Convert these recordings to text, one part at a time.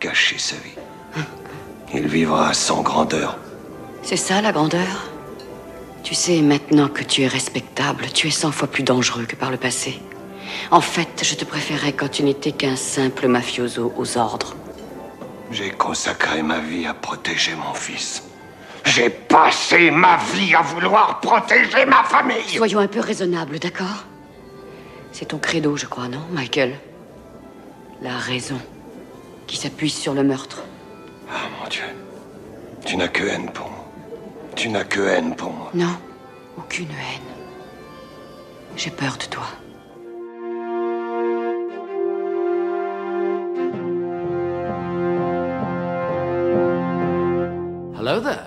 cacher sa vie. Il vivra sans grandeur. C'est ça la grandeur Tu sais, maintenant que tu es respectable, tu es cent fois plus dangereux que par le passé. En fait, je te préférais quand tu n'étais qu'un simple mafioso aux ordres. J'ai consacré ma vie à protéger mon fils. J'ai passé ma vie à vouloir protéger ma famille. Soyons un peu raisonnables, d'accord C'est ton credo, je crois, non, Michael La raison qui s'appuie sur le meurtre. Ah, mon Dieu. Tu n'as que haine pour moi. Tu n'as que haine pour moi. Non, aucune haine. J'ai peur de toi. Hello there.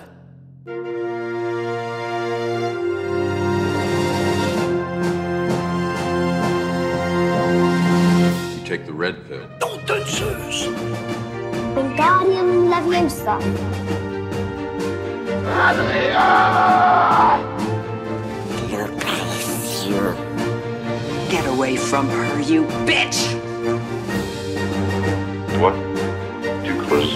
you bitch! Toi, tu creuses.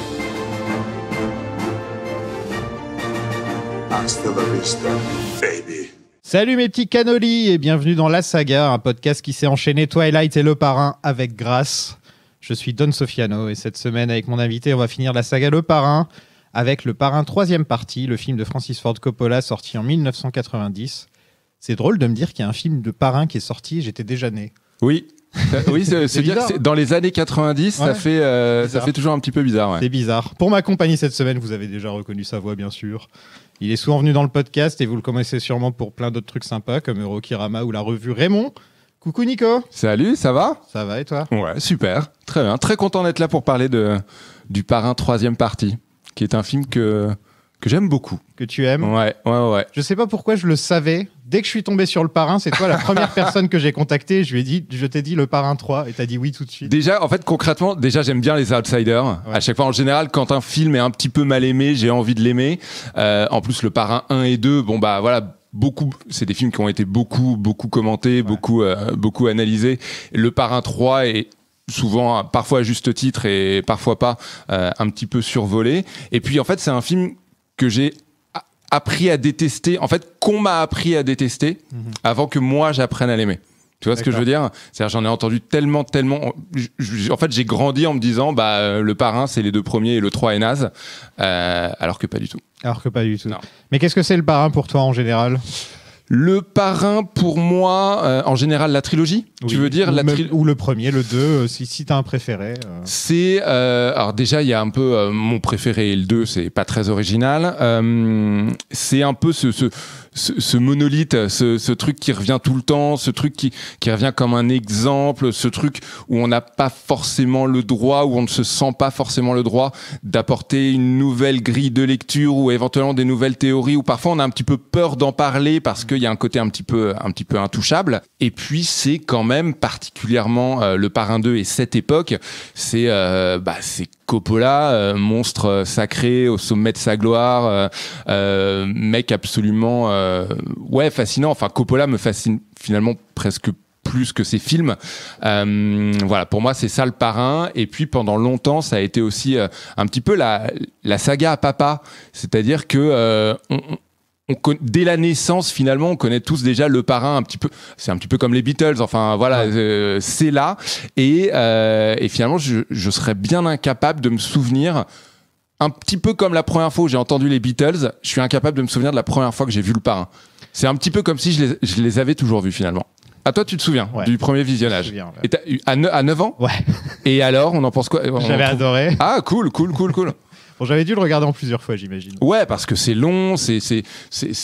baby. Salut mes petits canolis et bienvenue dans La Saga, un podcast qui s'est enchaîné Twilight et Le Parrain avec grâce. Je suis Don Sofiano et cette semaine avec mon invité, on va finir la saga Le Parrain avec Le Parrain troisième partie, le film de Francis Ford Coppola sorti en 1990. C'est drôle de me dire qu'il y a un film de Parrain qui est sorti, j'étais déjà né. Oui, euh, oui, c'est bien Dans les années 90, ça, fait, euh, ça fait toujours un petit peu bizarre. C'est bizarre. Pour ma compagnie cette semaine, vous avez déjà reconnu sa voix, bien sûr. Il est souvent venu dans le podcast et vous le connaissez sûrement pour plein d'autres trucs sympas comme Eurokirama ou la revue Raymond. Coucou Nico. Salut, ça va Ça va et toi Ouais, super. Très bien. Très content d'être là pour parler de, du Parrain troisième partie, qui est un film que que j'aime beaucoup. Que tu aimes Ouais, ouais, ouais. Je sais pas pourquoi je le savais. Dès que je suis tombé sur le parrain, c'est toi la première personne que j'ai contactée. Je lui ai dit, je t'ai dit le parrain 3 et t'as dit oui tout de suite. Déjà, en fait, concrètement, déjà, j'aime bien les outsiders. À chaque fois, en général, quand un film est un petit peu mal aimé, j'ai envie de l'aimer. Euh, en plus, le parrain 1 et 2, bon, bah voilà, beaucoup c'est des films qui ont été beaucoup beaucoup commentés beaucoup euh, beaucoup analysés le parrain 3 est souvent parfois à juste titre et parfois pas euh, un petit peu survolé et puis en fait c'est un film que j'ai appris à détester, en fait, qu'on m'a appris à détester mhm. avant que moi j'apprenne à l'aimer. Tu vois ce que je veux dire C'est-à-dire, j'en ai entendu tellement, tellement. En fait, j'ai grandi en me disant, bah, euh, le parrain, c'est les deux premiers et le 3 est naze, euh, alors que pas du tout. Alors que pas du tout. Mais qu'est-ce que c'est le parrain pour toi en général le parrain, pour moi, euh, en général, la trilogie, tu veux dire ou, la ou le premier, le 2, euh, si, si tu as un préféré. Euh. C'est. alors, déjà, il y a un peu mon préféré et le 2, c'est pas très original. c'est un peu ce, ce, ce, monolithe, ce, ce, truc qui revient tout le temps, ce truc qui, qui revient comme un exemple, ce truc où on n'a pas forcément le droit, où on ne se sent pas forcément le droit d'apporter une nouvelle grille de lecture ou éventuellement des nouvelles théories, ou parfois on a un petit peu peur d'en parler parce qu'il y a un côté un petit peu, un petit peu intouchable. Et puis c'est quand même particulièrement euh, le parrain 2 et cette époque, c'est euh, bah, c'est Coppola, euh, monstre euh, sacré au sommet de sa gloire, euh, mec absolument ouais fascinant. Enfin, Coppola me fascine finalement presque plus que ses films. voilà, pour moi, c'est ça le parrain. Et puis pendant longtemps, ça a été aussi un petit peu la, la saga à papa, c'est-à-dire que on, dès la naissance finalement on connaît tous déjà le parrain un petit peu c'est un petit peu comme les Beatles enfin voilà euh, c'est là et, euh, finalement je, serais bien incapable de me souvenir un petit peu comme la première fois où j'ai entendu les Beatles je suis incapable de me souvenir de la première fois que j'ai vu le parrain c'est un petit peu comme si je les, avais toujours vus finalement à toi, tu te souviens du premier visionnage à, 9 ans Ouais. Et alors, on en pense quoi J'avais adoré. Ah, cool, cool, cool, cool. Bon, j'avais dû le regarder en plusieurs fois, j'imagine. Ouais, parce que c'est long, c'est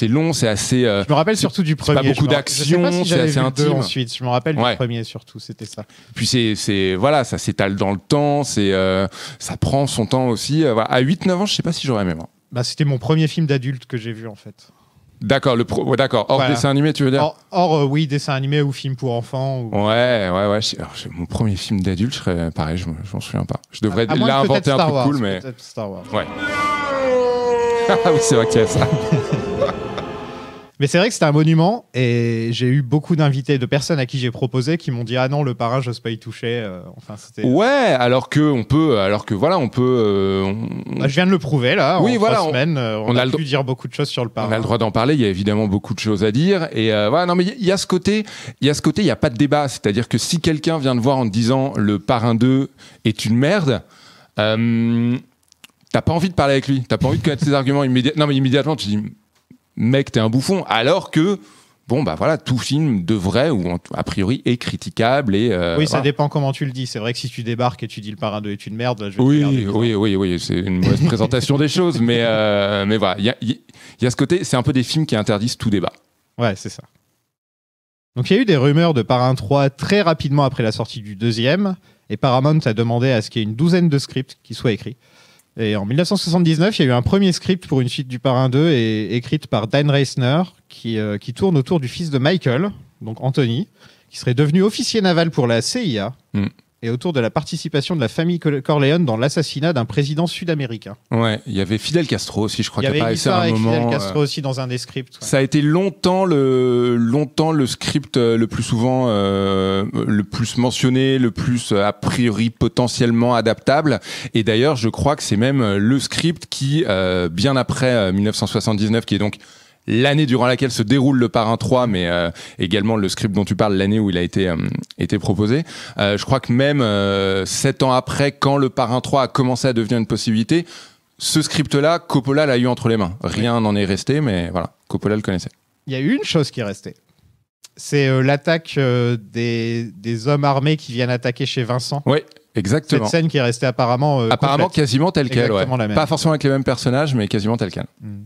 long, c'est assez. Euh, je me rappelle surtout du premier. Pas beaucoup d'action, c'est assez intime. Ensuite, je me rappelle du premier surtout, c'était ça. Puis c'est voilà, ça s'étale dans le temps, c'est euh, ça prend son temps aussi. Euh, à 8-9 ans, je sais pas si j'aurais aimé. Bah, c'était mon premier film d'adulte que j'ai vu en fait. D'accord, le ouais, d'accord. Hors dessin animé, tu veux dire Or, Hors, euh, oui, dessin animé ou film pour enfants. Ouais, ouais, ouais. Alors, mon premier film d'adulte, je pareil, je m'en souviens pas. Je devrais l'inventer un truc peu cool, mais. Star Wars. Ouais. Ah oui, c'est vrai qu'il y a ça. Mais c'est vrai que c'est un monument et j'ai eu beaucoup d'invités, de personnes à qui j'ai proposé qui m'ont dit ah non le parrain j'ose pas y toucher. Euh, enfin c'était. Ouais, alors que on peut, alors que voilà on peut. Euh, bah, je viens de le prouver là. Oui en voilà. Trois semaines, euh, on, a, pu dire beaucoup de choses sur le parrain. On a le droit d'en parler. Il y a évidemment beaucoup de choses à dire et voilà non mais il y, a ce côté, il y a ce côté, il y a pas de débat. C'est-à-dire que si quelqu'un vient de voir en te disant le parrain 2 est une merde. T'as pas envie de parler avec lui, t'as pas envie de connaître ses arguments immédiatement. Non, mais immédiatement, tu dis mec, t'es un bouffon. Alors que bon bah voilà tout film devrait ou a priori est critiquable et euh, oui ça dépend comment tu le dis c'est vrai que si tu débarques et tu dis le parrain 2 est une merde là, je vais oui, oui, oui, oui oui c'est une mauvaise présentation des choses mais euh, mais voilà il y a, y a, ce côté c'est un peu des films qui interdisent tout débat ouais c'est ça donc il y a eu des rumeurs de parrain 3 très rapidement après la sortie du deuxième et Paramount a demandé à ce qu'il y ait une douzaine de scripts qui soient écrits et en 1979, il y a eu un premier script pour une suite du Parrain 2 et, écrite par Dan Reisner, euh, qui, tourne autour du fils de Michael, donc Anthony, qui serait devenu officier naval pour la CIA. Mm et autour de la participation de la famille Corleone dans l'assassinat d'un président sud-américain. Ouais, il y avait Fidel Castro aussi, je crois qu'il ça à un y avait Fidel euh, Castro aussi dans un des scripts. Ça a été longtemps le longtemps le script euh, le plus souvent euh, le plus mentionné, le plus a priori potentiellement adaptable. Et d'ailleurs, je crois que c'est même le script qui, bien après 1979, qui est donc l'année durant laquelle se déroule le parrain 3, mais euh, également le script dont tu parles, l'année où il a été, euh, été proposé. Euh, je crois que même sept ans après, quand le parrain 3 a commencé à devenir une possibilité, ce script-là, Coppola l'a eu entre les mains. Rien n'en est resté, mais voilà, Coppola le connaissait. Il y a eu une chose qui est restée. C'est l'attaque des, hommes armés qui viennent attaquer chez Vincent. Oui, exactement. Cette scène qui est restée apparemment. apparemment quasiment telle quelle. Pas forcément avec les mêmes personnages, mais quasiment telle quelle. Mm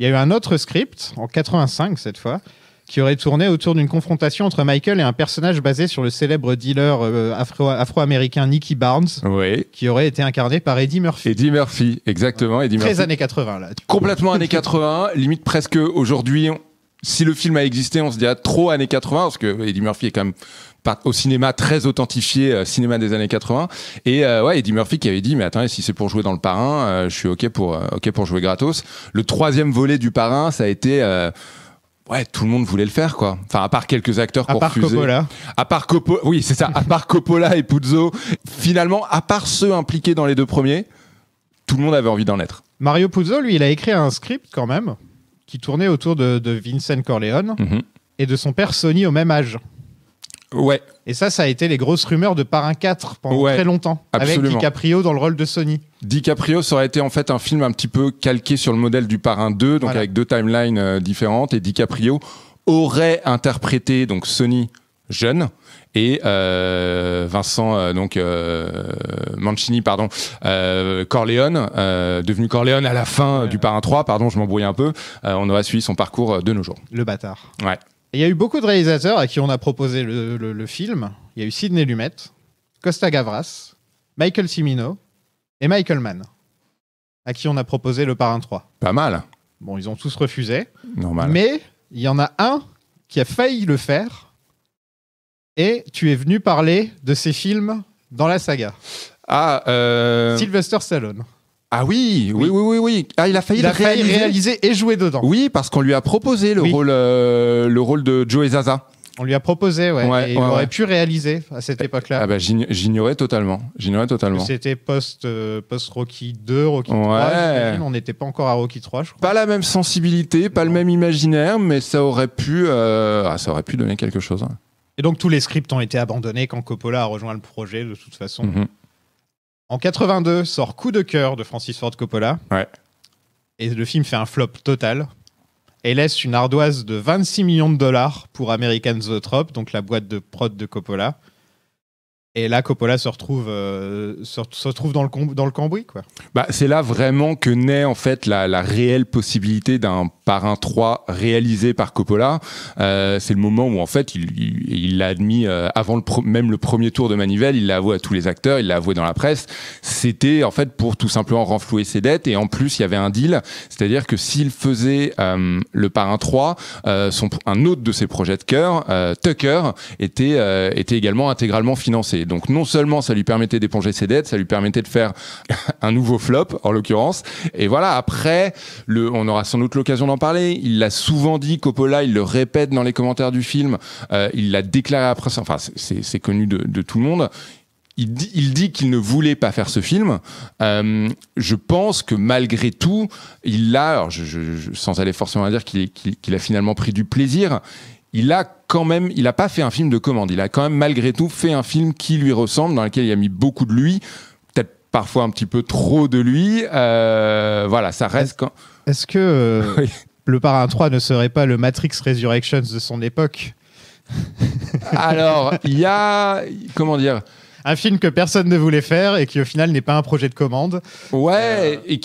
il y a eu un autre script, en 85 cette fois, qui aurait tourné autour d'une confrontation entre Michael et un personnage basé sur le célèbre dealer euh, afro-américain Nicky Barnes, qui aurait été incarné par Eddie Murphy. Eddie Murphy, exactement. Eddie Très années 80, là. Complètement années 80, limite presque aujourd'hui. Si le film a existé, on se dit à ah, trop années 80, parce que Eddie Murphy est quand même au cinéma très authentifié, euh, cinéma des années 80. Et euh, ouais, Eddie Murphy qui avait dit, mais attends si c'est pour jouer dans le parrain, euh, je suis OK pour, ok pour jouer gratos. Le troisième volet du parrain, ça a été... Ouais, tout le monde voulait le faire, quoi. Enfin, à part quelques acteurs pour À part Coppola. À part Coppola, oui, c'est ça. À part Coppola et Puzo, finalement, à part ceux impliqués dans les deux premiers, tout le monde avait envie d'en être. Mario Puzo, lui, il a écrit un script quand même qui tournait autour de, Vincent Corleone mm-hmm. et de son père Sony au même âge. Ouais. Et ça, ça a été les grosses rumeurs de Parrain 4 pendant très longtemps, avec DiCaprio dans le rôle de Sony. DiCaprio, ça aurait été en fait un film un petit peu calqué sur le modèle du Parrain 2, donc avec deux timelines euh, différentes, et DiCaprio aurait interprété donc Sony jeune et euh, Vincent euh, donc euh, Mancini pardon Corleone devenu Corleone à la fin du parrain 3 pardon je m'embrouille un peu on aurait suivi son parcours de nos jours le bâtard ouais il y a eu beaucoup de réalisateurs à qui on a proposé le, film. Il y a eu Sidney Lumet, Costa Gavras, Michael Cimino et Michael Mann, à qui on a proposé le parrain 3. Pas mal. Bon, ils ont tous refusé. Normal. Mais il y en a un qui a failli le faire. Et tu es venu parler de ces films dans la saga. Ah, euh, Sylvester Stallone. Ah oui, oui, oui, oui, ah, il a failli il réaliser. et jouer dedans. Oui, parce qu'on lui a proposé le, rôle, euh, le rôle de Joe et Zaza. On lui a proposé, ouais, et il aurait pu réaliser à cette époque-là. Ah bah, j'ignorais totalement. J'ignorais totalement. C'était post, euh, post-Rocky 2, Rocky 3. On n'était pas encore à Rocky 3, je crois. Pas la même sensibilité, pas le même imaginaire, mais ça aurait pu, euh, ah, ça aurait pu donner quelque chose. Hein. Et donc tous les scripts ont été abandonnés quand Coppola a rejoint le projet, de toute façon. Mm-hmm. En 82 sort Coup de cœur de Francis Ford Coppola. Ouais. Et le film fait un flop total et laisse une ardoise de 26 millions de dollars pour American Zoetrope, donc la boîte de prod de Coppola. Et là, Coppola se retrouve, euh, se, retrouve dans, le dans le cambri Quoi. Bah, c'est là vraiment que naît en fait la, réelle possibilité d'un parrain 3 réalisé par Coppola. Euh, c'est le moment où en fait il l'a admis euh, avant le même le premier tour de Manivelle, il l'a avoué à tous les acteurs, il l'a avoué dans la presse. C'était en fait pour tout simplement renflouer ses dettes et en plus il y avait un deal, c'est-à-dire que s'il faisait le parrain 3, un autre de ses projets de cœur, Tucker, était, était également intégralement financé. Donc non seulement ça lui permettait d'éponger ses dettes, ça lui permettait de faire un nouveau flop, en l'occurrence. Et voilà, après, le, on aura sans doute l'occasion d'en parler. Il l'a souvent dit, Coppola, il le répète dans les commentaires du film. Euh, il l'a déclaré après ça. Enfin, c'est connu de, tout le monde il dit, qu'il ne voulait pas faire ce film. Euh, je pense que malgré tout, il l'a. sans aller forcément à dire qu'il a finalement pris du plaisir, il a quand même, il n'a pas fait un film de commande. Il a quand même malgré tout fait un film qui lui ressemble, dans lequel il a mis beaucoup de lui, peut-être parfois un petit peu trop de lui. Euh, voilà, ça reste. quand Est-ce que euh, le Parrain 3 ne serait pas le Matrix Resurrections de son époque Alors, il y a, comment dire un film que personne ne voulait faire et qui au final n'est pas un projet de commande. Ouais, euh. et,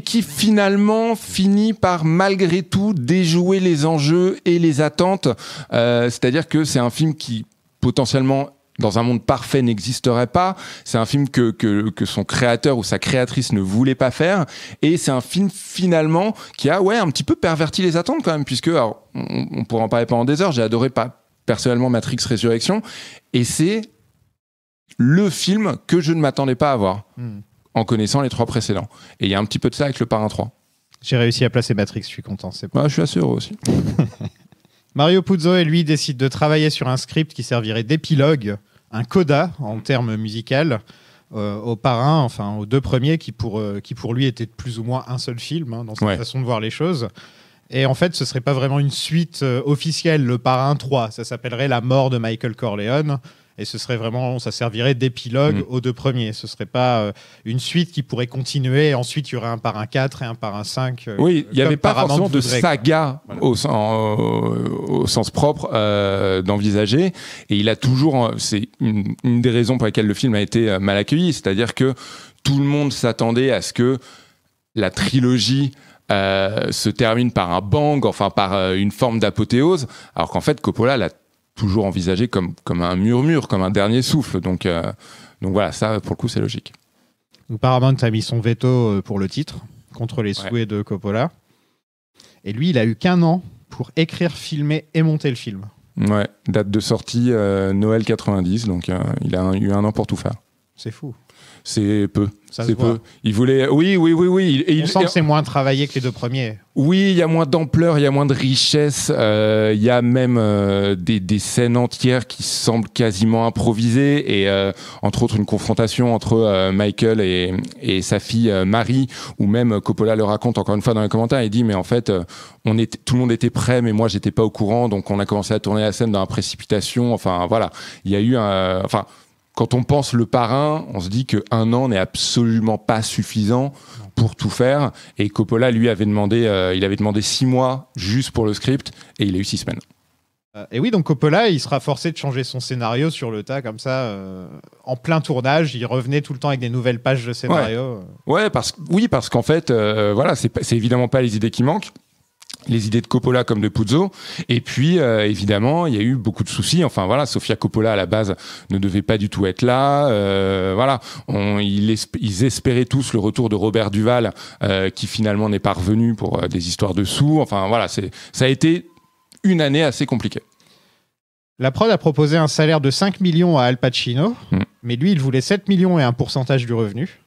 qui, finalement finit par malgré tout déjouer les enjeux et les attentes. Euh, c'est-à-dire que c'est un film qui potentiellement dans un monde parfait n'existerait pas. C'est un film que, que, que, son créateur ou sa créatrice ne voulait pas faire. Et c'est un film finalement qui a ouais, un petit peu perverti les attentes quand même, puisque alors, on, on pourra en parler pendant des heures. J'ai adoré pas personnellement Matrix Résurrection. Et c'est le film que je ne m'attendais pas à voir hmm. en connaissant les trois précédents. Et il y a un petit peu de ça avec le parrain 3. J'ai réussi à placer Matrix, je suis content. C'est bah, je suis assez heureux aussi. Mario Puzo et lui décident de travailler sur un script qui servirait d'épilogue, un coda en termes musical, euh, au parrain, enfin aux deux premiers qui pour, euh, qui pour lui étaient plus ou moins un seul film hein, dans sa façon de voir les choses. Et en fait, ce serait pas vraiment une suite euh, officielle, le parrain 3. Ça s'appellerait La mort de Michael Corleone et ce serait vraiment, ça servirait d'épilogue mm. aux deux premiers. Ce serait pas euh, une suite qui pourrait continuer, ensuite il y aurait un par un 4 et un par un 5. Euh, oui, il n'y avait pas vraiment de saga au, sens, euh, au, sens propre d'envisager, et il a toujours, c'est une, une, des raisons pour lesquelles le film a été mal accueilli, c'est-à-dire que tout le monde s'attendait à ce que la trilogie se termine par un bang, enfin par une forme d'apothéose, alors qu'en fait Coppola l'a toujours envisagé comme, comme un murmure, comme un dernier souffle. Donc, euh, donc voilà, ça, pour le coup, c'est logique. Paramount a mis son veto euh, pour le titre, contre les souhaits de Coppola. Et lui, il a eu qu'un an pour écrire, filmer et monter le film. Ouais, date de sortie euh, Noël 90, donc il a eu un an pour tout faire. C'est fou c'est peu. C'est peu. Il voulait. Oui, oui, oui, oui. Et On il... sent que c'est moins travaillé que les deux premiers. Oui, il y a moins d'ampleur, il y a moins de richesse, euh, il y a même euh, des, scènes entières qui semblent quasiment improvisées et euh, entre autres une confrontation entre Michael et, sa fille Marie ou même Coppola le raconte encore une fois dans les commentaires. Il dit mais en fait on était, tout le monde était prêt mais moi j'étais pas au courant donc on a commencé à tourner la scène dans la précipitation. Enfin voilà, il y a eu un enfin quand on pense le parrain, on se dit qu'un an n'est absolument pas suffisant pour tout faire. Et Coppola, lui, avait demandé, euh, il avait demandé six mois juste pour le script et il a eu six semaines. Euh, et oui, donc Coppola, il sera forcé de changer son scénario sur le tas comme ça, euh, en plein tournage. Il revenait tout le temps avec des nouvelles pages de scénario. Ouais, parce que oui, parce qu'en fait, voilà, c'est évidemment pas les idées qui manquent les idées de Coppola comme de Puzo. Et puis, euh, évidemment, il y a eu beaucoup de soucis. Enfin, voilà, Sofia Coppola, à la base, ne devait pas du tout être là. Euh, voilà, On, ils, espéraient tous le retour de Robert Duval, euh, qui finalement n'est pas revenu pour des histoires de sous. Enfin, voilà, ça a été une année assez compliquée. La prod a proposé un salaire de 5 millions à Al Pacino, hmm. mais lui, il voulait 7 millions et un pourcentage du revenu.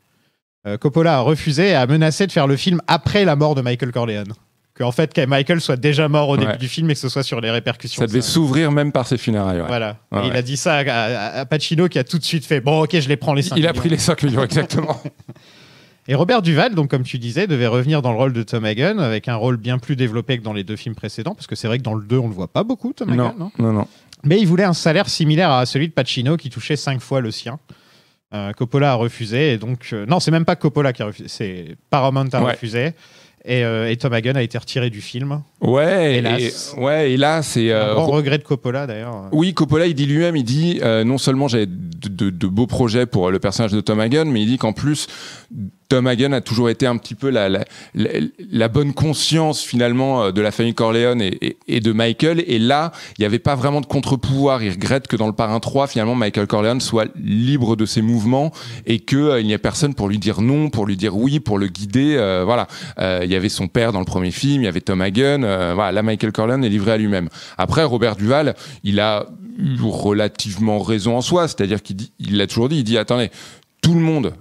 Coppola a refusé et a menacé de faire le film après la mort de Michael Corleone. En fait Michael soit déjà mort au début du film et que ce soit sur les répercussions. Ça devait s'ouvrir même par ses funérailles. Voilà. il a dit ça à, Pacino qui a tout de suite fait Bon, ok, je les prends les 5 il millions. a pris les 5 millions, exactement. et Robert Duval, donc comme tu disais, devait revenir dans le rôle de Tom Hagen avec un rôle bien plus développé que dans les deux films précédents, parce que c'est vrai que dans le 2, on le voit pas beaucoup, Tom Hagen. Non, non, non, Mais il voulait un salaire similaire à celui de Pacino qui touchait 5 fois le sien. Euh, Coppola a refusé, et donc. Euh, non, c'est même pas Coppola qui a refusé, c'est Paramount a refusé. Euh, et, Tom Hagen a été retiré du film Ouais, hélas. Et, ouais, hélas. Et, euh, un grand regret de Coppola d'ailleurs. Oui, Coppola, il dit lui-même, il dit euh, non seulement j'ai de, beaux projets pour le personnage de Tom Hagen, mais il dit qu'en plus Tom Hagen a toujours été un petit peu la, la, bonne conscience finalement euh, de la famille Corleone et, de Michael. Et là, il n'y avait pas vraiment de contre-pouvoir. Il regrette que dans le Parrain 3, finalement, Michael Corleone soit libre de ses mouvements et qu'il euh, il n'y a personne pour lui dire non, pour lui dire oui, pour le guider. voilà, il y avait son père dans le premier film, il y avait Tom Hagen. Euh, voilà, là, Michael Corleone est livré à lui-même. Après, Robert Duval, il a eu relativement raison en soi, c'est-à-dire qu'il l'a toujours dit, il dit, attendez, tout le monde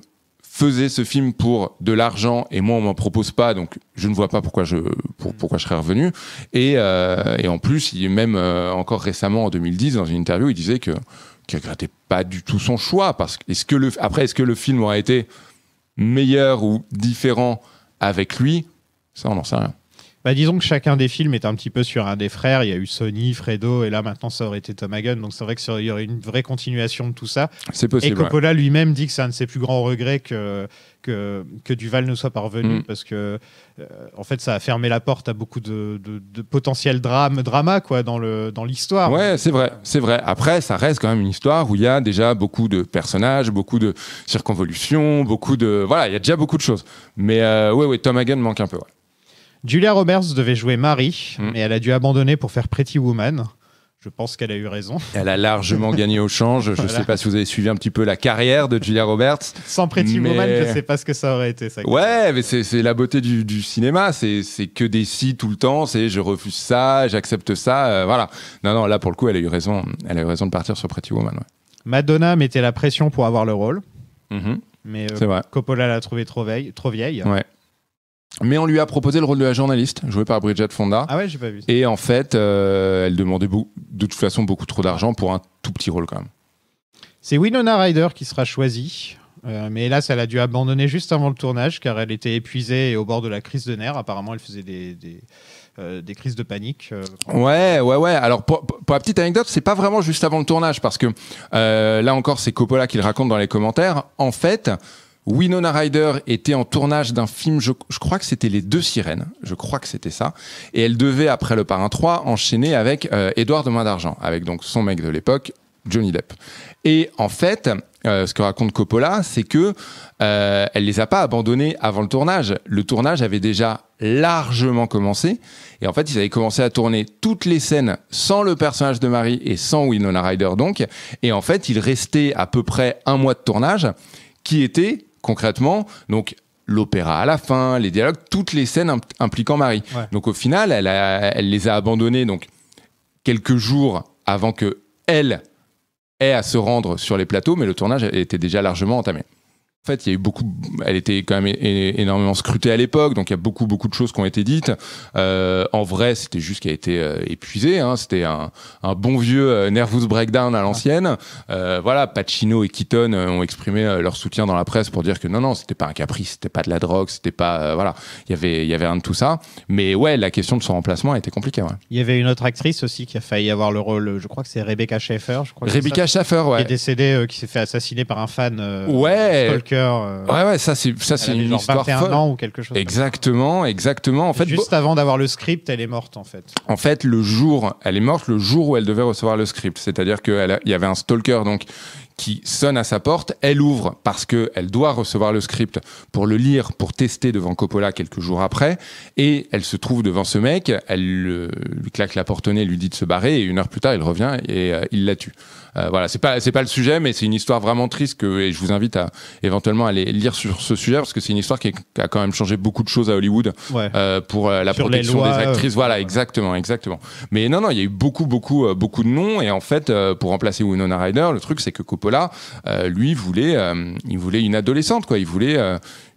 faisait ce film pour de l'argent et moi on m'en propose pas donc je ne vois pas pourquoi je pour, pourquoi je serais revenu et, euh, en plus il même euh, encore récemment en 2010 dans une interview il disait que qu'il regrettait pas du tout son choix parce que est-ce que le après est-ce que le film aurait été meilleur ou différent avec lui ça on n'en sait rien bah, disons que chacun des films est un petit peu sur un des frères. Il y a eu Sony, Fredo, et là maintenant ça aurait été Tom Hagen. Donc c'est vrai qu'il y aurait une vraie continuation de tout ça. C'est possible. Et Coppola lui-même dit que c'est un de ses plus grands regrets que, que, que Duval ne soit parvenu revenu. Mm. parce que euh, en fait ça a fermé la porte à beaucoup de, potentiels drames, drama quoi, dans l'histoire. Dans ouais, c'est vrai, c'est vrai. Après, ça reste quand même une histoire où il y a déjà beaucoup de personnages, beaucoup de circonvolutions, beaucoup de. Voilà, il y a déjà beaucoup de choses. Mais oui, euh, ouais, ouais, Tom Hagen manque un peu. Julia Roberts devait jouer Marie, mm. mais elle a dû abandonner pour faire Pretty Woman. Je pense qu'elle a eu raison. Elle a largement gagné au change. Je ne sais pas si vous avez suivi un petit peu la carrière de Julia Roberts. Sans Pretty Woman, je ne sais pas ce que ça aurait été. ouais, mais c'est la beauté du, cinéma. C'est que des si tout le temps. C'est je refuse ça, j'accepte ça. Euh, voilà. Non, non, là pour le coup, elle a eu raison. Elle a eu raison de partir sur Pretty Woman. Madonna mettait la pression pour avoir le rôle. Mm-hmm. Mais euh, Coppola l'a trouvée trop vieille. Trop vieille. Ouais. Mais on lui a proposé le rôle de la journaliste, jouée par Bridget Fonda. Ah ouais, j'ai pas vu. ça. Et en fait, euh, elle demandait de toute façon beaucoup trop d'argent pour un tout petit rôle quand même. C'est Winona Ryder qui sera choisie. Euh, mais hélas, elle a dû abandonner juste avant le tournage car elle était épuisée et au bord de la crise de nerfs. Apparemment, elle faisait des, des, euh, crises de panique. ouais, ouais, ouais. Alors, pour, pour la petite anecdote, c'est pas vraiment juste avant le tournage parce que là encore, c'est Coppola qui le raconte dans les commentaires. En fait, Winona Ryder était en tournage d'un film, je, crois que c'était Les Deux Sirènes, je crois que c'était ça, et elle devait, après Le Parrain 3, enchaîner avec euh, Édouard Edouard de Moins d'Argent, avec donc son mec de l'époque, Johnny Depp. Et en fait, euh, ce que raconte Coppola, c'est que euh, elle les a pas abandonnés avant le tournage. Le tournage avait déjà largement commencé, et en fait, ils avaient commencé à tourner toutes les scènes sans le personnage de Marie et sans Winona Ryder donc. Et en fait, il restait à peu près un mois de tournage qui était concrètement. Donc, l'opéra à la fin, les dialogues, toutes les scènes impliquant Marie. Donc, au final, elle, elle les a abandonnées donc, quelques jours avant que elle ait à se rendre sur les plateaux, mais le tournage était déjà largement entamé fait, il y a eu beaucoup. Elle était quand même énormément scrutée à l'époque, donc il y a beaucoup beaucoup de choses qui ont été dites. Euh, en vrai, c'était juste qu'elle a été euh, épuisée. Hein. c'était un, bon vieux euh, nervous breakdown à l'ancienne. voilà, Pacino et Keaton ont exprimé leur soutien dans la presse pour dire que non non, c'était pas un caprice, c'était pas de la drogue, c'était pas voilà. Il y avait il y avait un de tout ça. Mais ouais, la question de son remplacement a été compliquée. Il y avait une autre actrice aussi qui a failli avoir le rôle. Je crois que c'est Rebecca Schaeffer. Je crois Rebecca Schaeffer, ouais. Qui est décédée, qui s'est fait assassiner par un fan. ouais. Euh, ouais, ouais, ça c'est ça c'est une histoire ou quelque chose. Exactement, exactement. En fait, juste avant d'avoir le script, elle est morte en fait. En fait, le jour, elle est morte le jour où elle devait recevoir le script, c'est-à-dire qu'il y avait un stalker donc qui sonne à sa porte. Elle ouvre parce que elle doit recevoir le script pour le lire, pour tester devant Coppola quelques jours après. Et elle se trouve devant ce mec. Elle euh, lui claque la porte au nez, lui dit de se barrer. Et une heure plus tard, il revient et euh, il la tue. Euh, voilà, c'est pas c'est pas le sujet, mais c'est une histoire vraiment triste et je vous invite à éventuellement aller lire sur ce sujet parce que c'est une histoire qui, a quand même changé beaucoup de choses à Hollywood euh, pour euh, la protection des actrices. voilà, exactement, exactement. Mais non, non, il y a eu beaucoup, beaucoup, beaucoup de noms et en fait, pour remplacer Winona Ryder, le truc c'est que Coppola, lui, voulait, il voulait une adolescente, quoi. Il voulait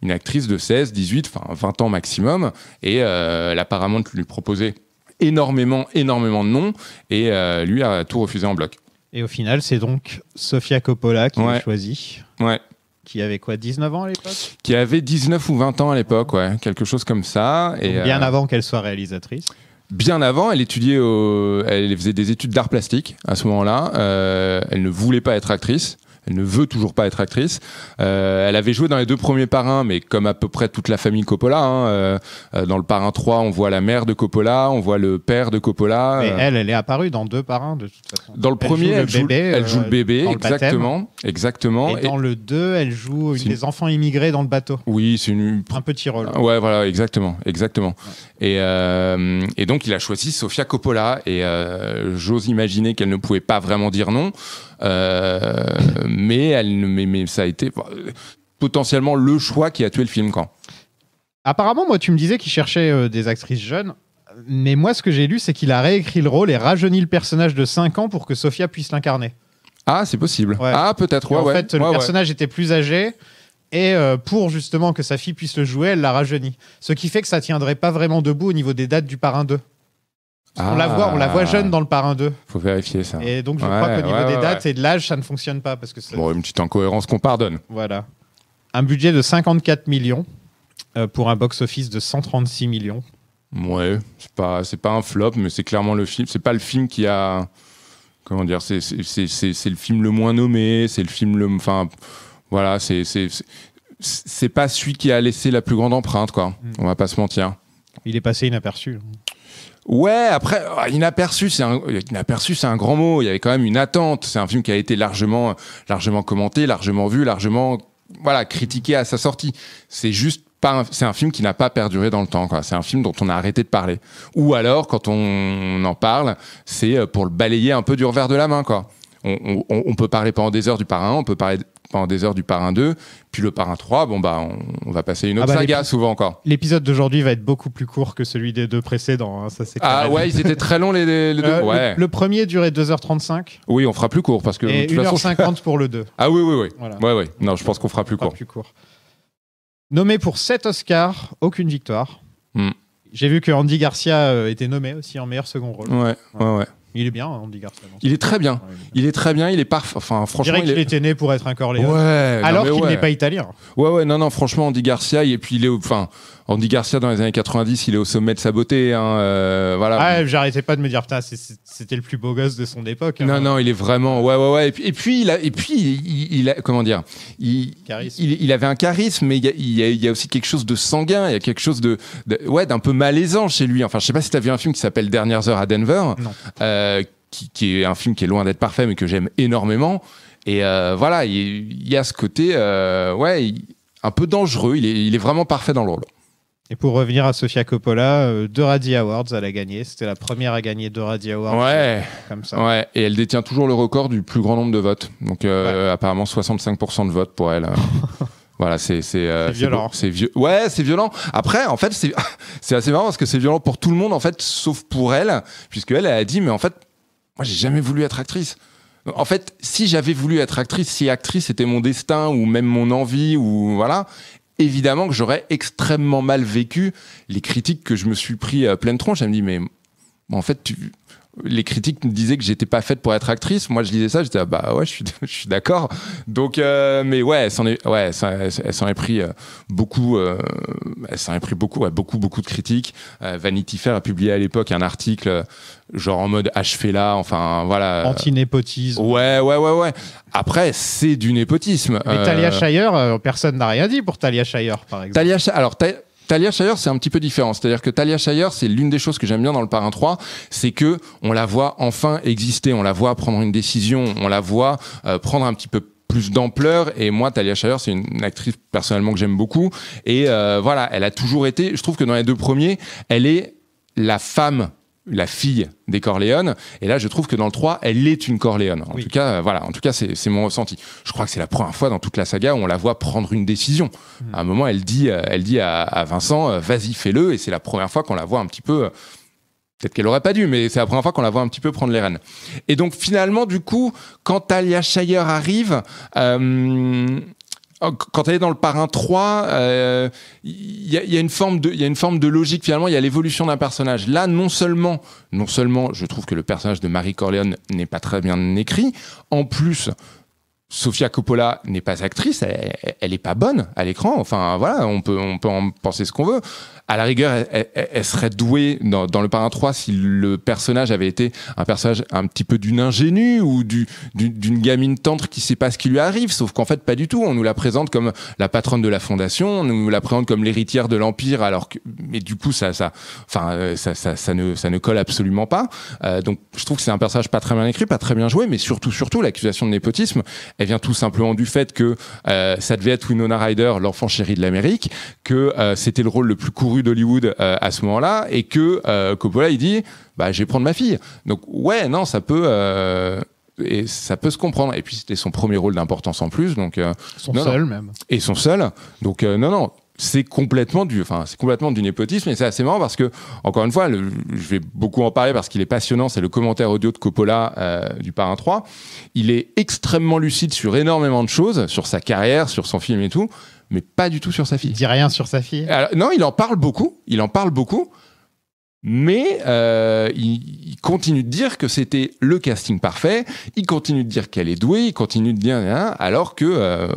une actrice de 16, 18, enfin 20 ans maximum. Et l'apparemment, la lui proposait énormément, énormément de noms. Et lui a tout refusé en bloc. Et au final, c'est donc Sofia Coppola qui l'a choisi. Ouais. Qui avait quoi, 19 ans à l'époque Qui avait 19 ou 20 ans à l'époque, ouais, quelque chose comme ça. Et bien euh, avant qu'elle soit réalisatrice bien avant, elle étudiait, elle faisait des études d'art plastique à ce moment-là. Euh, elle ne voulait pas être actrice. Elle ne veut toujours pas être actrice. Euh, elle avait joué dans les deux premiers parrains, mais comme à peu près toute la famille Coppola. Hein, euh, euh, dans le parrain 3, on voit la mère de Coppola, on voit le père de Coppola. Mais elle, elle est apparue dans deux parrains, de toute façon. Dans le premier, elle, joue, le bébé, exactement. exactement. Et, dans le 2, elle joue une, des enfants immigrés dans le bateau. Oui, c'est une... un petit rôle. Ouais, voilà, exactement. exactement. Et, et donc, il a choisi Sofia Coppola. Et j'ose imaginer qu'elle ne pouvait pas vraiment dire non. Euh, mais, elle, mais, ça a été potentiellement le choix qui a tué le film quand. Apparemment, moi, tu me disais qu'il cherchait euh, des actrices jeunes. Mais moi, ce que j'ai lu, c'est qu'il a réécrit le rôle et rajeuni le personnage de 5 ans pour que Sofia puisse l'incarner. Ah, c'est possible. Ah, peut-être. en fait, le personnage était plus âgé. Et euh, pour justement que sa fille puisse le jouer, elle l'a rajeuni. Ce qui fait que ça tiendrait pas vraiment debout au niveau des dates du parrain 2. On, la voit, on la voit jeune dans le parrain 2. Faut vérifier ça. Et donc, je crois qu'au niveau des dates et de l'âge, ça ne fonctionne pas. Parce que Bon, une petite incohérence qu'on pardonne. Voilà. Un budget de 54 millions euh, pour un box-office de 136 millions. Ouais, c'est pas, c'est pas un flop, mais c'est clairement le film. C'est pas le film qui a. Comment dire C'est le film le moins nommé, c'est le film le. Enfin, voilà, c'est c'est pas celui qui a laissé la plus grande empreinte, quoi. Mm. On va pas se mentir. Il est passé inaperçu. Ouais, après, ah, inaperçu, c'est un, euh, c'est un grand mot. Il y avait quand même une attente. C'est un film qui a été largement, largement commenté, largement vu, largement, voilà, critiqué à sa sortie. C'est juste pas, c'est un film qui n'a pas perduré dans le temps, C'est un film dont on a arrêté de parler. Ou alors, quand on en parle, c'est euh, pour le balayer un peu du revers de la main, quoi on, peut parler pendant des heures du parrain 1, on peut parler pendant des heures du parrain 2, puis le parrain 3, bon bah on, va passer une autre ah bah, saga souvent encore. L'épisode d'aujourd'hui va être beaucoup plus court que celui des deux précédents, hein, ça c'est Ah ouais, ils étaient très longs les, deux. Euh, le, premier durait 2h35. Oui, on fera plus court parce que et de 1h50 pour le 2. Ah oui oui oui. Ouais ouais. Non, je pense qu'on fera plus court. plus court. Nommé pour 7 Oscars, aucune victoire. Hmm. J'ai vu que Andy Garcia euh, était nommé aussi en meilleur second rôle. Ouais, ouais, ouais. Il est bien, hein, Andy Garcia. Il est très bien. il, est très bien, il est parfait. Enfin, franchement, il, était né pour être un Corleone. alors qu'il n'est pas italien. Ouais, ouais, non, non, franchement, Andy Garcia, et puis il est. Enfin, Andy Garcia, dans les années 90, il est au sommet de sa beauté. Hein, euh, voilà. Ah, j'arrêtais pas de me dire, putain, c'était le plus beau gosse de son époque. Hein. Non, non, il est vraiment. Ouais, ouais, ouais. Et puis, et puis il, a, et puis, il, Comment dire il, il, avait un charisme, mais il y, a, aussi quelque chose de sanguin, il y a quelque chose de. ouais, d'un peu malaisant chez lui. Enfin, je sais pas si tu vu un film qui s'appelle Dernières heures à Denver. Non. Euh, euh, qui, est un film qui est loin d'être parfait, mais que j'aime énormément. Et euh, voilà, il y, a ce côté, euh, ouais, un peu dangereux. Il est, vraiment parfait dans le rôle. Et pour revenir à Sofia Coppola, deux Radio Awards, elle a gagné. C'était la première à gagner deux radio Awards. Ouais. Comme ça. Ouais. Et elle détient toujours le record du plus grand nombre de votes. Donc, apparemment, 65% de votes pour elle. Voilà, c'est c'est euh, violent. C'est vieux. Ouais, c'est violent. Après, en fait, c'est assez marrant parce que c'est violent pour tout le monde en fait, sauf pour elle, puisque elle, a dit mais en fait, moi j'ai jamais voulu être actrice. En fait, si j'avais voulu être actrice, si actrice c'était mon destin ou même mon envie ou voilà, évidemment que j'aurais extrêmement mal vécu les critiques que je me suis pris à euh, pleine tronche. Elle me dit mais en fait tu les critiques me disaient que j'étais pas faite pour être actrice. Moi, je lisais ça, j'étais ah, bah ouais, je suis, je suis d'accord. Donc, euh, mais ouais, elle s'en est, ouais, elle, s'en est pris euh, beaucoup, euh, elle s'en est pris beaucoup, beaucoup, beaucoup de critiques. Vanity Fair a publié à l'époque un article genre en mode achevez là, enfin voilà. Anti-népotisme. Ouais, ouais, ouais, ouais. Après, c'est du népotisme. Mais Talia Shire, personne n'a rien dit pour Talia Shire, par exemple. Talia, alors Talia Talia Shire, c'est un petit peu différent. C'est-à-dire que Talia Shire, c'est l'une des choses que j'aime bien dans le parrain 3, c'est que on la voit enfin exister, on la voit prendre une décision, on la voit euh, prendre un petit peu plus d'ampleur. Et moi, Talia Shire, c'est une actrice personnellement que j'aime beaucoup. Et euh, voilà, elle a toujours été. Je trouve que dans les deux premiers, elle est la femme la fille des Corléones. Et là, je trouve que dans le 3, elle est une Corléone. En tout cas, euh, voilà, en tout cas, c'est mon ressenti. Je crois que c'est la première fois dans toute la saga où on la voit prendre une décision. Mm. À un moment, elle dit, euh, elle dit à, Vincent, euh, vas-y, fais-le. Et c'est la première fois qu'on la voit un petit peu. Peut-être qu'elle aurait pas dû, mais c'est la première fois qu'on la voit un petit peu prendre les rênes. Et donc finalement, du coup, quand Talia Shire arrive, Oh, quand elle est dans le parrain 3, il euh, y, a, une forme de, une forme de logique finalement. Il y a l'évolution d'un personnage. Là, non seulement, non seulement, je trouve que le personnage de Marie Corleone n'est pas très bien écrit. En plus, Sofia Coppola n'est pas actrice, elle n'est pas bonne à l'écran. Enfin, voilà, on peut, on peut en penser ce qu'on veut. À la rigueur, elle, serait douée dans, le Parrain 3 si le personnage avait été un personnage un petit peu d'une ingénue ou d'une du, gamine tendre qui sait pas ce qui lui arrive. Sauf qu'en fait, pas du tout. On nous la présente comme la patronne de la fondation, on nous la présente comme l'héritière de l'empire. Alors que, mais du coup, ça, ça, enfin, euh, ça, ça, ne, ça ne colle absolument pas. Euh, donc, je trouve que c'est un personnage pas très bien écrit, pas très bien joué, mais surtout, surtout, l'accusation de népotisme elle vient tout simplement du fait que euh, ça devait être Winona Ryder, l'enfant chéri de l'Amérique, que euh, c'était le rôle le plus couru d'Hollywood euh, à ce moment-là, et que Coppola il dit bah je vais prendre ma fille. Donc ouais non ça peut et ça peut se comprendre. Et puis c'était son premier rôle d'importance en plus, donc son seul même. Et son seul, donc non non, c'est complètement du, enfin, c'est complètement du népotisme. Et c'est assez marrant parce que, encore une fois, je vais beaucoup en parler parce qu'il est passionnant. C'est le commentaire audio de Coppola euh, du Parrain 3. Il est extrêmement lucide sur énormément de choses, sur sa carrière, sur son film et tout, mais pas du tout sur sa fille. Il dit rien sur sa fille. non, il en parle beaucoup. Il en parle beaucoup. Mais euh, il, continue de dire que c'était le casting parfait, il continue de dire qu'elle est douée, il continue de dire hein, alors que, euh,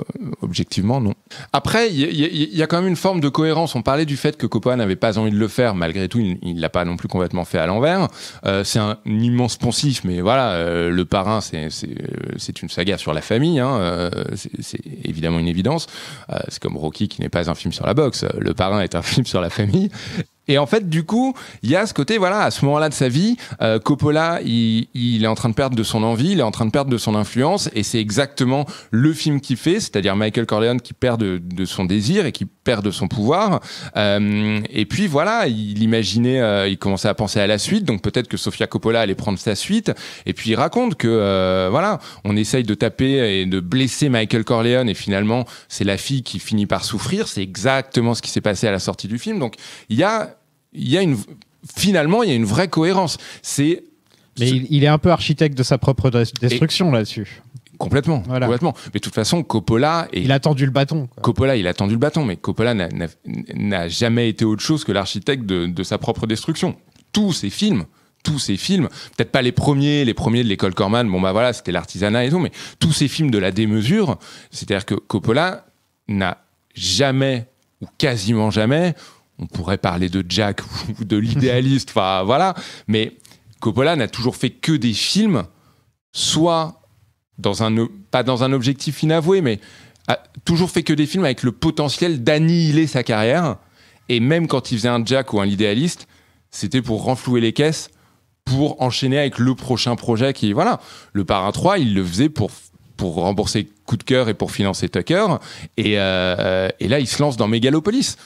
objectivement, non. Après, il y, a quand même une forme de cohérence. On parlait du fait que Coppola n'avait pas envie de le faire, malgré tout, il ne l'a pas non plus complètement fait à l'envers. Euh, c'est un immense poncif, mais voilà, euh, Le Parrain, euh, c'est une saga sur la famille, hein, c'est évidemment une évidence. c'est comme Rocky qui n'est pas un film sur la boxe, Le Parrain est un film sur la famille. Et en fait, du coup, il y a ce côté, voilà, à ce moment-là de sa vie, euh, Coppola, il, il, est en train de perdre de son envie, il est en train de perdre de son influence, et c'est exactement le film qu'il fait, c'est-à-dire Michael Corleone qui perd de, de, son désir et qui perd de son pouvoir. Euh, et puis voilà, il imaginait, euh, il commençait à penser à la suite, donc peut-être que Sofia Coppola allait prendre sa suite. Et puis il raconte que, euh, voilà, on essaye de taper et de blesser Michael Corleone, et finalement, c'est la fille qui finit par souffrir. C'est exactement ce qui s'est passé à la sortie du film. Donc il y a il y a une finalement il y a une vraie cohérence. C'est mais il, est un peu architecte de sa propre destruction là-dessus. Complètement, complètement. Mais de toute façon, Coppola. Est... Il a tendu le bâton. Coppola, il a tendu le bâton, mais Coppola n'a jamais été autre chose que l'architecte de, sa propre destruction. Tous ses films, tous ses films, peut-être pas les premiers, les premiers de l'école Corman, bon bah voilà, c'était l'artisanat et tout, mais tous ces films de la démesure, c'est-à-dire que Coppola n'a jamais ou quasiment jamais on pourrait parler de Jack ou de l'idéaliste, enfin voilà, mais Coppola n'a toujours fait que des films, soit dans un, pas dans un objectif inavoué, mais a toujours fait que des films avec le potentiel d'annihiler sa carrière. Et même quand il faisait un Jack ou un l'idéaliste, c'était pour renflouer les caisses, pour enchaîner avec le prochain projet qui, voilà, le Parrain 3, il le faisait pour pour rembourser Coup de cœur et pour financer Tucker. Et, euh, et là, il se lance dans Mégalopolis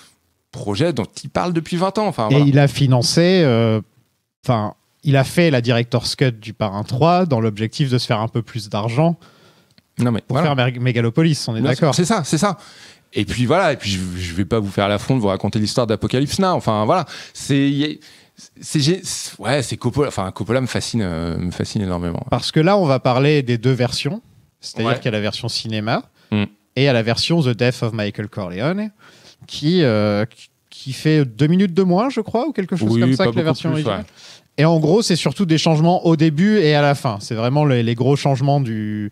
projet dont il parle depuis 20 ans. Enfin, Et il a financé, euh, enfin, il a fait la Director's Cut du Parrain 3 dans l'objectif de se faire un peu plus d'argent non mais, pour faire Megalopolis, on est d'accord. C'est ça, c'est ça. Et puis voilà, et puis je, vais pas vous faire l'affront de vous raconter l'histoire d'Apocalypse Now. Enfin voilà, c'est ouais, c'est Coppola. Enfin Coppola me fascine, euh, me fascine énormément. Parce que là, on va parler des deux versions, c'est-à-dire qu'il y a la version cinéma mm. il et a la version The Death of Michael Corleone qui, euh, qui fait deux minutes de moins, je crois, ou quelque chose comme ça que la version originale. Et en gros, c'est surtout des changements au début et à la fin. C'est vraiment les, gros changements du.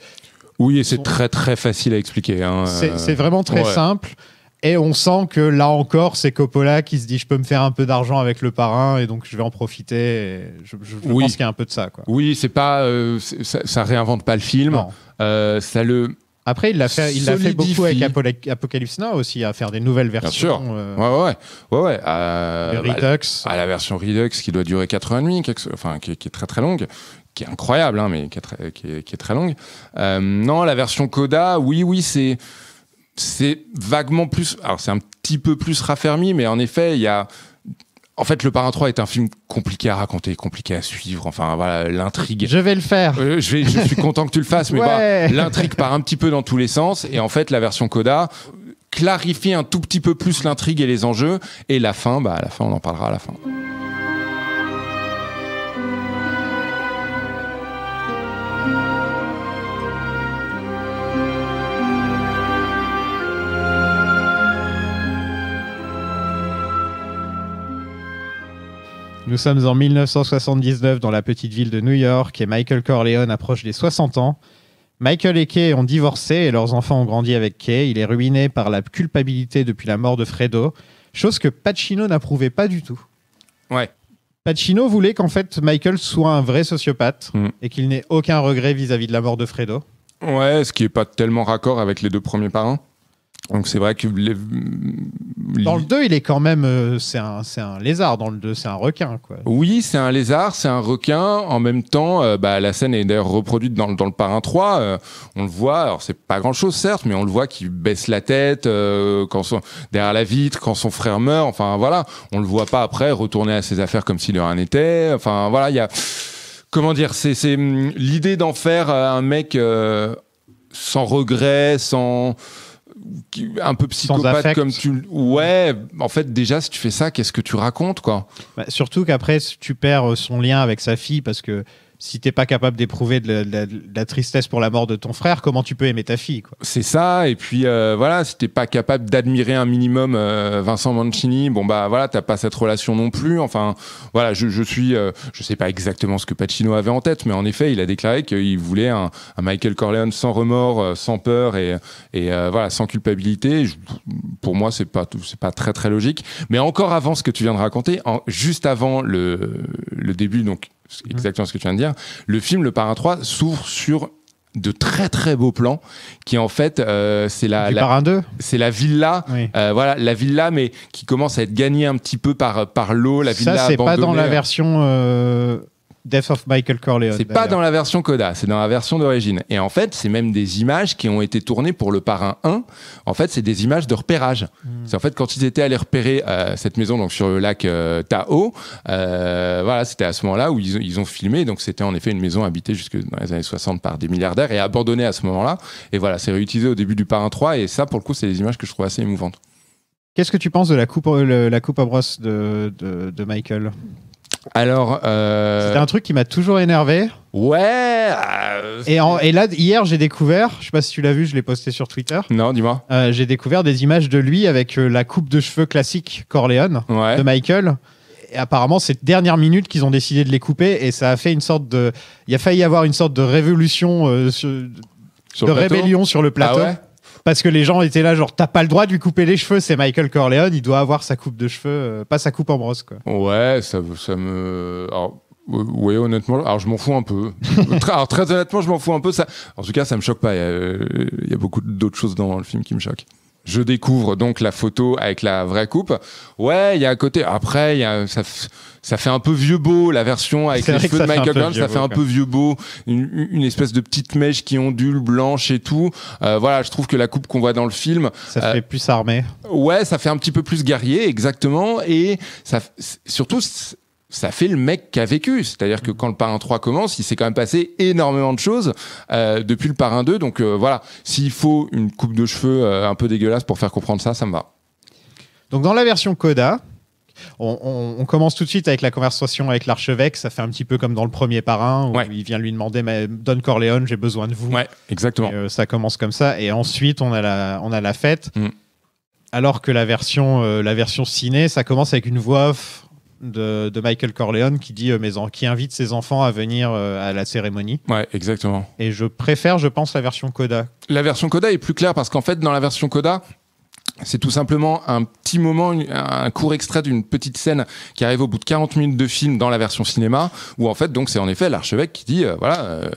Oui, et c'est très très facile à expliquer. Hein, euh, c'est vraiment très simple. Et on sent que là encore, c'est Coppola qui se dit je peux me faire un peu d'argent avec le parrain et donc je vais en profiter. je, oui. pense qu'il y a un peu de ça. Quoi. Oui, c'est pas, euh, ça, ne réinvente pas le film. ça le après, il l'a fait, il l'a fait beaucoup avec Apocalypse Now aussi, à faire des nouvelles versions. Bien sûr. Euh, ouais, ouais, ouais, ouais. À, la version Redux qui doit durer 4 ans et enfin, qui, est très très longue, qui est incroyable, hein, mais qui est très, longue. Euh, non, la version Coda, oui, oui, c'est c'est vaguement plus. Alors, c'est un petit peu plus raffermi, mais en effet, il y a en fait, Le Parrain 3 est un film compliqué à raconter, compliqué à suivre. Enfin, voilà, l'intrigue. Je vais le faire. Euh, je, suis content que tu le fasses, mais l'intrigue part un petit peu dans tous les sens. Et en fait, la version Coda clarifie un tout petit peu plus l'intrigue et les enjeux. Et la fin, bah, la fin, on en parlera à la fin. Nous sommes en 1979 dans la petite ville de New York et Michael Corleone approche des 60 ans. Michael et Kay ont divorcé et leurs enfants ont grandi avec Kay. Il est ruiné par la culpabilité depuis la mort de Fredo, chose que Pacino n'approuvait pas du tout. Ouais. Pacino voulait qu'en fait Michael soit un vrai sociopathe mm. et qu'il n'ait aucun regret vis-à-vis de la mort de Fredo. Ouais, ce qui n'est pas tellement raccord avec les deux premiers parents. Donc c'est vrai que dans le 2, il est quand même euh, c'est un, un lézard dans le 2, c'est un requin quoi. Oui, c'est un lézard, c'est un requin. En même temps, euh, bah, la scène est d'ailleurs reproduite dans, dans, le parrain 3, euh, on le voit, alors c'est pas grand-chose certes, mais on le voit qui baisse la tête quand son, derrière la vitre quand son frère meurt, enfin voilà, on le voit pas après retourner à ses affaires comme s'il si en rien Enfin voilà, il y a comment dire, c'est hum, l'idée d'en faire un mec sans regret, sans un peu psychopathe comme tu ouais en fait déjà si tu fais ça qu'est-ce que tu racontes quoi bah, surtout qu'après tu perds euh, son lien avec sa fille parce que si t'es pas capable d'éprouver de, la tristesse pour la mort de ton frère, comment tu peux aimer ta fille C'est ça. Et puis euh, voilà, si t'es pas capable d'admirer un minimum euh, Vincent Mancini, bon bah voilà, t'as pas cette relation non plus. Enfin voilà, je, suis, euh, je sais pas exactement ce que Pacino avait en tête, mais en effet, il a déclaré qu'il voulait un, Michael Corleone sans remords, sans peur et, et voilà, sans culpabilité. pour moi, c'est pas c'est pas très très logique. Mais encore avant ce que tu viens de raconter, juste avant le, le début donc exactement ce que tu viens de dire. Le film Le Parrain 3 s'ouvre sur de très très beaux plans qui en fait euh, c'est la, la c'est la villa euh, voilà la villa mais qui commence à être gagnée un petit peu par par l'eau la villa ça c'est pas dans la version euh, Death of Michael Corleone. C'est pas dans la version Coda, c'est dans la version d'origine. Et en fait, c'est même des images qui ont été tournées pour le parrain 1. En fait, c'est des images de repérage. Hmm. C'est en fait quand ils étaient allés repérer euh, cette maison donc sur le lac euh, Tao, euh, voilà, c'était à ce moment-là où ils, ont filmé. Donc c'était en effet une maison habitée jusque dans les années 60 par des milliardaires et abandonnée à ce moment-là. Et voilà, c'est réutilisé au début du parrain 3. Et ça, pour le coup, c'est des images que je trouve assez émouvantes. Qu'est-ce que tu penses de la coupe, la coupe à brosse de Michael alors. Euh... C'était un truc qui m'a toujours énervé. Ouais. Euh, et, là, hier, j'ai découvert, je sais pas si tu l'as vu, je l'ai posté sur Twitter. Non, dis-moi. Euh, j'ai découvert des images de lui avec euh, la coupe de cheveux classique Corleone de Michael. Et apparemment, c'est dernière minute qu'ils ont décidé de les couper et ça a fait une sorte de. Il a failli y avoir une sorte de révolution, sur... de rébellion sur le plateau. Ah parce que les gens étaient là, genre, t'as pas le droit de lui couper les cheveux, c'est Michael Corleone, il doit avoir sa coupe de cheveux, euh, pas sa coupe en brosse, quoi. Ouais, ça, me. Alors... honnêtement, alors je m'en fous un peu. alors très honnêtement, je m'en fous un peu. Ça, en tout cas, ça me choque pas. il y a euh, beaucoup d'autres choses dans le film qui me choquent je découvre donc la photo avec la vraie coupe. Ouais, il y a à côté. Après, y a, ça, ça, fait un peu vieux beau, la version avec les feux de Michael Brown, ça fait un peu vieux beau. Une, une, espèce de petite mèche qui ondule, blanche et tout. Euh, voilà, je trouve que la coupe qu'on voit dans le film. Ça euh, fait plus armé. Ouais, ça fait un petit peu plus guerrier, exactement. Et ça, surtout, ça fait le mec qui a vécu. C'est-à-dire que mm. quand le parrain 3 commence, il s'est quand même passé énormément de choses euh, depuis le parrain 2. Donc euh, voilà, s'il faut une coupe de cheveux euh, un peu dégueulasse pour faire comprendre ça, ça me va. Donc dans la version Coda, on, commence tout de suite avec la conversation avec l'archevêque. Ça fait un petit peu comme dans le premier parrain où il vient lui demander Don Corleone, j'ai besoin de vous. Ouais, exactement. ça commence comme ça. Et ensuite, on a la, fête. Mm. Alors que la version, la version ciné, ça commence avec une voix off de, Michael Corleone qui dit euh, qui invite ses enfants à venir euh, à la cérémonie. Ouais, exactement. Et je préfère, je pense, la version Coda. La version Coda est plus claire parce qu'en fait, dans la version Coda, c'est tout simplement un petit moment, un court extrait d'une petite scène qui arrive au bout de 40 minutes de film dans la version cinéma, où en fait, donc c'est en effet l'archevêque qui dit, euh, voilà, euh,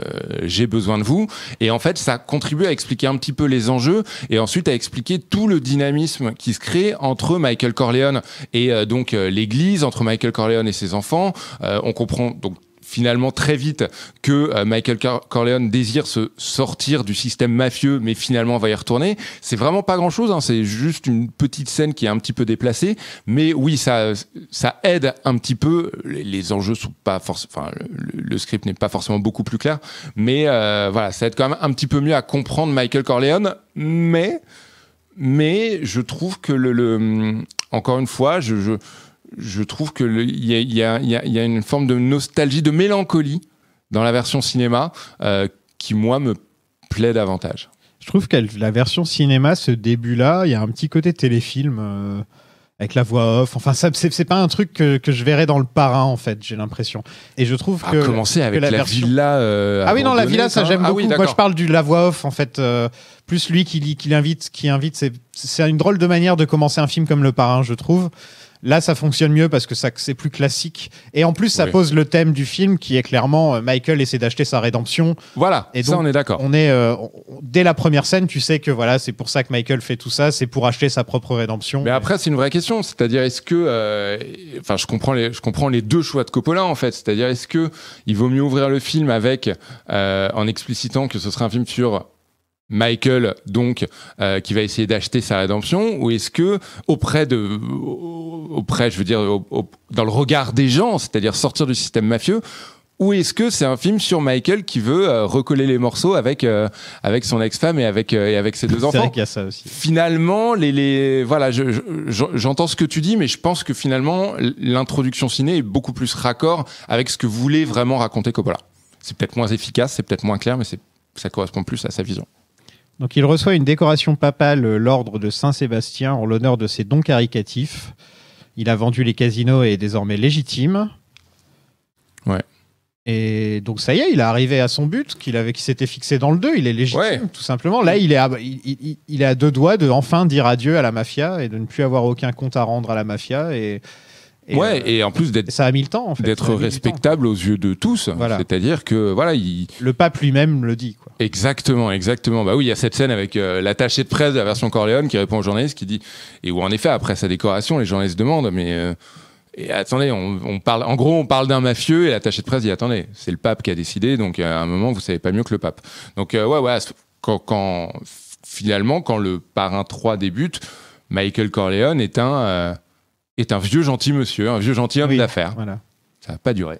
j'ai besoin de vous. Et en fait, ça contribue à expliquer un petit peu les enjeux et ensuite à expliquer tout le dynamisme qui se crée entre Michael Corleone et euh, donc l'Église, entre Michael Corleone et ses enfants. on comprend donc finalement très vite que euh, Michael Corleone désire se sortir du système mafieux, mais finalement va y retourner. C'est vraiment pas grand chose, hein. c'est juste une petite scène qui est un petit peu déplacée, mais oui, ça, ça aide un petit peu. Les, enjeux sont pas forcément, enfin, le, script n'est pas forcément beaucoup plus clair, mais euh, voilà, ça aide quand même un petit peu mieux à comprendre Michael Corleone, mais, mais je trouve que le, le encore une fois, je, je je trouve que il y a, une forme de nostalgie, de mélancolie dans la version cinéma euh, qui, moi, me plaît davantage. Je trouve que la version cinéma, ce début-là, il y a un petit côté téléfilm euh, avec la voix off. Enfin, ça, c'est, pas un truc que, je verrais dans le parrain, en fait, j'ai l'impression. Et je trouve ah, que. commencer avec la, villa. Euh, ah oui, non, la villa, ça, hein. j'aime ah beaucoup. Moi, je parle de la voix off, en fait. plus lui qui, qui l'invite, qui invite. c'est une drôle de manière de commencer un film comme le parrain, je trouve. Là, ça fonctionne mieux parce que c'est plus classique. Et en plus, ça pose le thème du film qui est clairement euh, Michael essaie d'acheter sa rédemption. Voilà. Et ça, on est d'accord. On est euh, dès la première scène, tu sais que voilà, c'est pour ça que Michael fait tout ça, c'est pour acheter sa propre rédemption. Mais après, c'est une vraie question. C'est-à-dire, est-ce que, euh, enfin, je comprends les, je comprends les deux choix de Coppola en fait. C'est-à-dire, est-ce que il vaut mieux ouvrir le film avec, en explicitant que ce sera un film sur Michael, donc, euh, qui va essayer d'acheter sa rédemption, ou est-ce que auprès de, auprès, je veux dire, au, dans le regard des gens, c'est-à-dire sortir du système mafieux, ou est-ce que c'est un film sur Michael qui veut euh, recoller les morceaux avec euh, avec son ex-femme et avec et avec ses deux enfants vrai y a ça aussi. Finalement, les les voilà, j'entends je, ce que tu dis, mais je pense que finalement l'introduction ciné est beaucoup plus raccord avec ce que voulait vraiment raconter Coppola. C'est peut-être moins efficace, c'est peut-être moins clair, mais c'est ça correspond plus à sa vision. Donc il reçoit une décoration papale, euh, l'ordre de Saint-Sébastien, en l'honneur de ses dons caricatifs. Il a vendu les casinos et est désormais légitime. Ouais. Et donc ça y est, il est arrivé à son but qu'il avait, qui s'était fixé dans le 2. Il est légitime, tout simplement. Là, il est, à, il, deux doigts de enfin dire adieu à la mafia et de ne plus avoir aucun compte à rendre à la mafia. Et et ouais, euh, et en plus d'être ça a mis le temps en fait. d'être respectable aux yeux de tous. C'est-à-dire que voilà, le pape lui-même le dit. Quoi. Exactement, exactement. Bah oui, il y a cette scène avec euh, l'attaché de presse de la version Corleone qui répond au journaliste qui dit et où en effet après sa décoration, les journalistes demandent mais euh, et attendez, on, parle en gros on parle d'un mafieux et l'attaché de presse dit attendez, c'est le pape qui a décidé donc à un moment vous savez pas mieux que le pape. Donc ouais ouais, quand, finalement quand le parrain 3 débute, Michael Corleone est un est un vieux gentil monsieur, un vieux gentil homme d'affaires. Voilà. Ça n'a pas duré.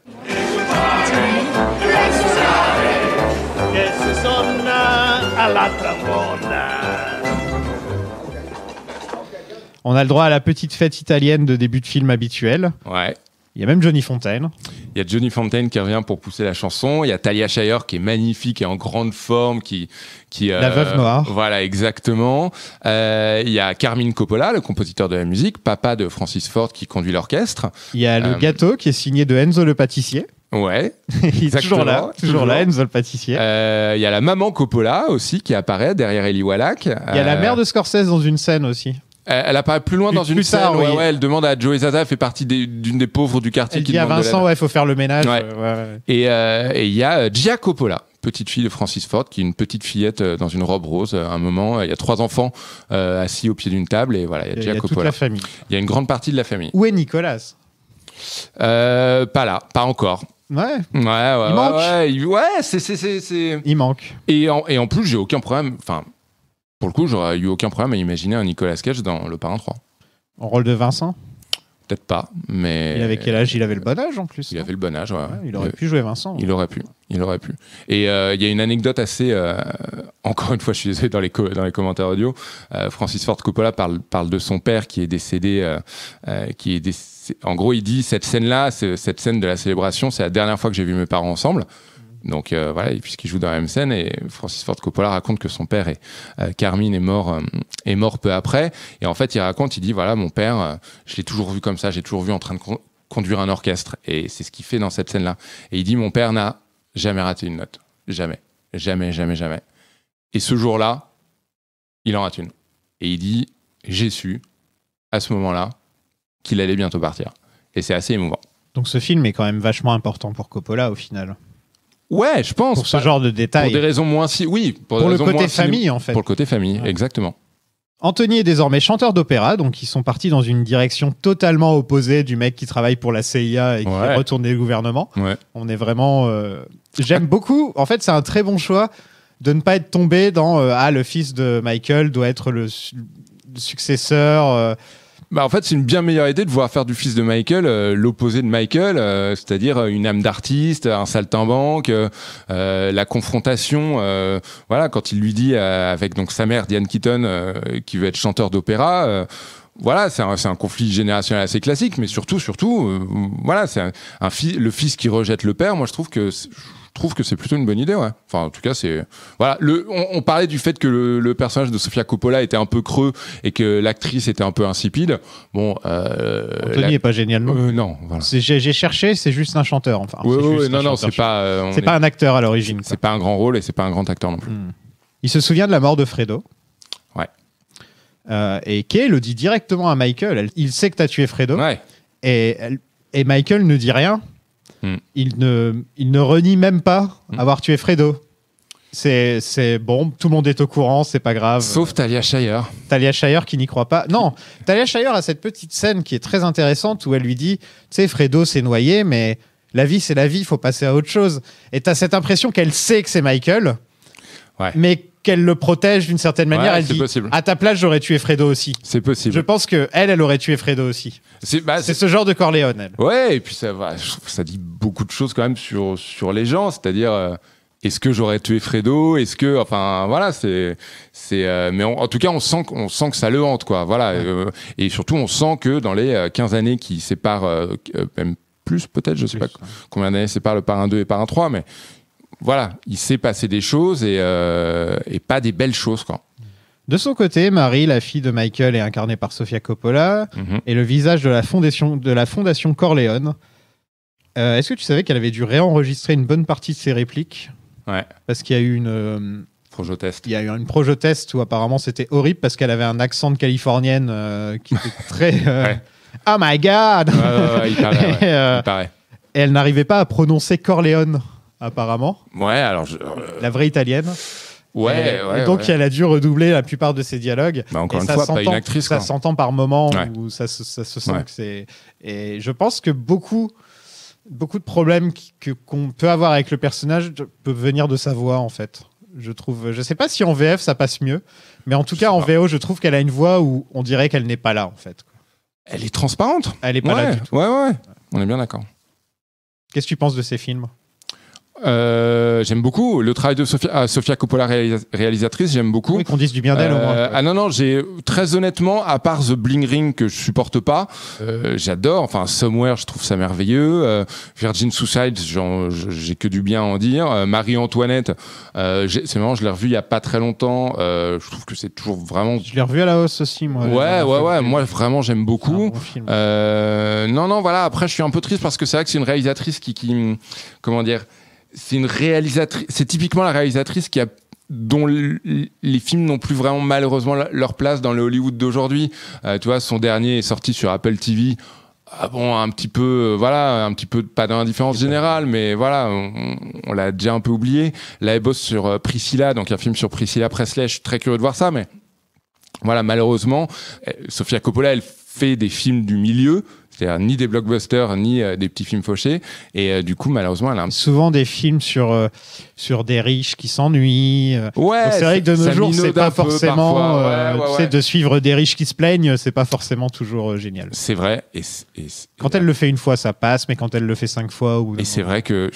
On a le droit à la petite fête italienne de début de film habituel. Ouais. Il y a même Johnny Fontaine. Il y a Johnny Fontaine qui revient pour pousser la chanson. Il y a Talia Shire qui est magnifique et en grande forme. Qui, qui, la euh, veuve noire. Voilà, exactement. Euh, il y a Carmine Coppola, le compositeur de la musique, papa de Francis Ford qui conduit l'orchestre. Il y a Le euh, Gâteau qui est signé de Enzo le pâtissier. Ouais. il toujours là, toujours, là, Enzo le pâtissier. Il y a la maman Coppola aussi qui apparaît derrière Eli Wallach. Il y a la mère de Scorsese dans une scène aussi. Elle, apparaît plus loin dans une salle. elle demande à Joey Zaza, elle fait partie d'une des, pauvres du quartier. Elle qui dit à Vincent, ouais, il faut faire le ménage. Euh, euh, et il y a euh, Giacopola, petite fille de Francis Ford, qui est une petite fillette dans une robe rose. À un moment, il y a trois enfants assis au pied d'une table et voilà, il y a, il y a toute la famille. Il y a une grande partie de la famille. Où est Nicolas Pas là, pas encore. Ouais. Ouais, ouais, il manque. Ouais, c'est, c'est, Il manque. Et en, et en plus, j'ai aucun problème. Enfin, pour le coup, j'aurais eu aucun problème à imaginer un Nicolas Cage dans Le Parrain 3. En rôle de Vincent Peut-être pas, mais. Il avait quel âge Il avait le bon âge en plus. Il avait le bon âge, ouais. il aurait pu jouer Vincent. Il aurait pu. Il aurait pu. Et euh, il y a une anecdote assez. Euh, encore une fois, je suis désolé dans les, dans les commentaires audio. Euh, Francis Ford Coppola parle, de son père qui est décédé. qui est En gros, il dit cette scène-là, cette scène de la célébration, c'est la dernière fois que j'ai vu mes parents ensemble. Donc euh, voilà, puisqu'il joue dans la même scène, et Francis Ford Coppola raconte que son père, est, euh, Carmine, euh, est mort, peu après. Et en fait, il raconte, il dit, voilà, mon père, je l'ai toujours vu comme ça, j'ai toujours vu en train de conduire un orchestre. Et c'est ce qu'il fait dans cette scène-là. Et il dit, mon père n'a jamais raté une note. Jamais. Jamais, jamais, jamais. Et ce jour-là, il en rate une. Et il dit, j'ai su, à ce moment-là, qu'il allait bientôt partir. Et c'est assez émouvant. Donc ce film est quand même vachement important pour Coppola au final. Ouais, je pense. Pour ce genre de détails. Pour des raisons moins si. Oui, pour, le côté famille, en fait. Pour le côté famille, exactement. Anthony est désormais chanteur d'opéra, donc ils sont partis dans une direction totalement opposée du mec qui travaille pour la CIA et qui ouais. retourne au gouvernement. On est vraiment. Euh, j'aime beaucoup. En fait, c'est un très bon choix de ne pas être tombé dans euh, ah le fils de Michael doit être le, successeur. Euh, bah en fait, c'est une bien meilleure idée de voir faire du fils de Michael euh, l'opposé de Michael, euh, c'est-à-dire euh, une âme d'artiste, un saltimbanque, la confrontation. voilà, quand il lui dit avec donc sa mère Diane Keaton qui veut être chanteur d'opéra voilà, c'est un, un, conflit générationnel assez classique, mais surtout, surtout, voilà, c'est un, un le fils qui rejette le père. Moi, je trouve que trouve que c'est plutôt une bonne idée, Enfin, en tout cas, c'est voilà. on, parlait du fait que le, personnage de Sofia Coppola était un peu creux et que l'actrice était un peu insipide. Bon, euh, Anthony pas génial. non, euh, J'ai cherché, c'est juste un chanteur. Enfin, non, non, c'est pas. Euh, c'est pas un acteur à l'origine. C'est pas un grand rôle et c'est pas un grand acteur non plus. Hmm. Il se souvient de la mort de Fredo. Ouais. Euh, et Kay le dit directement à Michael. Il sait que t'as tué Fredo. Ouais. Et, et Michael ne dit rien. Hmm. Il, ne, il ne renie même pas hmm. avoir tué Fredo. C'est bon, tout le monde est au courant, c'est pas grave. Sauf Talia Shire. Talia Shire qui n'y croit pas. Non, Talia Shire a cette petite scène qui est très intéressante où elle lui dit Tu sais, Fredo s'est noyé, mais la vie c'est la vie, il faut passer à autre chose. Et t'as cette impression qu'elle sait que c'est Michael, ouais. mais qu'elle le protège d'une certaine manière. elle dit À ta place, j'aurais tué Fredo aussi. C'est possible. Je pense que elle, elle aurait tué Fredo aussi. C'est bah, ce genre de Corleone. Elle. Ouais, et puis ça ça dit beaucoup de choses quand même sur sur les gens, c'est-à-dire. Euh, est-ce que j'aurais tué Fredo Est-ce que, enfin, voilà, c'est, c'est, euh, mais en tout cas, on sent, sent que ça le hante, quoi. Voilà, euh, et surtout, on sent que dans les 15 années qui séparent, même plus peut-être, je sais pas combien d'années séparent le un 2 et par un 3, mais voilà, il s'est passé des choses euh, et, pas des belles choses. Quoi. De son côté, Marie, la fille de Michael, est incarnée par Sofia Coppola mhm. et le visage de la fondation, de la fondation Corleone. Euh, est-ce que tu savais qu'elle avait dû réenregistrer une bonne partie de ses répliques Ouais. Parce qu'il y a eu une. Euh, projetest. Il y a eu une projetest où apparemment c'était horrible parce qu'elle avait un accent de californienne euh, qui était très. Ah Oh my god! et elle n'arrivait pas à prononcer Corleone apparemment. Ouais, alors. Euh, la vraie italienne. Ouais, donc elle a dû redoubler la plupart de ses dialogues. Bah, encore une ça fois, pas une actrice. Ça s'entend par moments où ça, ça se sent c'est. Et je pense que beaucoup, beaucoup de problèmes qu'on peut avoir avec le personnage peuvent venir de sa voix en fait. Je trouve. Je sais pas si en VF ça passe mieux, mais en tout cas en VO, je trouve qu'elle a une voix où on dirait qu'elle n'est pas là en fait. Elle est transparente. Elle est pas là. Ouais, ouais. On est bien d'accord. Qu'est-ce que tu penses de ces films euh, j'aime beaucoup le travail de Sofia, ah, Sofia Coppola, réalisatrice. J'aime beaucoup. qu'on dise du bien d'elle au moins. Euh, ah non non, j'ai très honnêtement, à part The Bling Ring que je supporte pas, euh, j'adore. Enfin, Somewhere, je trouve ça merveilleux. Virgin Suicide, j'ai que du bien à en dire. Marie-Antoinette, c'est marrant, je l'ai revu il y a pas très longtemps. je trouve que c'est toujours vraiment. Tu l'as revu à la hausse aussi, moi. Ouais ouais ouais. Moi vraiment, j'aime beaucoup. non non, voilà. Après, je suis un peu triste parce que c'est vrai que c'est une réalisatrice qui, qui comment dire c'est une réalisatrice, c'est typiquement la réalisatrice qui a dont les films n'ont plus vraiment malheureusement leur place dans le Hollywood d'aujourd'hui. Euh, tu vois, son dernier est sorti sur Apple TV. Ah bon, un petit peu, euh, voilà, un petit peu, pas dans générale, mais voilà, on, l'a déjà un peu oublié. Là, elle bosse sur euh, Priscilla, donc un film sur Priscilla Presley. Je suis très curieux de voir ça, mais voilà, malheureusement, Sofia Coppola, elle fait des films du milieu, ni des blockbusters, ni euh, des petits films fauchés. Et euh, du coup, malheureusement, elle a Souvent des films sur, euh, sur des riches qui s'ennuient. Ouais, c'est vrai que de nos jours, c'est pas forcément. sais, de suivre des riches qui se plaignent, c'est pas forcément toujours génial. C'est vrai. Et, quand elle le fait une fois, ça passe, mais quand elle le fait cinq fois. Ou et c'est vrai que.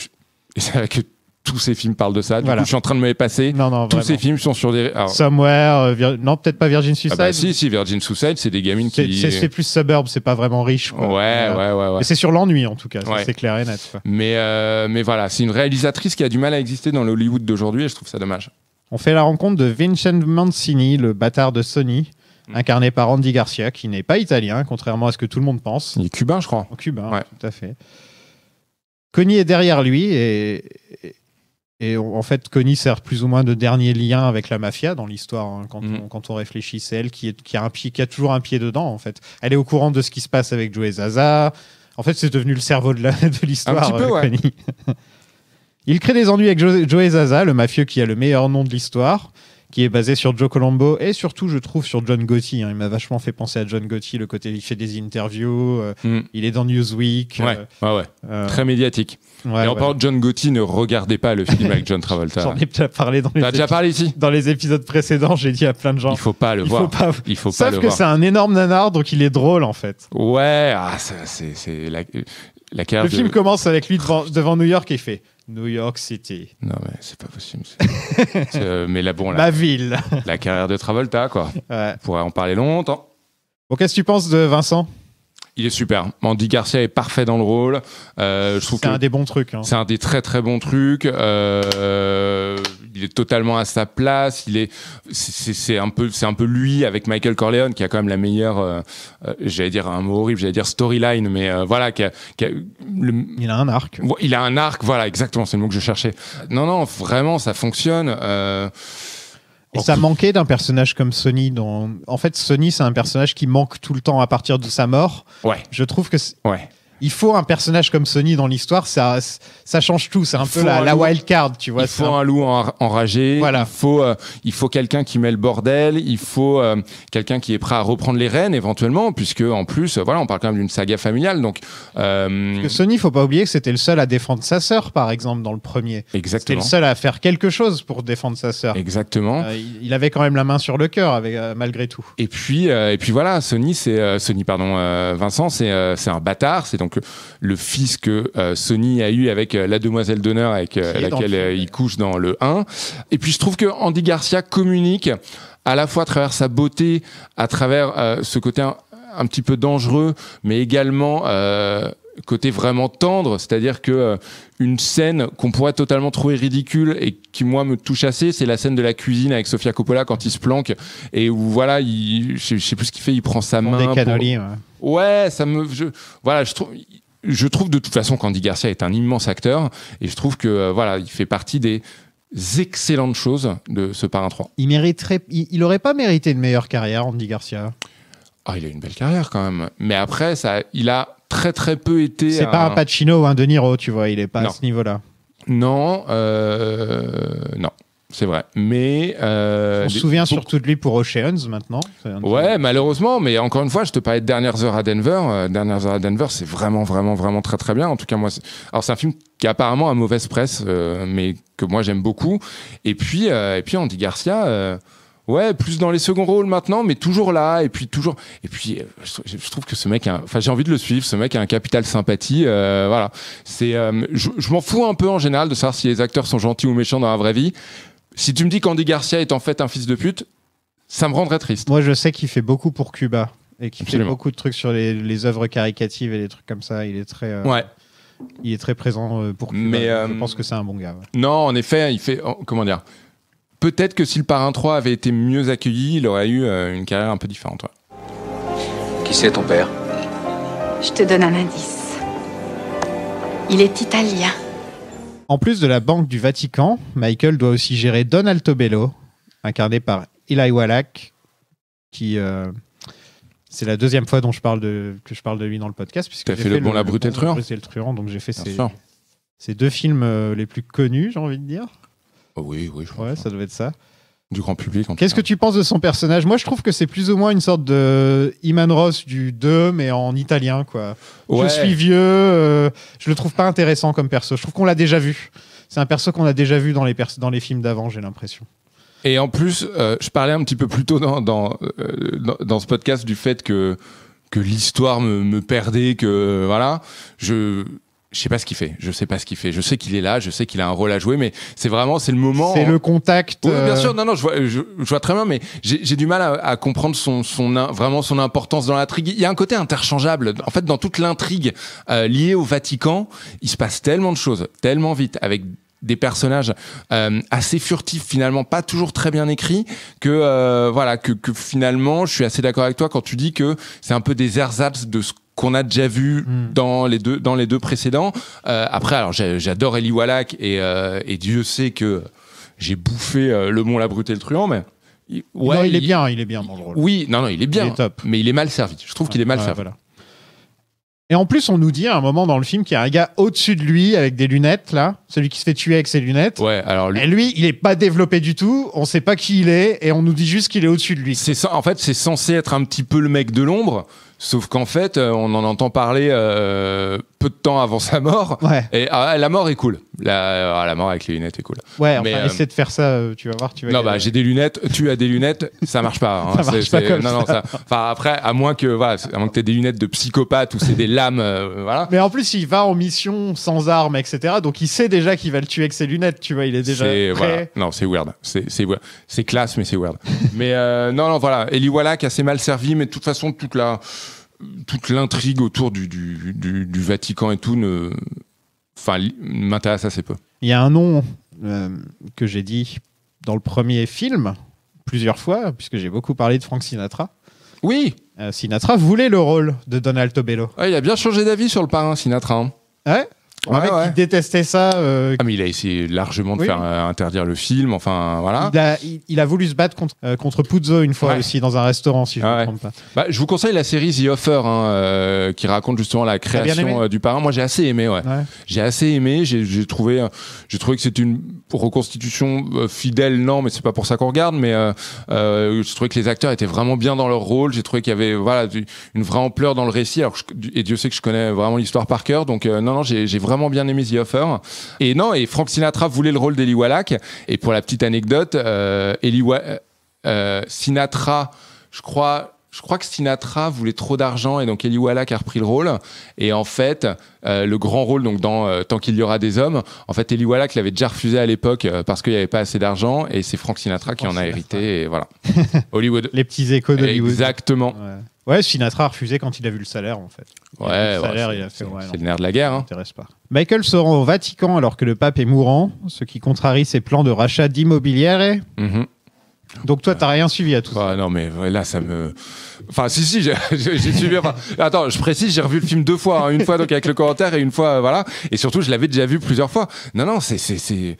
C'est vrai que tous ces films parlent de ça. Du coup, je suis en train de me les passer. tous ces films sont sur des. Somewhere, euh, non, peut-être pas Virgin ah bah, Suicide. si, si, Virgin Suicide, c'est des gamines qui. C'est plus suburb, c'est pas vraiment riche. Ouais, ouais, ouais, c'est sur l'ennui, en tout cas, c'est clair et net. Mais, euh, mais voilà, c'est une réalisatrice qui a du mal à exister dans l'Hollywood d'aujourd'hui et je trouve ça dommage. On fait la rencontre de Vincent Mancini, le bâtard de Sony mm. incarné par Andy Garcia, qui n'est pas italien, contrairement à ce que tout le monde pense. Il est cubain, je crois. Cubain, ouais. tout à fait. Connie est derrière lui et, et en fait, Connie sert plus ou moins de dernier lien avec la mafia dans l'histoire. Hein, mhm. quand, on, quand, réfléchit, c'est elle qui, est, qui, a un pied, qui a toujours un pied dedans, en fait. Elle est au courant de ce qui se passe avec Joe Zaza. En fait, c'est devenu le cerveau de l'histoire, Il crée des ennuis avec Joe, Joe Zaza, le mafieux qui a le meilleur nom de l'histoire qui est basé sur Joe Colombo et surtout, je trouve, sur John Gotti. Hein. Il m'a vachement fait penser à John Gotti, le côté il fait des interviews, euh, hmm. il est dans Newsweek. Ouais, euh, ouais, euh, très médiatique. et en parlant John Gotti, ne regardez pas le film avec John Travolta. J'en ai déjà parlé dans les, déjà parlé dans les épisodes précédents. J'ai dit à plein de gens. Il faut pas le voir. Il faut pas Sauf que c'est un énorme nanar, donc il est drôle en fait. Ouais, ah, c'est la... Le film commence avec lui devant, New York et il fait New York City. Non, mais c'est pas possible. Euh, mais la ville. la carrière de Travolta, quoi. On pourrait en parler longtemps. Bon, qu'est-ce que tu penses de Vincent il est super. Mandy Garcia est parfait dans le rôle. Euh, je trouve c'est un des bons trucs. Hein. C'est un des très très bons trucs. Euh, il est totalement à sa place. Il est, c'est un peu, c'est un peu lui avec Michael Corleone qui a quand même la meilleure, euh, euh, j'allais dire un mot horrible, j'allais dire storyline, mais euh, voilà, qui a, qui a le... il a un arc. Il a un arc, voilà, exactement, c'est le mot que je cherchais. Non non, vraiment, ça fonctionne. Euh, et ça manquait d'un personnage comme Sony. Dont... En fait, Sony, c'est un personnage qui manque tout le temps à partir de sa mort. Ouais. Je trouve que. Ouais il faut un personnage comme Sony dans l'histoire, ça, ça change tout. C'est un peu la, wild card, tu vois. Il faut un, loup enragé. Voilà. Il faut, euh, faut quelqu'un qui met le bordel. Il faut euh, quelqu'un qui est prêt à reprendre les rênes éventuellement, puisque en plus, euh, voilà, on parle quand même d'une saga familiale. Donc, il ne faut pas oublier que c'était le seul à défendre sa sœur, par exemple, dans le premier. Exactement. C'était le seul à faire quelque chose pour défendre sa sœur. Exactement. il, avait quand même la main sur le cœur, avec, malgré tout. Et puis, et puis voilà, Sony, c'est Sony, pardon, Vincent, c'est c'est un bâtard. C'est donc le fils que euh, Sony a eu avec euh, la demoiselle d'honneur avec euh, laquelle il couche dans le 1. Et puis je trouve que Andy Garcia communique à la fois à travers sa beauté, à travers ce côté un, petit peu dangereux, mais également côté vraiment tendre, c'est-à-dire que euh, une scène qu'on pourrait totalement trouver ridicule et qui moi me touche assez, c'est la scène de la cuisine avec Sofia Coppola quand il se planque et où voilà, il, je, sais plus ce qu'il fait, il prend sa main. Des canolis, ouais. ça me, voilà, je trouve. Je trouve de toute façon qu'Andy Garcia est un immense acteur et je trouve que euh, voilà, il fait partie des excellentes choses de ce parrain 3. Il mériterait, il, aurait pas mérité une meilleure carrière, Andy Garcia. Ah, il a une belle carrière quand même. Mais après, ça, il a très très peu été. C'est pas un Pacino ou un De Niro, tu vois, il est pas à ce niveau-là. Non, euh, non. C'est vrai, mais euh, on se souvient surtout de lui pour Oceans maintenant. Ouais, malheureusement, mais encore une fois, je te parlais de Dernières heures à Denver. Euh, Dernières heures à Denver, c'est vraiment, vraiment, vraiment très, très bien. En tout cas, moi, alors c'est un film qui apparemment a mauvaise presse, euh, mais que moi j'aime beaucoup. Et puis, et puis Andy Garcia Ouais, plus dans les seconds rôles maintenant, mais toujours là, et puis toujours. Et puis, euh, je, trouve que ce mec, enfin, j'ai envie de le suivre. Ce mec a un capital sympathie. Euh, voilà, c'est. Euh, je, m'en fous un peu en général de savoir si les acteurs sont gentils ou méchants dans la vraie vie. Si tu me dis qu'Andy Garcia est en fait un fils de pute, ça me rendrait triste. Moi, je sais qu'il fait beaucoup pour Cuba et qu'il fait beaucoup de trucs sur les, les, œuvres caricatives et des trucs comme ça. Il est très. Ouais il est très présent pour Cuba. Mais je pense que c'est un bon gars. Non, en effet, il fait oh, comment dire peut-être que si le parrain 3 avait été mieux accueilli, il aurait eu euh, une carrière un peu différente. Qui c'est ton père Je te donne un indice. Il est italien. En plus de la Banque du Vatican, Michael doit aussi gérer Donald Altobello, incarné par Eli Wallach, qui. Euh, c'est la deuxième fois dont je parle de, que je parle de lui dans le podcast. Tu as fait, le bon, la brute et le truand. donc j'ai fait ces, ces, deux films euh, les plus connus, j'ai envie de dire. Ah oui, oui, je crois ça hein. devait être ça. Du grand public. Qu'est-ce que tu penses de son personnage Moi, je trouve que c'est plus ou moins une sorte de Iman Ross du 2, mais en italien, quoi. Je suis vieux, euh, je le trouve pas intéressant comme perso. Je trouve qu'on l'a déjà vu. C'est un perso qu'on a déjà vu dans les, dans les films d'avant, j'ai l'impression. Et en plus, euh, je parlais un petit peu plus tôt euh, dans, ce podcast du fait que que l'histoire me, me, perdait, que voilà, je je sais pas ce qu'il fait. Je sais pas ce qu'il fait. Je sais qu'il est là. Je sais qu'il a un rôle à jouer, mais c'est vraiment, c'est le moment. C'est le hein. contact. bien euh, sûr. Non, non, je vois, je, vois très bien, mais j'ai du mal à, à comprendre son, son, vraiment son importance dans l'intrigue. Il y a un côté interchangeable. En fait, dans toute l'intrigue euh, liée au Vatican, il se passe tellement de choses, tellement vite, avec des personnages euh, assez furtifs finalement pas toujours très bien écrits que voilà que, que, finalement je suis assez d'accord avec toi quand tu dis que c'est un peu des ersatz de ce qu'on a déjà vu hmm. dans les deux dans les deux précédents. Euh, après, alors j'adore Eli Wallach euh, et, Dieu sait que j'ai bouffé euh, le Mont la Brute et le Truand, mais il, est bien, il est bien dans le Oui, non, non, il est bien, top. mais il est mal servi. Je trouve qu'il est mal servi. Voilà. Et en plus, on nous dit à un moment dans le film qu'il y a un gars au-dessus de lui avec des lunettes, là, celui qui se fait tuer avec ses lunettes. Ouais, alors Et lui, il n'est pas développé du tout, on ne sait pas qui il est, et on nous dit juste qu'il est au-dessus de lui. C'est ça, en fait, c'est censé être un petit peu le mec de l'ombre, Sauf qu'en fait, euh, on en entend parler euh, peu de temps avant sa mort. Ouais. Et ah, la mort est cool. La, ah, la mort avec les lunettes est cool. Ouais, mais, enfin, euh, de faire ça, euh, tu vas voir. Tu vas non, bah, j'ai des lunettes, tu as des lunettes, ça marche pas. Hein. ça marche pas comme non, Non, ça... Enfin, après, à moins que, voilà, à moins que t'aies des lunettes de psychopathe ou c'est des lames, euh, voilà. Mais en plus, il va en mission sans armes, etc. Donc, il sait déjà qu'il va le tuer avec ses lunettes, tu vois, il est déjà. prêt. Non, c'est weird. C'est classe, mais c'est weird. mais non, non, voilà. Eli Wallach assez mal servi, mais de toute façon, toute la toute l'intrigue autour du, Vatican et tout ne m'intéresse assez peu. Il y a un nom euh, que j'ai dit dans le premier film plusieurs fois, puisque j'ai beaucoup parlé de Frank Sinatra. Oui euh, Sinatra voulait le rôle de Donald Tobello. Ah, il a bien changé d'avis sur le parrain, Sinatra. Hein. Ouais un ouais, mec qui détestait ça. Euh... Ah, mais il a essayé largement de faire euh, interdire le film. Enfin, voilà. Il a, il, a voulu se battre contre, euh, contre Puzo une fois aussi dans un restaurant, si je ne me trompe pas. Bah, je vous conseille la série The Offer, hein, euh, qui raconte justement la création du parrain. Moi, j'ai assez aimé. Ouais. J'ai assez aimé. J'ai trouvé, j'ai trouvé que c'est une reconstitution fidèle. Non, mais c'est pas pour ça qu'on regarde. Mais j'ai trouvé que les acteurs étaient vraiment bien dans leur rôle. J'ai trouvé qu'il y avait voilà une vraie ampleur dans le récit. Alors, et Dieu sait que je connais vraiment l'histoire par cœur. Donc non, non, j'ai vraiment vraiment bien aimé The Offer. Et non, et Frank Sinatra voulait le rôle d'Eli Wallach. Et pour la petite anecdote, euh, Eli euh, euh, Sinatra, je crois, je crois que Sinatra voulait trop d'argent et donc Eli Wallach a repris le rôle. Et en fait, le grand rôle donc dans Tant qu'il y aura des hommes, en fait, Eli Wallach l'avait déjà refusé à l'époque parce qu'il n'y avait pas assez d'argent et c'est Frank Sinatra qui oh, en a hérité. Et voilà. Hollywood. Les petits échos d'Hollywood. Exactement. Ouais, Sinatra a refusé quand il a vu le salaire, en fait. ouais, ouais c'est le nerf de la guerre. Hein. Pas. Michael se rend au Vatican alors que le pape est mourant, ce qui contrarie ses plans de rachat d'immobilier. Mhm. Donc toi, t'as rien suivi à tout ça. Non, mais là, ça me. Enfin, si, si, j'ai suivi. attends, je précise, j'ai revu le film deux fois. Hein, une fois donc avec le commentaire et une fois, voilà. Et surtout, je l'avais déjà vu plusieurs fois. Non, non, c'est, c'est,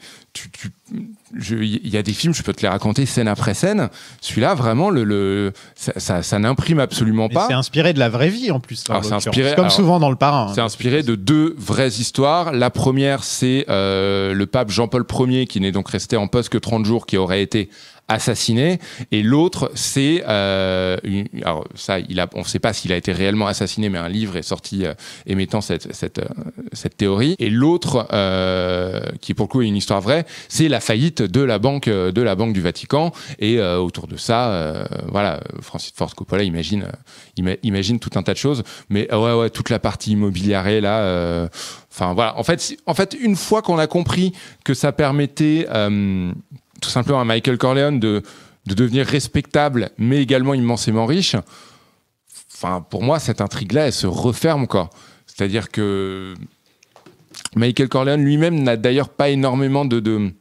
il y a des films, je peux te les raconter scène après scène. Celui-là, vraiment, le, ça, ça, n'imprime absolument pas. C'est inspiré de la vraie vie en plus. comme souvent dans le parrain. Hein. C'est inspiré de deux vraies histoires. La première, c'est euh, le pape Jean-Paul Ier qui n'est donc resté en poste que 30 jours, qui aurait été assassiné, et l'autre, c'est... Euh, alors ça, il a, on ne sait pas s'il a été réellement assassiné, mais un livre est sorti euh, émettant cette, cette, euh, cette, théorie. Et l'autre, euh, qui pour le coup est une histoire vraie, c'est la faillite de la banque, de la banque du Vatican. Et autour de ça, voilà, Francis Ford Coppola imagine, imagine tout un tas de choses. Mais ouais, ouais, toute la partie immobilière, là... Enfin voilà, en fait, en fait une fois qu'on a compris que ça permettait tout simplement à Michael Corleone de, de devenir respectable, mais également immensément riche, enfin, pour moi, cette intrigue-là, elle se referme, quoi. C'est-à-dire que Michael Corleone lui-même n'a d'ailleurs pas énormément de, de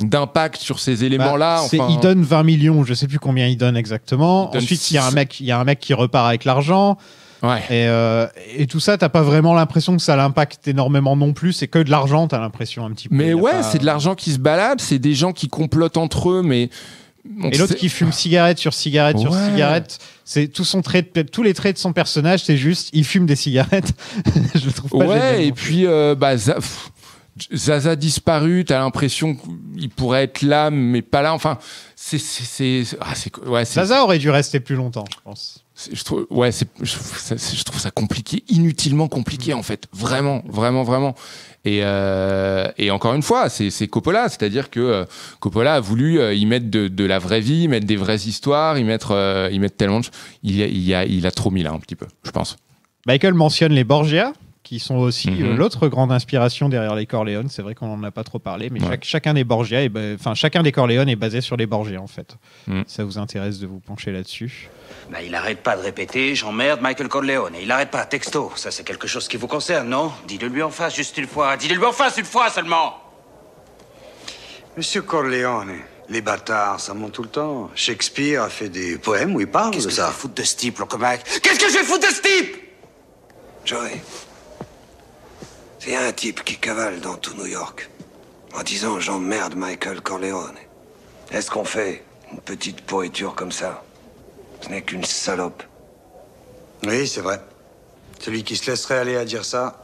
d'impact sur ces éléments-là. Bah, il donne 20 millions, je sais plus combien il donne exactement. Ensuite, il y, un mec, y a un mec qui repart avec l'argent. Euh, et, tout ça, t'as pas vraiment l'impression que ça l'impacte énormément non plus. C'est que de l'argent, t'as l'impression un petit peu. Mais ouais, c'est de l'argent qui se balade, c'est des gens qui complotent entre eux, mais. et l'autre qui fume cigarette sur cigarette sur cigarette. C'est tout son trait, tous les traits de son personnage, c'est juste, il fume des cigarettes. Je le trouve pas Ouais, et puis euh, bah, Zaza disparu, t'as l'impression qu'il pourrait être là, mais pas là. Enfin, c'est. Ah, Zaza aurait dû rester plus longtemps, je pense je trouve, ouais, je, je, trouve ça compliqué, inutilement compliqué mm. en fait, vraiment, vraiment, vraiment. Et, euh, encore une fois, c'est Coppola, c'est-à-dire que euh, Coppola a voulu euh, y mettre de, la vraie vie, y mettre des vraies histoires, y mettre, y mettre tellement de... il, il, a, il a trop mis là un petit peu, je pense. Michael mentionne les Borgias qui sont aussi euh, mhm. l'autre grande inspiration derrière les Corleone. C'est vrai qu'on n'en a pas trop parlé, mais chacun des Borgia, enfin chacun des Corleone est basé sur les Borgia en fait. Mhm. Ça vous intéresse de vous pencher là-dessus bah, il arrête pas de répéter, j'emmerde Michael Corleone. il n'arrête pas, texto. Ça, c'est quelque chose qui vous concerne, non Dis-le lui en face, juste une fois. Dis-le lui en face, une fois seulement Monsieur Corleone, les bâtards, ça monte tout le temps. Shakespeare a fait des poèmes où il parle de ça. Qu'est-ce que je vais foutre de ce type, Qu'est-ce que je vais foutre de ce type Joey, il y a un type qui cavale dans tout New York en disant j'emmerde Michael Corleone. Est-ce qu'on fait une petite pourriture comme ça Ce n'est qu'une salope. Oui, c'est vrai. Celui qui se laisserait aller à dire ça,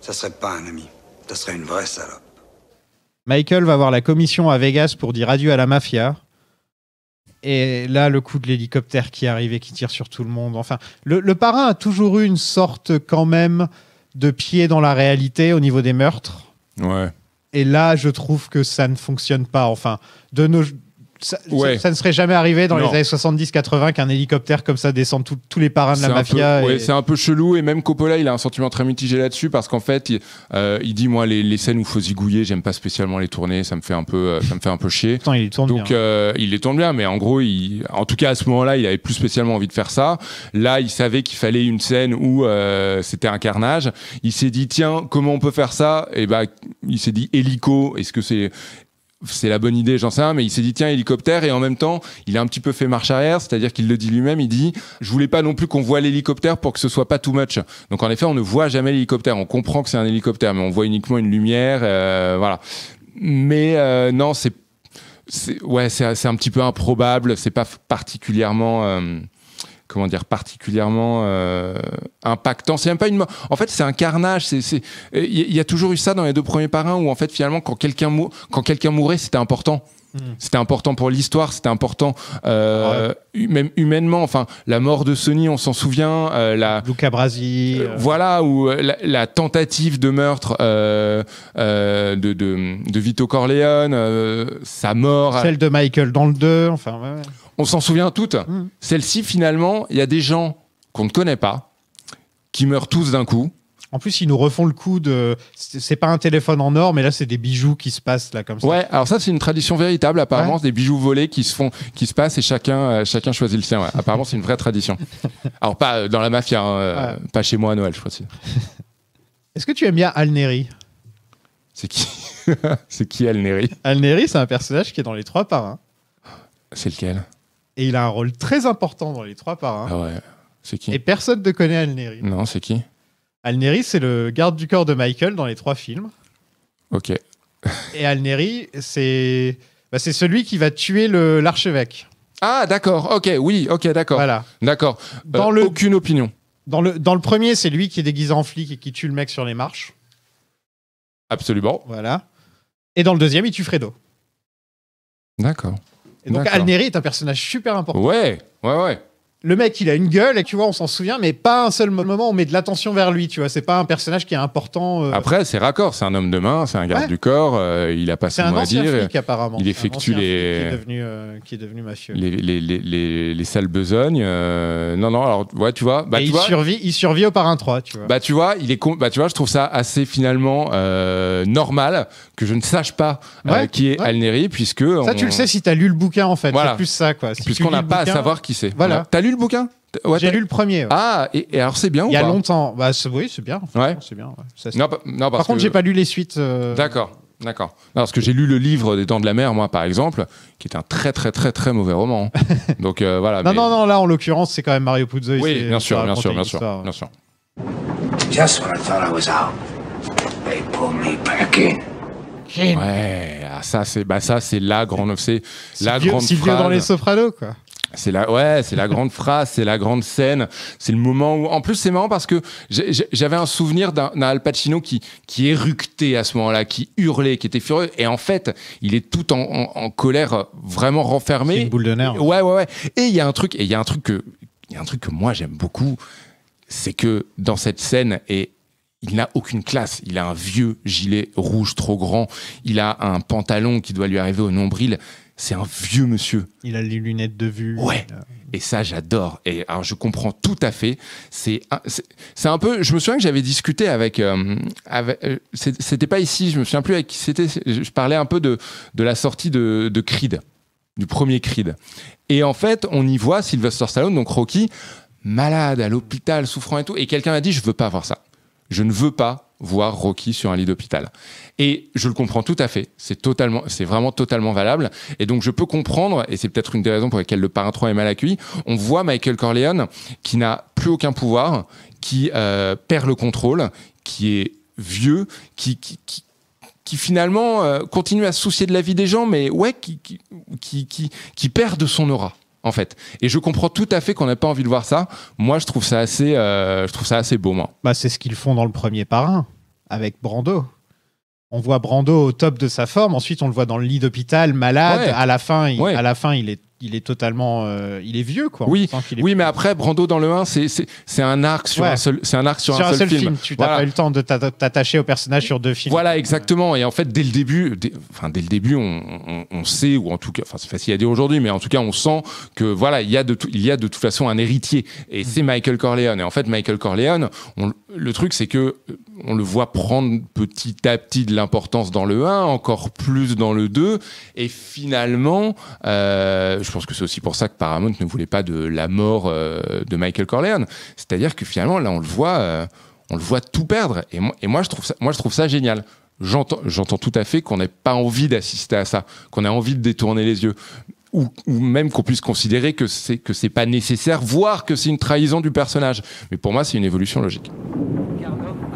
ça serait pas un ami. Ça serait une vraie salope. Michael va voir la commission à Vegas pour dire adieu à la mafia. Et là, le coup de l'hélicoptère qui arrive et qui tire sur tout le monde. Enfin, le parrain a toujours eu une sorte quand même de pied dans la réalité au niveau des meurtres. Ouais. Et là, je trouve que ça ne fonctionne pas. Enfin, de nos, ça, ça, ne serait jamais arrivé dans les années 70-80 qu'un hélicoptère comme ça descende tous les parrains de la mafia. c'est un peu chelou et même Coppola, il a un sentiment très mitigé là-dessus parce qu'en fait, il, euh, dit moi les, scènes où faut zigouiller, j'aime pas spécialement les tourner, ça me fait un peu, euh, ça me fait un peu chier. Pourtant, il les tourne Donc euh, il les tourne bien, mais en gros, il, en tout cas à ce moment-là, il avait plus spécialement envie de faire ça. Là, il savait qu'il fallait une scène où c'était un carnage. Il s'est dit tiens comment on peut faire ça Et eh ben il s'est dit hélico. Est-ce que c'est c'est la bonne idée, j'en sais rien, mais il s'est dit tiens hélicoptère et en même temps il a un petit peu fait marche arrière, c'est-à-dire qu'il le dit lui-même, il dit je voulais pas non plus qu'on voit l'hélicoptère pour que ce soit pas too much. Donc en effet on ne voit jamais l'hélicoptère, on comprend que c'est un hélicoptère, mais on voit uniquement une lumière, euh, voilà. Mais euh, non c'est ouais c'est un petit peu improbable, c'est pas particulièrement euh, comment dire, particulièrement euh, impactant. C'est même pas une. En fait, c'est un carnage. C'est, il y a toujours eu ça dans les deux premiers parrains où en fait finalement quand quelqu'un quand quelqu'un mourait, c'était important. Hmm. C'était important pour l'histoire, c'était important euh, même humainement. Enfin, la mort de Sony, on s'en souvient. Euh, la Luca Brasi. Euh, euh. voilà, ou la, tentative de meurtre de, de, de, Vito Corleone, sa mort. Celle de Michael dans le 2, enfin. Ouais, ouais on s'en souvient toutes. Mm. Celle-ci, finalement, il y a des gens qu'on ne connaît pas, qui meurent tous d'un coup. En plus, ils nous refont le coup de. C'est pas un téléphone en or, mais là, c'est des bijoux qui se passent là comme ça. Ouais, alors ça, c'est une tradition véritable. Apparemment, des bijoux volés qui se font, qui se passent et chacun, euh, chacun choisit le sien. Apparemment, c'est une vraie tradition. Alors pas euh, dans la mafia, hein, euh, pas chez moi à Noël, je crois. Est-ce que tu aimes bien Alneri C'est qui C'est qui Alneri Alneri, c'est un personnage qui est dans les trois parrains. C'est lequel et il a un rôle très important dans les trois parrains. Ah ouais, c'est qui Et personne ne connaît Alneri. Non, c'est qui Alneri, c'est le garde du corps de Michael dans les trois films. Ok. et Alneri, c'est bah, c'est celui qui va tuer l'archevêque. Ah, d'accord, ok, oui, ok, d'accord. Voilà. D'accord. Euh, aucune opinion. Dans le, dans le premier, c'est lui qui est déguisé en flic et qui tue le mec sur les marches. Absolument. Voilà. Et dans le deuxième, il tue Fredo. D'accord donc Alneri est un personnage super important. Ouais, ouais, ouais le mec, il a une gueule, et tu vois, on s'en souvient, mais pas un seul moment on met de l'attention vers lui, tu vois. C'est pas un personnage qui est important. Euh. Après, c'est raccord, c'est un homme de main, c'est un garde du corps, euh, il a passé son mot à dire. Il effectue les. Qui est, devenu, euh, qui est devenu, mafieux. Les, sales besognes. Non, non, alors, ouais, tu vois. Bah, et il, Survit, il survit au parrain 3, tu vois. Bah, tu vois, il est bah, tu vois je trouve ça assez finalement normal que je ne sache pas qui est Alneri, puisque. Ça, tu le sais si t'as lu le bouquin, en fait. plus ça, quoi. Puisqu'on n'a pas à savoir qui c'est. Voilà le bouquin ouais, J'ai lu le premier. Ah, et, alors c'est bien ou Il y a longtemps. Bah, oui, c'est bien. Ouais. C'est bien. non, Par contre, que... j'ai pas lu les suites. Euh. D'accord. D'accord. Parce que j'ai lu le livre des Dents de la Mer, moi, par exemple, qui est un très, très, très, très mauvais roman. Hein. Donc euh, voilà. Non, non, non, là, en l'occurrence, c'est quand même Mario Puzo. Oui, bien sûr, bien sûr, bien sûr, bien sûr. Just I thought I was out, they me Ouais, ah, ça c'est bah ça c'est la grande c'est la vieux, grande phrase. dans les Sopranos quoi. C'est la, ouais, c'est la grande phrase, c'est la grande scène, c'est le moment où, en plus, c'est marrant parce que j'avais un souvenir d'un Al Pacino qui, qui éructait à ce moment-là, qui hurlait, qui était furieux, et en fait, il est tout en, colère, vraiment renfermé. une boule de nerfs. Ouais, ouais, ouais. Et il y a un truc, et il y a un truc que, il y a un truc que moi j'aime beaucoup, c'est que dans cette scène, et, il n'a aucune classe. Il a un vieux gilet rouge trop grand. Il a un pantalon qui doit lui arriver au nombril c'est un vieux monsieur. Il a les lunettes de vue. Ouais. Euh, et ça, j'adore. Et alors, je comprends tout à fait. C'est un, peu. Je me souviens que j'avais discuté avec. Euh, euh, c'était pas ici, je me souviens plus avec qui c'était. Je parlais un peu de, la sortie de, de Creed, du premier Creed. Et en fait, on y voit Sylvester Stallone, donc Rocky, malade, à l'hôpital, souffrant et tout. Et quelqu'un m'a dit Je veux pas voir ça. Je ne veux pas voir Rocky sur un lit d'hôpital. Et je le comprends tout à fait. C'est totalement, c'est vraiment totalement valable. Et donc, je peux comprendre, et c'est peut-être une des raisons pour lesquelles le parrain 3 est mal accueilli. On voit Michael Corleone qui n'a plus aucun pouvoir, qui euh, perd le contrôle, qui est vieux, qui, qui, qui finalement euh, continue à se soucier de la vie des gens, mais ouais, qui, qui, qui, qui, qui perd de son aura en fait. Et je comprends tout à fait qu'on n'a pas envie de voir ça. Moi, je trouve ça assez, euh, je trouve ça assez beau, moi. Bah, c'est ce qu'ils font dans le premier parrain avec Brando. On voit Brando au top de sa forme, ensuite on le voit dans le lit d'hôpital, malade. À la fin, à la fin, il est il est totalement euh, il est vieux quoi oui oui mais après Brando dans le 1 c'est c'est un arc sur un seul c'est un arc sur, un, seul film, tu n'as pas eu le temps de t'attacher au personnage sur deux films voilà euh, exactement et en fait dès le début enfin dès le début on, on, sait ou en tout cas enfin c'est facile à dire aujourd'hui mais en tout cas on sent que voilà il y a de il y a de toute façon un héritier et c'est mm. Michael Corleone et en fait Michael Corleone on, le truc c'est que euh, on le voit prendre petit à petit de l'importance dans le 1 encore plus dans le 2 et finalement euh, je pense que c'est aussi pour ça que Paramount ne voulait pas de la mort euh, de Michael Corleone. C'est-à-dire que finalement, là, on le voit, euh, on le voit tout perdre. Et moi, je trouve ça, génial. J'entends tout à fait qu'on n'ait pas envie d'assister à ça, qu'on a envie de détourner les yeux. Ou, même qu'on puisse considérer que c'est que pas nécessaire, voire que c'est une trahison du personnage. Mais pour moi, c'est une évolution logique.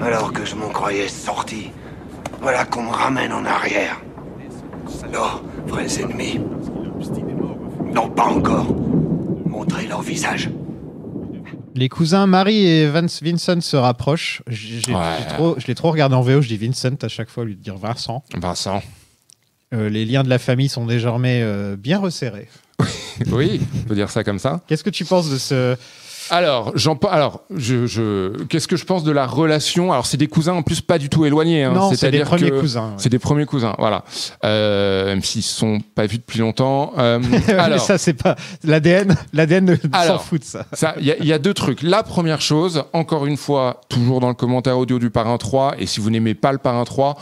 Alors que je m'en croyais sorti, voilà qu'on me ramène en arrière. Alors, vrais ennemis. Non, pas encore. Montrez leur visage. Les cousins Marie et Vincent se rapprochent. je l'ai trop regardé en VO, je dis Vincent à chaque fois, lui dire Vincent. Vincent. Euh, les liens de la famille sont désormais euh, bien resserrés. oui, on peut dire ça comme ça. Qu'est-ce que tu penses de ce, alors, j'en alors, je, qu'est-ce que je pense de la relation Alors, c'est des cousins en plus pas du tout éloignés. Hein. c'est des premiers cousins. C'est des premiers cousins, voilà. Euh, même s'ils sont pas vus depuis longtemps. Euh, alors, ça, c'est pas l'ADN. L'ADN s'en fout de ça. Ça, il y, y, a deux trucs. La première chose, encore une fois, toujours dans le commentaire audio du parrain 3. Et si vous n'aimez pas le parrain 3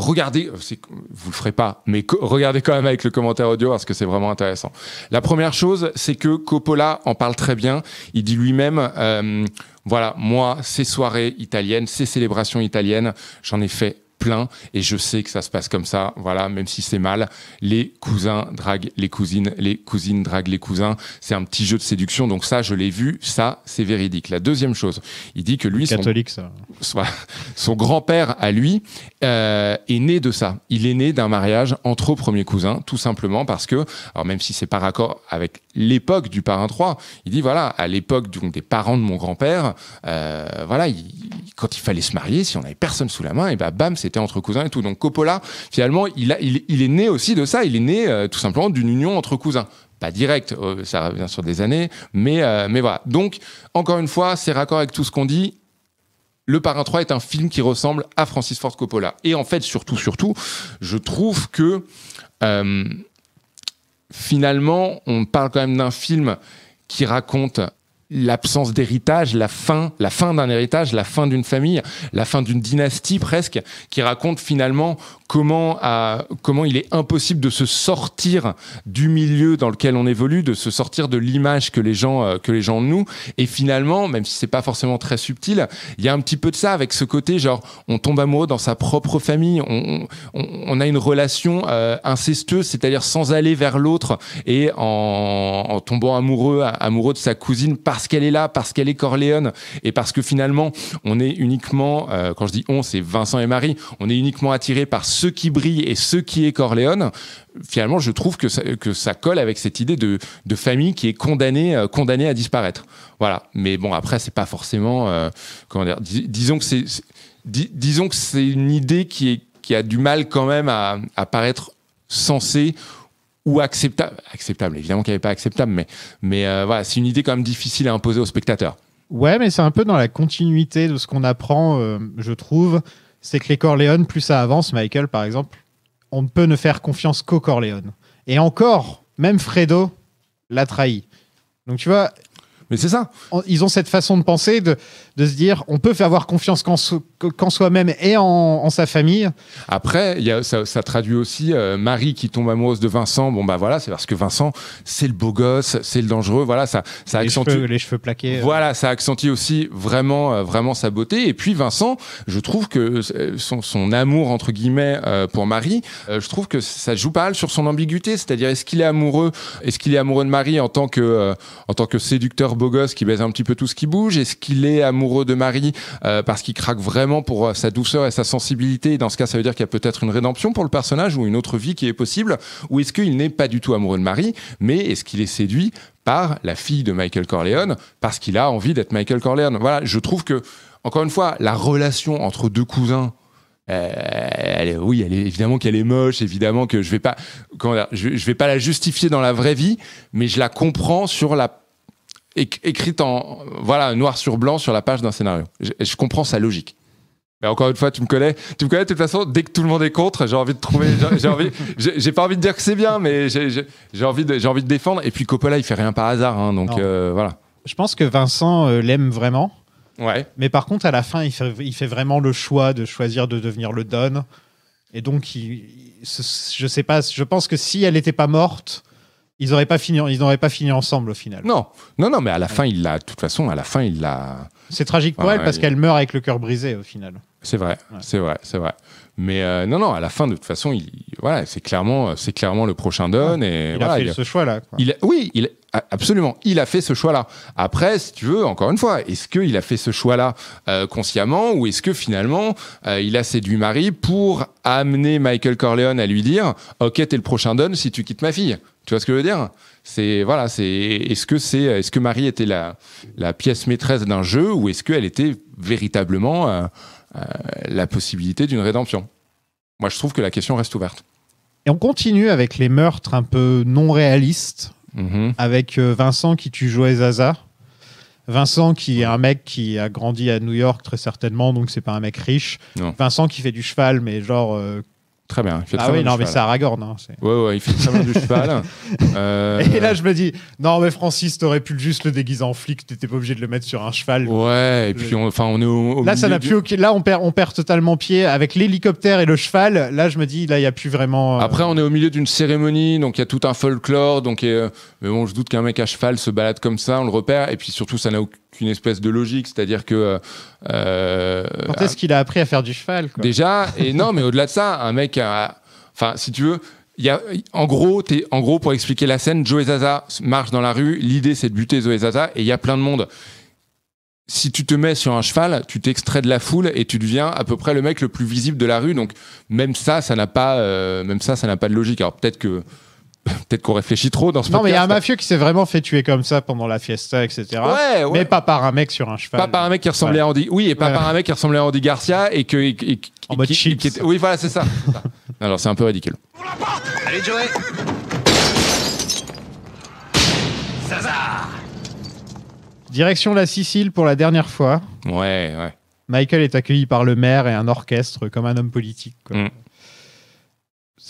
regardez, euh, vous le ferez pas, mais regardez quand même avec le commentaire audio parce que c'est vraiment intéressant. La première chose, c'est que Coppola en parle très bien. Il dit lui-même, euh, voilà, moi, ces soirées italiennes, ces célébrations italiennes, j'en ai fait plein et je sais que ça se passe comme ça, voilà, même si c'est mal. Les cousins draguent les cousines, les cousines draguent les cousins. C'est un petit jeu de séduction, donc ça, je l'ai vu, ça, c'est véridique. La deuxième chose, il dit que lui, son, son grand-père à lui euh, est né de ça. Il est né d'un mariage entre premiers cousins, tout simplement parce que, alors même si c'est par accord avec l'époque du parrain 3, il dit voilà, à l'époque des parents de mon grand-père, euh, voilà, quand il fallait se marier, si on n'avait personne sous la main, et bah bam, c'est entre cousins et tout. Donc Coppola, finalement, il, a, il, est né aussi de ça. Il est né euh, tout simplement d'une union entre cousins pas direct, euh, ça revient sur des années, mais, euh, mais voilà. Donc, encore une fois, c'est raccord avec tout ce qu'on dit. Le Parrain 3 est un film qui ressemble à Francis Ford Coppola. Et en fait, surtout, surtout, je trouve que finalement, on parle quand même d'un film qui raconte l'absence d'héritage, la fin, la fin d'un héritage, la fin d'une famille, la fin d'une dynastie presque, qui raconte finalement comment, euh, comment il est impossible de se sortir du milieu dans lequel on évolue, de se sortir de l'image que les gens euh, que les gens nous. Et finalement, même si c'est pas forcément très subtil, il y a un petit peu de ça avec ce côté genre on tombe amoureux dans sa propre famille, on, on, a une relation euh, incestueuse, c'est-à-dire sans aller vers l'autre et en, en tombant amoureux amoureux de sa cousine par parce qu'elle est là, parce qu'elle est corléone et parce que finalement, on est uniquement, euh, quand je dis on, c'est Vincent et Marie, on est uniquement attiré par ce qui brille et ce qui est Corleone, finalement, je trouve que ça, que ça colle avec cette idée de, famille qui est euh, condamnée, à disparaître. Voilà. Mais bon, après, c'est pas forcément, euh, comment dire, disons que c'est, disons que c'est une idée qui est, qui a du mal quand même à, à paraître sensée ou acceptable, acceptable, évidemment qu'il n'y avait pas acceptable, mais, mais euh, voilà, c'est une idée quand même difficile à imposer aux spectateurs. Ouais, mais c'est un peu dans la continuité de ce qu'on apprend, euh, je trouve. C'est que les Corleone, plus ça avance, Michael par exemple, on ne peut ne faire confiance qu'aux Corleone. Et encore, même Fredo l'a trahi. Donc tu vois, mais c'est ça. Ils ont cette façon de penser, de, se dire, on peut faire avoir confiance qu'en soi-même et en, sa famille. Après, y a, ça, traduit aussi euh, Marie qui tombe amoureuse de Vincent. Bon, bah voilà, c'est parce que Vincent, c'est le beau gosse, c'est le dangereux. Voilà, ça, ça les accentue. Cheveux, les cheveux plaqués. Euh. Voilà, ça accentue aussi vraiment, euh, vraiment sa beauté. Et puis Vincent, je trouve que son, son amour, entre guillemets, pour Marie, je trouve que ça joue pas mal sur son ambiguïté. C'est-à-dire, est-ce qu'il est amoureux, est-ce qu'il est amoureux de Marie en tant que, en tant que séducteur beau gosse qui baise un petit peu tout ce qui bouge Est-ce qu'il est amoureux de Marie euh, parce qu'il craque vraiment pour euh, sa douceur et sa sensibilité Dans ce cas, ça veut dire qu'il y a peut-être une rédemption pour le personnage ou une autre vie qui est possible Ou est-ce qu'il n'est pas du tout amoureux de Marie, mais est-ce qu'il est séduit par la fille de Michael Corleone parce qu'il a envie d'être Michael Corleone Voilà, je trouve que, encore une fois, la relation entre deux cousins, euh, oui, elle est, évidemment qu'elle est moche, évidemment que je vais pas, je, vais pas la justifier dans la vraie vie, mais je la comprends sur la écrite en voilà noir sur blanc sur la page d'un scénario. Je, comprends sa logique. Mais encore une fois, tu me connais, tu me connais de toute façon. Dès que tout le monde est contre, j'ai envie de trouver, j'ai envie, j'ai pas envie de dire que c'est bien, mais j'ai envie de, j'ai envie de défendre. Et puis Coppola, il fait rien par hasard, hein, donc euh, voilà. Je pense que Vincent euh, l'aime vraiment. Ouais. Mais par contre, à la fin, il fait, vraiment le choix de choisir de devenir le Don. Et donc, je sais pas, je pense que si elle n'était pas morte, ils n'auraient pas fini, ils n'auraient pas fini ensemble au final. Non, non, non, mais à la fin, il l'a. De toute façon, à la fin, il l'a. C'est tragique pour elle parce qu'elle meurt avec le cœur brisé au final. C'est vrai, c'est vrai, c'est vrai. Mais euh, non, non, à la fin, de toute façon, il, voilà, c'est clairement, euh, c'est clairement le prochain Don. Et il a fait ce choix-là. Il, oui, il, absolument, il a fait ce choix-là. Après, si tu veux, encore une fois, est-ce qu'il a fait ce choix-là euh, consciemment ou est-ce que finalement, il a séduit Marie pour amener Michael Corleone à lui dire Ok, t'es le prochain Don si tu quittes ma fille Tu vois ce que je veux dire c'est voilà, c'est est-ce que c'est est-ce que Marie était la la pièce maîtresse d'un jeu ou est-ce qu'elle était véritablement euh, la possibilité d'une rédemption. Moi, je trouve que la question reste ouverte. Et on continue avec les meurtres un peu non réalistes, mhm. avec euh, Vincent qui tue Joël Zaza. Vincent qui est un mec qui a grandi à New York très certainement, donc c'est pas un mec riche. Vincent qui fait du cheval, mais genre euh, Très bien. ah oui, non, mais c'est Aragorn. Hein, ouais, ouais, il fait très bien du cheval. Euh, et là, je me dis, non, mais Francis, t'aurais pu juste le déguiser en flic, t'étais pas obligé de le mettre sur un cheval. Ouais, et puis, enfin, on est au. là, ça n'a plus. Là, on perd, on perd totalement pied avec l'hélicoptère et le cheval. Là, je me dis, là, il n'y a plus vraiment. Euh, Après, on est au milieu d'une cérémonie, donc il y a tout un folklore. Donc, euh, mais bon, je doute qu'un mec à cheval se balade comme ça, on le repère. Et puis surtout, ça n'a aucun une espèce de logique, c'est-à-dire que... Euh, euh, Quand est-ce qu'il a appris à faire du cheval Déjà, et non, mais au-delà de ça, un mec... Enfin, si tu veux, y a, en, gros, es, en gros, pour expliquer la scène, Joe Zaza marche dans la rue, l'idée c'est de buter Joe et Zaza, et il y a plein de monde. Si tu te mets sur un cheval, tu t'extrais de la foule et tu deviens à peu près le mec le plus visible de la rue. Donc même ça, ça n'a pas, euh, même ça, ça n'a pas de logique. Alors peut-être que peut-être qu'on réfléchit trop dans ce Non, mais il y a un mafieux qui s'est vraiment fait tuer comme ça pendant la fiesta, etc. Ouais, ouais. Mais pas par un mec sur un cheval. Pas par un mec qui ressemblait à Andy. Oui, et pas par un mec qui ressemblait à Andy Garcia et que. en mode qui, Oui, voilà, c'est ça. Alors, c'est un peu ridicule. Allez, Direction la Sicile pour la dernière fois. Ouais, ouais. Michael est accueilli par le maire et un orchestre comme un homme politique. Quoi. Mm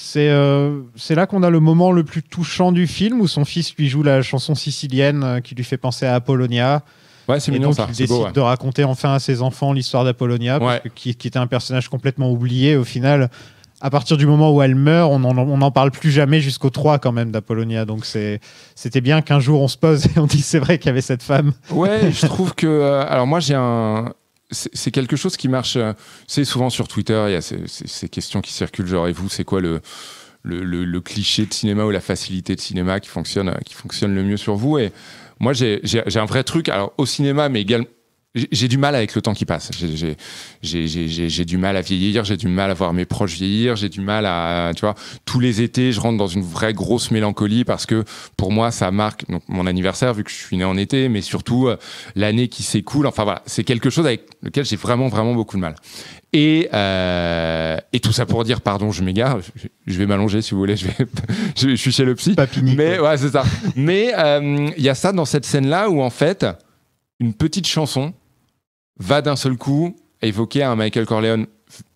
c'est euh, c'est là qu'on a le moment le plus touchant du film où son fils lui joue la chanson sicilienne euh, qui lui fait penser à Apollonia. Ouais, c'est mignon donc, Il décide de raconter enfin à ses enfants l'histoire d'Apollonia, qui, était un personnage complètement oublié au final. À partir du moment où elle meurt, on n'en parle plus jamais jusqu'au 3 quand même d'Apollonia. Donc c'était bien qu'un jour on se pose et on dit c'est vrai qu'il y avait cette femme. Ouais, je trouve que. Euh, alors moi j'ai un, c'est quelque chose qui marche. Euh, c'est souvent sur Twitter, il y a ces, questions qui circulent, genre et vous, c'est quoi le, le, le, cliché de cinéma ou la facilité de cinéma qui fonctionne, euh, qui fonctionne le mieux sur vous Et moi, j'ai un vrai truc. Alors au cinéma, mais également j'ai du mal avec le temps qui passe. J'ai du mal à vieillir, j'ai du mal à voir mes proches vieillir, j'ai du mal à, tu vois, tous les étés, je rentre dans une vraie grosse mélancolie parce que pour moi, ça marque mon anniversaire vu que je suis né en été, mais surtout euh, l'année qui s'écoule. Enfin voilà, c'est quelque chose avec lequel j'ai vraiment, vraiment beaucoup de mal. Et, euh, et tout ça pour dire, pardon, je m'égare, je, vais m'allonger si vous voulez, je, vais, je, suis chez le psy. mais ouais, c'est ça. mais euh, il y a ça dans cette scène-là où en fait, une petite chanson va d'un seul coup évoquer à un Michael Corleone,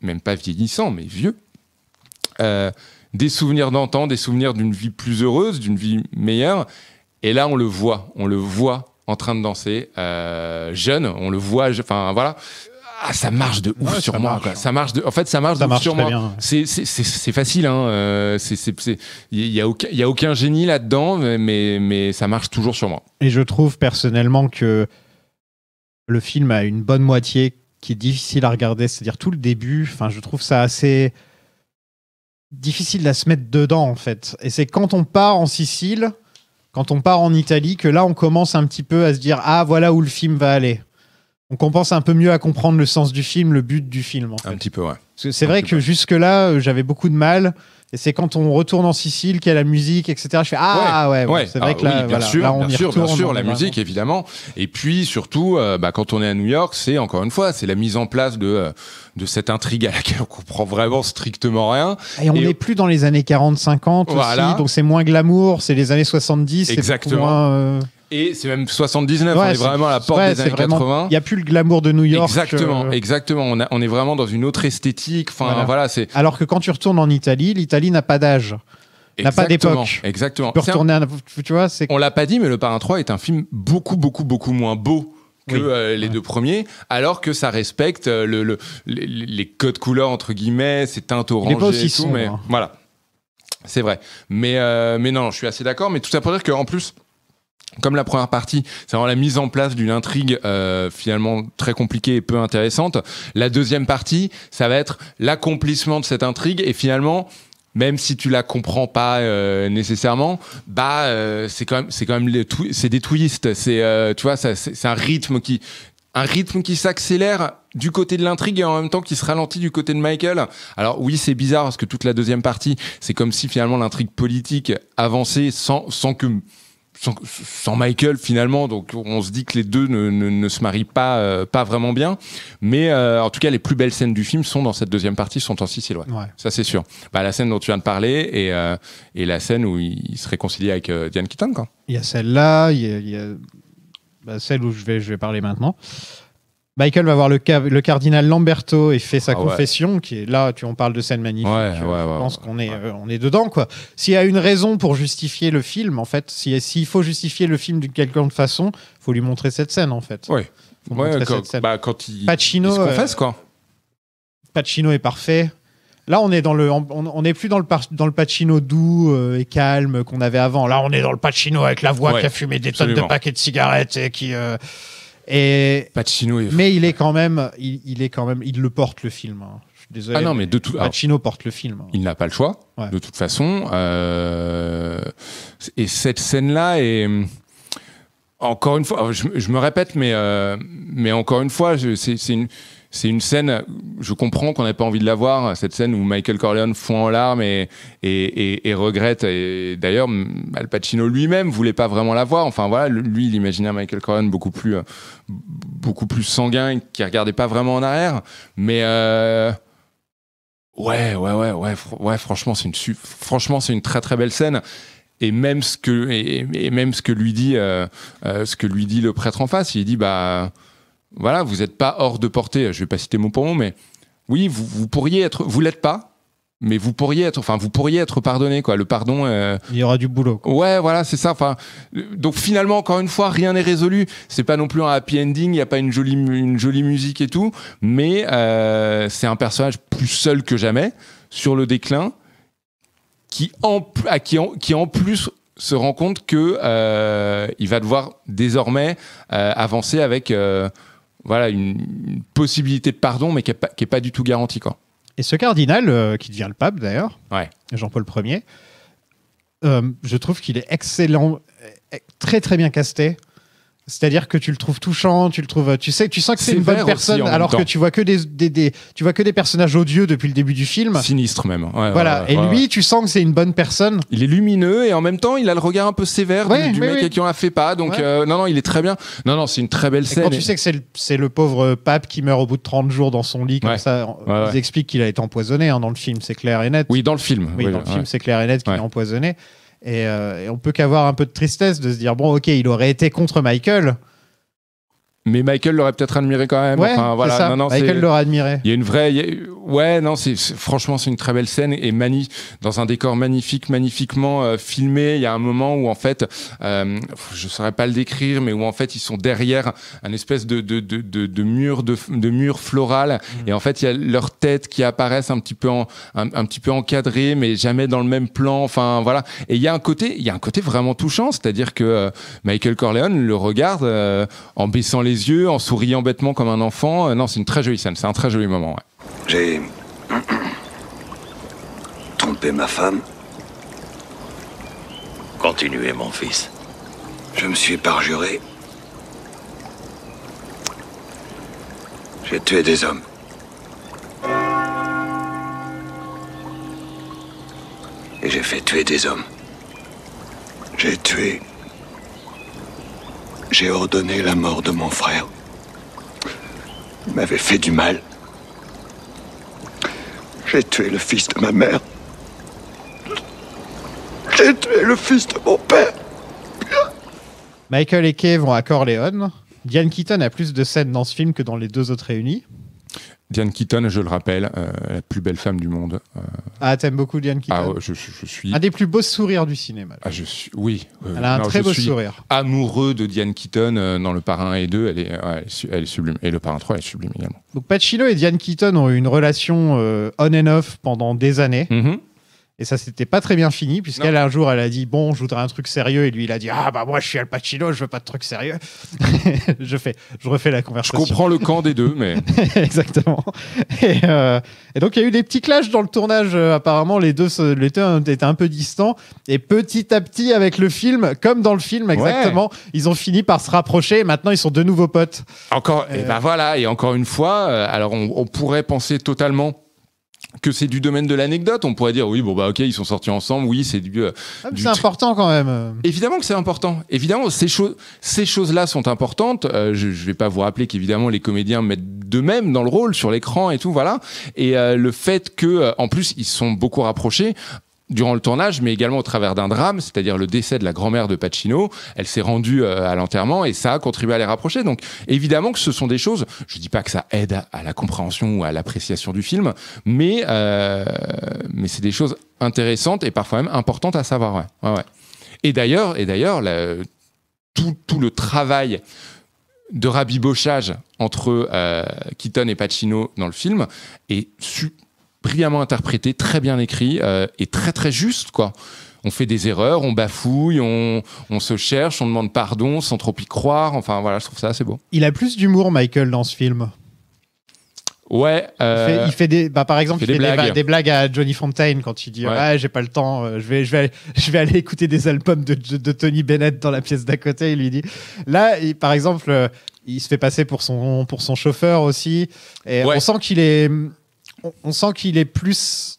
même pas vieillissant, mais vieux, euh, des souvenirs d'antan, des souvenirs d'une vie plus heureuse, d'une vie meilleure. Et là, on le voit, on le voit en train de danser, euh, jeune, on le voit, enfin voilà. Ah, ça marche de ouf sur moi. Ça marche en fait, ça marche de ouf sur moi. C'est facile. Hein, euh, c'est il y a aucun il a aucun génie là-dedans, mais ça marche toujours sur moi. Et je trouve personnellement que le film a une bonne moitié qui est difficile à regarder, c'est-à-dire tout le début. Enfin, je trouve ça assez difficile à se mettre dedans en fait. Et c'est quand on part en Sicile, quand on part en Italie, que là on commence un petit peu à se dire ah voilà où le film va aller. On commence un peu mieux à comprendre le sens du film, le but du film. Un petit peu, ouais. c'est vrai que jusque là euh, j'avais beaucoup de mal. Et c'est quand on retourne en Sicile qu'il y a la musique, etc. Je fais Ah ouais, c'est vrai ah que là, on bien sûr, bien sûr la musique évidemment. Et puis surtout, euh, bah, quand on est à New York, c'est encore une fois, c'est la mise en place de euh, de cette intrigue à laquelle on comprend vraiment strictement rien. Et on n'est plus dans les années 40-50 aussi, donc c'est moins glamour, c'est les années 70. c'est Moins, euh, et c'est même 79, hein, on est, vraiment à la porte des années 80. Il n'y a plus le glamour de New York. Exactement, euh. exactement. On, est vraiment dans une autre esthétique. Enfin, voilà. c'est. Alors que quand tu retournes en Italie, l'Italie n'a pas d'âge. N'a pas d'époque. Exactement. Tu ne retourner tu vois, On l'a pas dit, mais Le Parrain 3 est un film beaucoup, beaucoup, beaucoup moins beau que euh, les deux premiers, alors que ça respecte euh, le, les, codes couleurs entre guillemets, ces teintes orangées et tout, voilà, c'est vrai. Mais mais non, je suis assez d'accord. Mais tout ça pour dire qu'en plus, comme la première partie, c'est vraiment la mise en place d'une intrigue euh, finalement très compliquée et peu intéressante. La deuxième partie, ça va être l'accomplissement de cette intrigue et finalement même si tu la comprends pas euh, nécessairement, bah euh, c'est quand même c'est quand même c'est des twists, c'est tu vois c'est un rythme qui un rythme qui s'accélère du côté de l'intrigue et en même temps qui se ralentit du côté de Michael. Alors oui, c'est bizarre parce que toute la deuxième partie, c'est comme si finalement l'intrigue politique avançait sans sans que sans, Michael finalement, donc on se dit que les deux ne, se marient pas, euh, pas vraiment bien. Mais euh, en tout cas, les plus belles scènes du film sont dans cette deuxième partie, sont en Sicile. Ouais. Ça c'est sûr. Bah, la scène dont tu viens de parler et, euh, et la scène où il, se réconcilie avec Diane Keaton. Il y a celle-là, il y a, bah, celle où je vais, je vais parler maintenant. Michael va voir le, cardinal Lamberto et fait sa ah confession, qui est là, tu en parles de scène magnifique. Euh, je pense qu'on est, euh, est dedans, quoi. S'il y a une raison pour justifier le film, en fait, s'il faut justifier le film d'une quelconque façon, faut lui montrer cette scène, en fait. Oui. Quand, bah, quand, il, se euh, confesse, quoi. Pacino est parfait. Là, on est dans le, on n'est plus dans le dans le Pacino doux et calme qu'on avait avant. Là, on est dans le Pacino avec la voix qui a fumé des tonnes de paquets de cigarettes et qui et, Pacino est Mais il est quand même, il, il, est quand même, il le porte le film. Hein. Je suis désolé. Ah non, mais de tout. Pacino porte le film. Hein. Il n'a pas le choix, de toute façon. Euh, et cette scène-là est. Encore une fois, je, je me répète, mais, euh, mais encore une fois, c'est une c'est une scène, je comprends qu'on n'ait pas envie de la voir, cette scène où Michael Corleone fond en larmes et, et, regrette. Et d'ailleurs, Al Pacino lui-même voulait pas vraiment la voir. Enfin voilà, lui, il imaginait Michael Corleone beaucoup plus, beaucoup plus sanguin, qui regardait pas vraiment en arrière. Mais ouais, ouais, ouais, ouais, ouais. Franchement, c'est une, franchement, c'est une très très belle scène et même ce que et, même ce que lui dit ce que lui dit le prêtre en face il dit bah voilà, vous n'êtes pas hors de portée. Je ne vais pas citer mon pour mais oui, vous, pourriez être, vous l'êtes pas, mais vous pourriez être, enfin, vous pourriez être pardonné, quoi. Le pardon. Euh, il y aura du boulot. Ouais, voilà, c'est ça. Enfin, donc finalement, encore une fois, rien n'est résolu. C'est pas non plus un happy ending. Il n'y a pas une jolie, une jolie musique et tout, mais euh, c'est un personnage plus seul que jamais sur le déclin, qui en, qui plus se rend compte qu'il euh, va devoir désormais avancer avec voilà, une, possibilité de pardon, mais qui n'est pas, du tout garantie. Quoi. Et ce cardinal, euh, qui devient le pape d'ailleurs, Jean-Paul Ier, euh, je trouve qu'il est excellent, euh, très très bien casté. C'est-à-dire que tu le trouves touchant, tu le trouves, tu sais, tu sens que c'est une bonne personne, alors que tu vois que des, tu vois que des personnages odieux depuis le début du film. Sinistre même. Hein. Ouais, voilà. et lui, tu sens que c'est une bonne personne. Il est lumineux et en même temps, il a le regard un peu sévère du, mec qui en a fait pas. Donc euh, non, non, il est très bien. Non, non, c'est une très belle scène. Quand tu sais que c'est le, pauvre pape qui meurt au bout de 30 jours dans son lit, comme ça, ils expliquent qu'il a été empoisonné hein, dans le film, c'est clair et net. Oui, dans le film. oui dans le film, c'est clair et net qu'il est empoisonné. Euh, et, on peut qu'avoir un peu de tristesse de se dire, bon, ok, il aurait été contre Michael, mais Michael l'aurait peut-être admiré quand même. enfin, voilà. Michael l'aurait admiré. Il y a une vraie. Ouais, non, c'est franchement c'est une très belle scène et Mani dans un décor magnifique, magnifiquement euh, filmé. Il y a un moment où en fait, euh, je saurais pas le décrire, mais où en fait ils sont derrière un espèce de de, de, de, mur de, de mur floral mm. et en fait il y a leurs têtes qui apparaissent un petit peu en un, petit peu encadrées, mais jamais dans le même plan. Enfin voilà. Et il y a un côté, il y a un côté vraiment touchant, c'est-à-dire que euh, Michael Corleone le regarde en baissant les les yeux, en souriant bêtement comme un enfant. Euh, non, c'est une très jolie scène, c'est un très joli moment. J'ai trompé ma femme. Continuez, mon fils. Je me suis parjuré. J'ai tué des hommes. Et j'ai fait tuer des hommes. J'ai tué j'ai ordonné la mort de mon frère. Il m'avait fait du mal. J'ai tué le fils de ma mère. J'ai tué le fils de mon père. Michael et Kay vont à Corleone. Diane Keaton a plus de scènes dans ce film que dans les deux autres réunis. Diane Keaton, je le rappelle, euh, la plus belle femme du monde. Euh, ah, t'aimes beaucoup Diane ah, Keaton je, suis... Un des plus beaux sourires du cinéma. Ah, je suis... Oui. elle a un très beau sourire. amoureux de Diane Keaton euh, dans Le Parrain et 2, elle est, elle sublime. Et Le Parrain 3, elle est sublime également. Donc Pacino et Diane Keaton ont eu une relation on and off pendant des années. Mm-hmm. Et ça c'était pas très bien fini, puisqu'elle, un jour, elle a dit Bon, je voudrais un truc sérieux. Et lui, il a dit Ah, bah moi, je suis Al Pacino, je veux pas de truc sérieux. je, fais, je refais la conversation. Je comprends le camp des deux, mais. Exactement. Euh, et, donc, il y a eu des petits clashs dans le tournage. Euh, apparemment, les deux, étaient un peu distants. Et petit à petit, avec le film, comme dans le film, exactement, ils ont fini par se rapprocher. Et maintenant, ils sont de nouveaux potes. Encore, euh, et ben voilà. Et encore une fois, alors on, on pourrait penser totalement que c'est du domaine de l'anecdote, on pourrait dire oui bon bah ok ils sont sortis ensemble, oui c'est du, euh, ah, c'est important quand même. Évidemment que c'est important. Évidemment ces choses ces choses là sont importantes. Euh, je, je vais pas vous rappeler qu'évidemment les comédiens mettent d'eux-mêmes dans le rôle sur l'écran et tout voilà. Et euh, le fait que en plus ils sont beaucoup rapprochés durant le tournage, mais également au travers d'un drame, c'est-à-dire le décès de la grand-mère de Pacino. Elle s'est rendue euh, à l'enterrement et ça a contribué à les rapprocher. Donc évidemment que ce sont des choses, je ne dis pas que ça aide à la compréhension ou à l'appréciation du film, mais, euh, mais c'est des choses intéressantes et parfois même importantes à savoir. Et d'ailleurs, et d'ailleurs tout, tout le travail de rabibochage entre euh, Keaton et Pacino dans le film est su brillamment interprété, très bien écrit euh, et très très juste quoi. On fait des erreurs, on bafouille, on, se cherche, on demande pardon sans trop y croire. Enfin voilà, je trouve ça assez beau. Il a plus d'humour, Michael, dans ce film. Ouais. Euh, il, fait, des, bah, par exemple, il fait des, blagues. à Johnny Fontaine quand il dit ouais. ah j'ai pas le temps, euh, je vais, je vais, je vais aller écouter des albums de, Tony Bennett dans la pièce d'à côté. Il lui dit là, par exemple, il se fait passer pour son pour son chauffeur aussi. Et on sent qu'il est on, sent qu'il est plus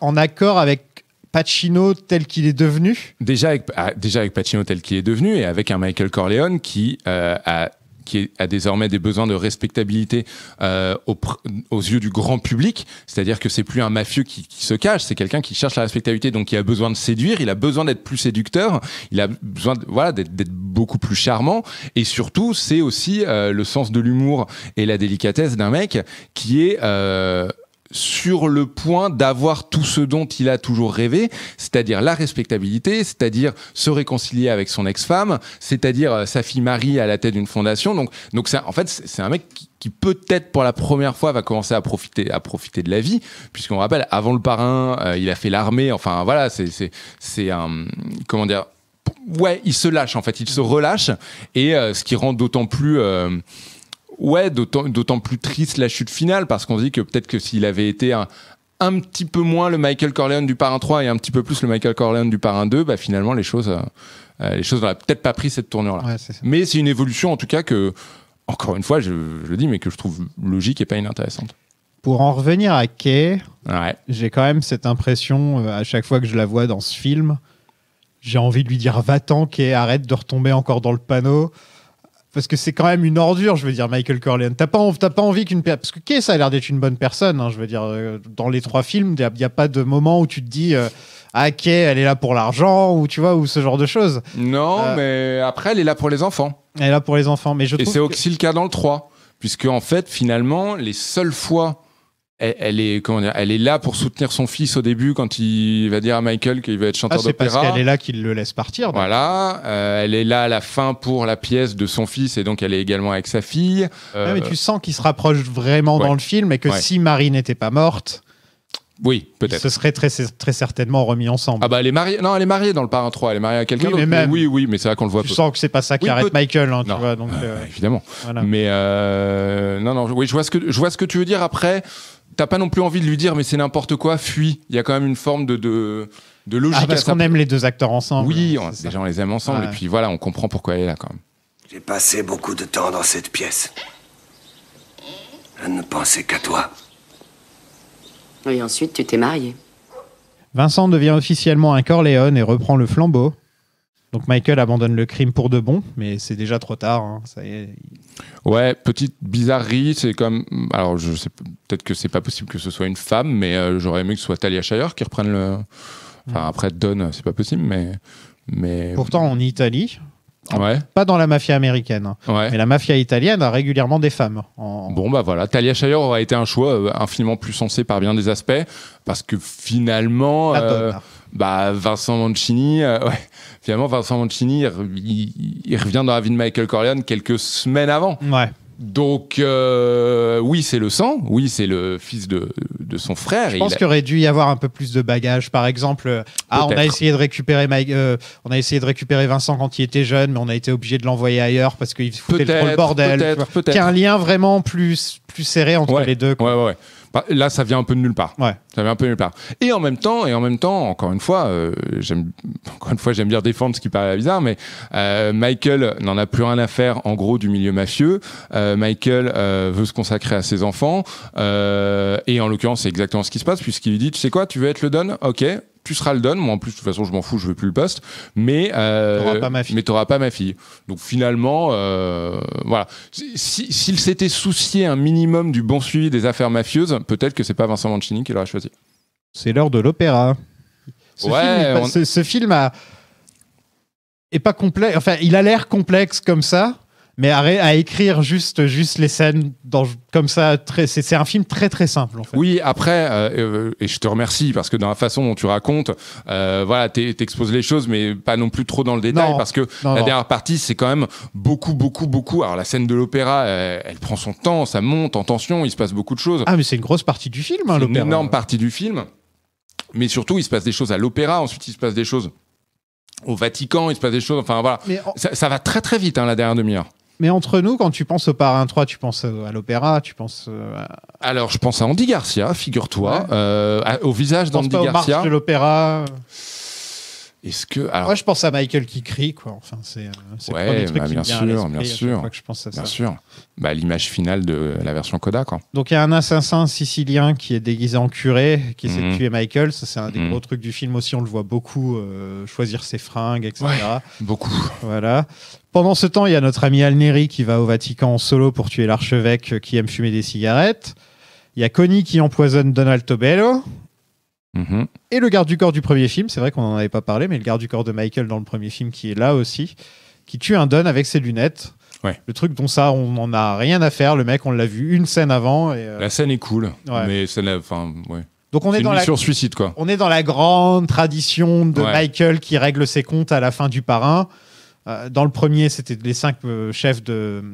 en accord avec Pacino tel qu'il est devenu déjà avec, ah, Pacino tel qu'il est devenu et avec un Michael Corleone qui euh, a qui a désormais des besoins de respectabilité euh, aux, yeux du grand public. C'est-à-dire que c'est plus un mafieux qui, se cache, c'est quelqu'un qui cherche la respectabilité, donc il a besoin de séduire, il a besoin d'être plus séducteur, il a besoin voilà d'être beaucoup plus charmant. Et surtout, c'est aussi euh, le sens de l'humour et la délicatesse d'un mec qui est sur le point d'avoir tout ce dont il a toujours rêvé, c'est-à-dire la respectabilité, c'est-à-dire se réconcilier avec son ex-femme, c'est-à-dire euh, sa fille Marie à la tête d'une fondation. Donc, donc en fait, c'est un mec qui, peut-être pour la première fois va commencer à profiter, à profiter de la vie, puisqu'on rappelle, avant le parrain, euh, il a fait l'armée. Enfin, voilà, c'est, c'est, un, comment dire, ouais, il se lâche en fait, il se relâche, et euh, ce qui rend d'autant plus Ouais, d'autant plus triste la chute finale, parce qu'on se dit que peut-être que s'il avait été un, petit peu moins le Michael Corleone du parrain 3 et un petit peu plus le Michael Corleone du parrain 2, bah finalement les choses, euh, euh, les n'auraient peut-être pas pris cette tournure-là. mais c'est une évolution en tout cas que, encore une fois, je, le dis, mais que je trouve logique et pas inintéressante. Pour en revenir à Kay, j'ai quand même cette impression, euh, à chaque fois que je la vois dans ce film, j'ai envie de lui dire va-t'en Kay, arrête de retomber encore dans le panneau parce que c'est quand même une ordure, je veux dire, Michael Corleone. T'as pas, t'as pas envie qu'une parce que Kay, ça a l'air d'être une bonne personne, hein, je veux dire, euh, dans les trois films, il n'y a, pas de moment où tu te dis euh, ah Kay, elle est là pour l'argent ou tu vois ou ce genre de choses. Non, euh, mais après elle est là pour les enfants. Elle est là pour les enfants, mais je. Et c'est aussi le cas dans le 3, puisque en fait finalement les seules fois elle, est comment dire, elle est là pour soutenir son fils au début quand il va dire à Michael qu'il va être chanteur ah, d'opéra. C'est parce qu'elle est là qu'il le laisse partir. Voilà, euh, elle est là à la fin pour la pièce de son fils et donc elle est également avec sa fille. mais ah euh, tu sens qu'il se rapproche vraiment dans le film et que si Marie n'était pas morte. Oui, peut-être. Ce serait très, très certainement remis ensemble. Ah bah elle est mariée. Non, elle est mariée dans le parrain 3. Elle est mariée à quelqu'un oui, d'autre. oui, oui, mais c'est là qu'on le voit. Tu sens que c'est pas ça qui arrête Michael, hein, tu vois. Donc, ah, euh, évidemment. Mais non, non. Oui, je vois ce que je vois ce que tu veux dire. Après, t'as pas non plus envie de lui dire mais c'est n'importe quoi, fuis. Il y a quand même une forme de, de, logique. Ah, parce qu'on aime les deux acteurs ensemble. Oui, on, déjà on les aime ensemble et puis voilà, on comprend pourquoi elle est là quand même. J'ai passé beaucoup de temps dans cette pièce. à ne penser qu'à toi. Et ensuite, tu t'es marié. Vincent devient officiellement un Corléone et reprend le flambeau. Donc Michael abandonne le crime pour de bon, mais c'est déjà trop tard. Hein, ouais, petite bizarrerie, c'est comme, alors je sais peut-être que c'est pas possible que ce soit une femme, mais euh, j'aurais aimé que ce soit Talia Shire qui reprenne le. Enfin mm. après Don, c'est pas possible, mais mais. Pourtant en Italie. Ouais. Pas dans la mafia américaine, hein, mais la mafia italienne a régulièrement des femmes. Bon bah voilà, Talia Shire aurait été un choix euh, infiniment plus sensé par bien des aspects, parce que finalement, euh, bah Vincent Mancini, ouais finalement, Vincent Mancini, il, revient dans la vie de Michael Corleone quelques semaines avant. Ouais. Donc, euh, oui, c'est le sang, oui, c'est le fils de, son frère. Je pense qu'il aurait dû y avoir un peu plus de bagages. Par exemple, euh, ah, on, a essayé de récupérer euh, on a essayé de récupérer Vincent quand il était jeune, mais on a été obligé de l'envoyer ailleurs parce qu'il foutait le, le bordel. Peut-être, Qu'il y a un lien vraiment plus, plus serré entre les deux. Bah, là, ça vient un peu de nulle part. Ouais. Ça vient un peu de nulle part. Et en même temps, et en même temps, encore une fois, euh, j'aime encore une fois, j'aime bien défendre ce qui paraît bizarre, mais euh, Michael n'en a plus rien à faire, en gros, du milieu mafieux. Euh, Michael veut se consacrer à ses enfants, et en l'occurrence, c'est exactement ce qui se passe puisqu'il lui dit, tu sais quoi, tu veux être le don, ok, tu seras le donne, Moi, en plus, de toute façon, je m'en fous, je veux plus le poste. Mais euh, t'auras pas ma fille. pas ma fille. Donc finalement, euh, voilà. S'il s'était soucié un minimum du bon suivi des affaires mafieuses, peut-être que c'est pas Vincent Mancini qui l'aurait choisi. C'est l'heure de l'opéra. Ce, ouais, film, ce, film a est pas complet. Enfin, il a l'air complexe comme ça, mais à, écrire juste, juste les scènes dans, comme ça, c'est un film très très simple. En fait. Oui, après, euh, euh, et je te remercie parce que dans la façon dont tu racontes, euh, voilà, t'exposes les choses, mais pas non plus trop dans le détail parce que la dernière partie, c'est quand même beaucoup, beaucoup, beaucoup. Alors la scène de l'opéra, euh, elle, prend son temps, ça monte en tension, il se passe beaucoup de choses. Ah, mais c'est une grosse partie du film, hein, l'opéra. Une énorme partie du film. Mais surtout, il se passe des choses à l'opéra, ensuite il se passe des choses au Vatican, il se passe des choses. Enfin voilà, ça, va très très vite hein, la dernière demi-heure. Mais entre nous, quand tu penses au Parrain 3, tu penses euh, à l'opéra, tu penses. Euh, à... Alors, je pense à Andy Garcia, figure-toi, euh, au visage d'Andy Garcia. Aux marches de l'opéra. Est-ce que alors... Moi, je pense à Michael qui crie, quoi. Enfin, c'est. Ouais, bah, bien, bien sûr, bien sûr. je pense à ça. bien sûr. Bah, l'image finale de la version Kodak. Quoi. Donc, il y a un assassin sicilien qui est déguisé en curé, qui essaie tué de mhm. tuer Michael. Ça, c'est un des mhm. gros trucs du film aussi. On le voit beaucoup choisir ses fringues, etc. beaucoup. Voilà. Pendant ce temps, il y a notre ami Alneri qui va au Vatican en solo pour tuer l'archevêque qui aime fumer des cigarettes. Il y a Connie qui empoisonne Donald Tobello. Mhm. Et le garde du corps du premier film, c'est vrai qu'on n'en avait pas parlé, mais le garde du corps de Michael dans le premier film qui est là aussi, qui tue un Don avec ses lunettes. Ouais. Le truc dont ça, on n'en a rien à faire. Le mec, on l'a vu une scène avant. Euh, la scène est cool, C'est mais Donc on est, dans la suicide quoi. On est dans la grande tradition de Michael qui règle ses comptes à la fin du parrain. Euh, dans le premier, c'était les cinq euh, chefs de,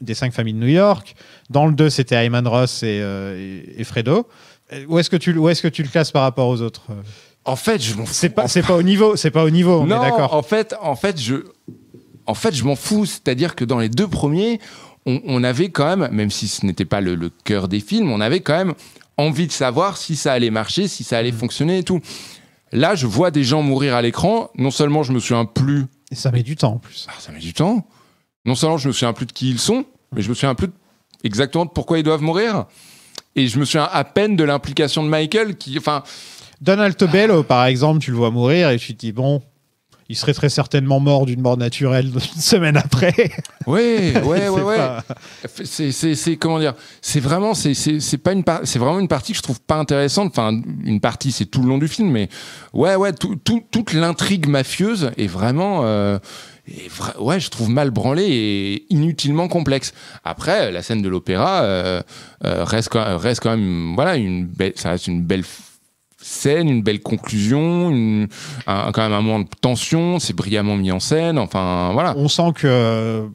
des cinq familles de New York. Dans le deux, c'était Ayman Ross et, euh, Fredo. Où est-ce que tu est-ce que tu le classes par rapport aux autres En fait, je m'en fous. C'est pas c'est pas au niveau, c'est pas au niveau, on est d'accord. En fait, en fait, je en fait, je m'en fous, c'est-à-dire que dans les deux premiers, on, avait quand même même si ce n'était pas le, cœur des films, on avait quand même envie de savoir si ça allait marcher, si ça allait mm. fonctionner et tout. Là, je vois des gens mourir à l'écran. Non seulement je me un plus. Et ça met du temps en plus. Ah, ça met du temps. Non seulement je me suis un plus de qui ils sont, mais je me souviens plus exactement de pourquoi ils doivent mourir. Et je me souviens à peine de l'implication de Michael qui. Enfin. Donald Tobello, par exemple, tu le vois mourir et tu te dis bon il serait très certainement mort d'une mort naturelle une semaine après. Oui, oui, oui, oui. C'est comment dire C'est vraiment c'est pas une c'est vraiment une partie que je trouve pas intéressante. Enfin, une partie, c'est tout le long du film, mais ouais, ouais, toute l'intrigue mafieuse est vraiment. Euh, ouais, je trouve mal branlée et inutilement complexe. Après, la scène de l'opéra euh, euh, reste, quand, reste quand même, voilà, une belle, ça reste une belle scène, une belle conclusion, un, quand même un moment de tension, c'est brillamment mis en scène. Enfin, voilà. On sent que.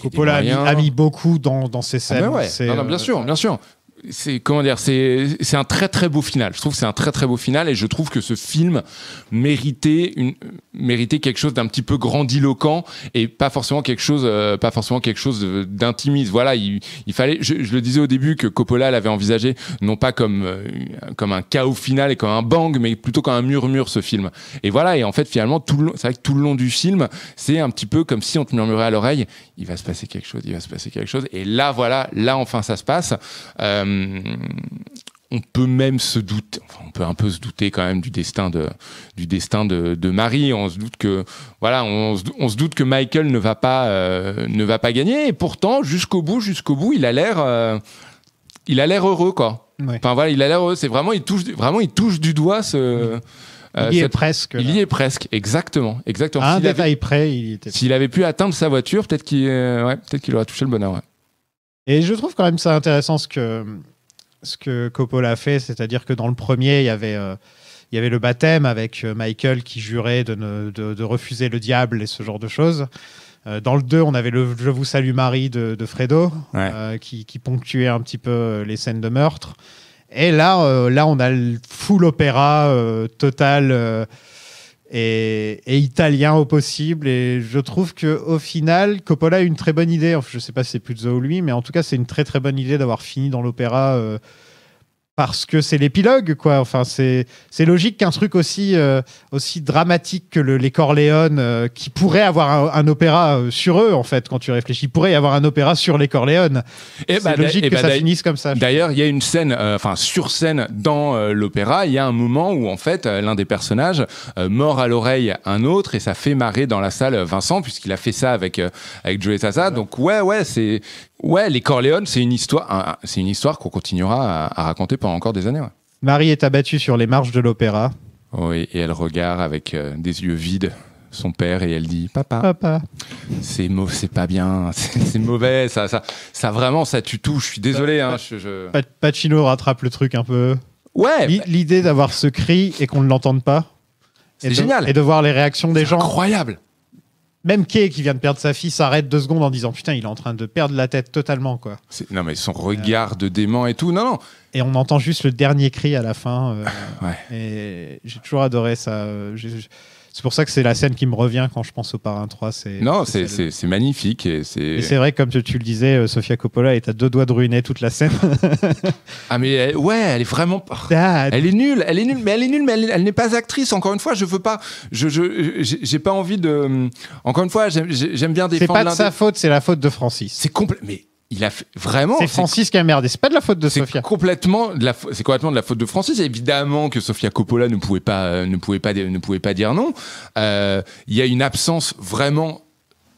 Coppola a mis, beaucoup dans, dans ces ah ben scènes. bien euh, sûr, bien sûr c'est comment dire, c'est un très très beau final. Je trouve c'est un très très beau final et je trouve que ce film méritait une méritait quelque chose d'un petit peu grandiloquent et pas forcément quelque chose euh, pas forcément quelque chose d'intimiste. Voilà, il, fallait. Je, le disais au début que Coppola l'avait envisagé non pas comme euh, comme un chaos final et comme un bang, mais plutôt comme un murmure ce film. Et voilà, et en fait finalement tout c'est vrai que tout le long du film, c'est un petit peu comme si on te murmurait à l'oreille, il va se passer quelque chose, il va se passer quelque chose. Et là voilà, là enfin ça se passe. Euh, euh, on peut même se douter, on peut un peu se douter quand même du destin de, du destin de, Marie. On se doute que, voilà, on se, doute que Michael ne va pas, euh, ne va pas gagner. Et pourtant, jusqu'au bout, jusqu'au bout, il a l'air, euh, il a l'air heureux, quoi. Enfin voilà, il a l'air heureux. C'est vraiment, il touche, vraiment, il touche du doigt ce. il est presque. Il y est presque, exactement, exactement. À un détail près, il était. S'il avait pu atteindre sa voiture, peut-être qu'il, peut-être qu'il aurait touché le bonheur. Et je trouve quand même ça intéressant ce que, ce que Coppola a fait, c'est-à-dire que dans le premier, il y avait. Euh, il y avait le baptême avec euh, Michael qui jurait de, de, refuser le diable et ce genre de choses. Euh, dans le 2, on avait le Je vous salue Marie de, Fredo, qui, ponctuait un petit peu les scènes de meurtre. Et là, là on a le full opéra total et, italien au possible. Et je trouve que au final, Coppola a une très bonne idée. Enfin, je sais pas si c'est plus ou lui, mais en tout cas, c'est une très très bonne idée d'avoir fini dans l'opéra. Euh, parce que c'est l'épilogue, quoi. Enfin, c'est logique qu'un truc aussi, euh, aussi dramatique que les corléones euh, qui pourrait avoir un, opéra euh, sur eux, en fait, quand tu réfléchis, pourrait y avoir un opéra sur les Corleone. Eh c'est bah, logique eh que bah, ça finisse comme ça. D'ailleurs, il y a une scène, enfin, sur scène dans l'opéra, il y a un moment où, en fait, l'un des personnages mord à l'oreille un autre et ça fait marrer dans la salle Vincent, puisqu'il a fait ça avec, avec Joe Sasa. Donc, ouais, ouais, c'est Ouais, les Corleones, c'est une histoire, c'est une histoire qu'on continuera à, raconter pendant encore des années. Marie est abattue sur les marches de l'opéra. Oui, et elle regarde avec euh, des yeux vides son père et elle dit papa. Papa. C'est c'est pas bien, c'est mauvais, ça, ça, ça vraiment, ça tu Je suis désolé. Hein, Pacino rattrape le truc un peu. Ouais. Bah- l'idée d'avoir ce cri et qu'on ne l'entende pas. C'est génial. Et de voir les réactions des gens. Incroyable même Kay qui vient de perdre sa fille s'arrête deux secondes en disant putain il est en train de perdre la tête totalement quoi. Non mais son euh, regard de dément et tout, non non. Et on entend juste le dernier cri à la fin. Euh, et j'ai toujours adoré ça. Euh, c'est pour ça que c'est la scène qui me revient quand je pense au Parrain 3. C'est, non, c'est, c'est, magnifique. Et c'est... c'est vrai, comme tu, le disais, euh, Sofia Coppola est à deux doigts de ruiner toute la scène. ah, mais euh, ouais, elle est vraiment. elle est nulle, elle est nulle, mais elle est nulle, mais elle, n'est pas actrice. Encore une fois, je veux pas. Je, je, j'ai, pas envie de. Encore une fois, j'aime, bien défendre. C'est pas sa faute, c'est la faute de Francis. C'est complet il a vraiment. C'est Francis qui a merdé. C'est pas de la faute de Sofia. Complètement de C'est complètement de la faute de Francis. Évidemment que Sofia Coppola ne pouvait pas, euh, ne pouvait pas, ne pouvait pas dire non. Euh, il y a une absence vraiment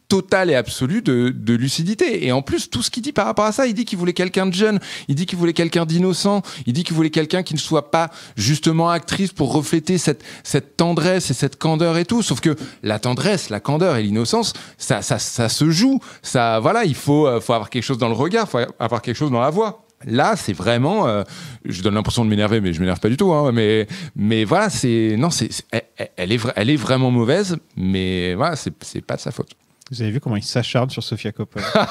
totale et absolue de, lucidité. Et en plus, tout ce qu'il dit par rapport à ça, il dit qu'il voulait quelqu'un de jeune, il dit qu'il voulait quelqu'un d'innocent, il dit qu'il voulait quelqu'un qui ne soit pas justement actrice pour refléter cette, cette tendresse et cette candeur et tout. Sauf que la tendresse, la candeur et l'innocence, ça, ça, ça se joue. Ça, voilà, il faut, euh, faut avoir quelque chose dans le regard, faut avoir quelque chose dans la voix. Là, c'est vraiment, euh, je donne l'impression de m'énerver, mais je m'énerve pas du tout. Hein, mais, mais voilà, c'est non, c'est, elle, est, elle est vraiment mauvaise, mais voilà, c'est, c'est pas de sa faute. Vous avez vu comment il s'acharne sur Sofia Coppola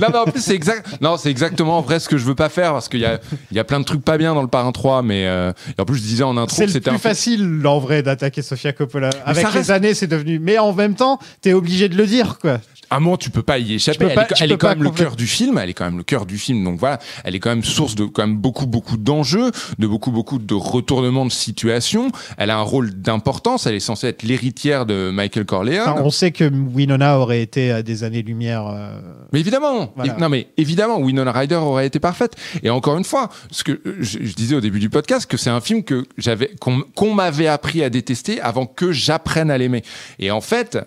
Non, mais en plus, c'est exactement en vrai ce que je veux pas faire parce qu'il y a, a plein de trucs pas bien dans le Parrain 3, mais euh, en plus, je disais en intro que c'était le plus facile en vrai d'attaquer Sofia Coppola. Avec ça années, c'est devenu. Mais en même temps, t'es obligé de le dire, quoi. À un ah, moment, tu peux pas y échapper. Elle, est, quand même le cœur du film. Elle est quand même le cœur du film. Donc voilà, elle est quand même source de quand même beaucoup beaucoup d'enjeux, de beaucoup beaucoup de retournements de situation. Elle a un rôle d'importance. Elle est censée être l'héritière de Michael Corleone. on sait que Winona aurait été à des années-lumière. Euh, mais évidemment, non mais évidemment, Winona Ryder aurait été parfaite. Et encore une fois, ce que euh, je, disais au début du podcast, que c'est un film que j'avais, qu'on m'avait appris à détester avant que j'apprenne à l'aimer. Et en fait,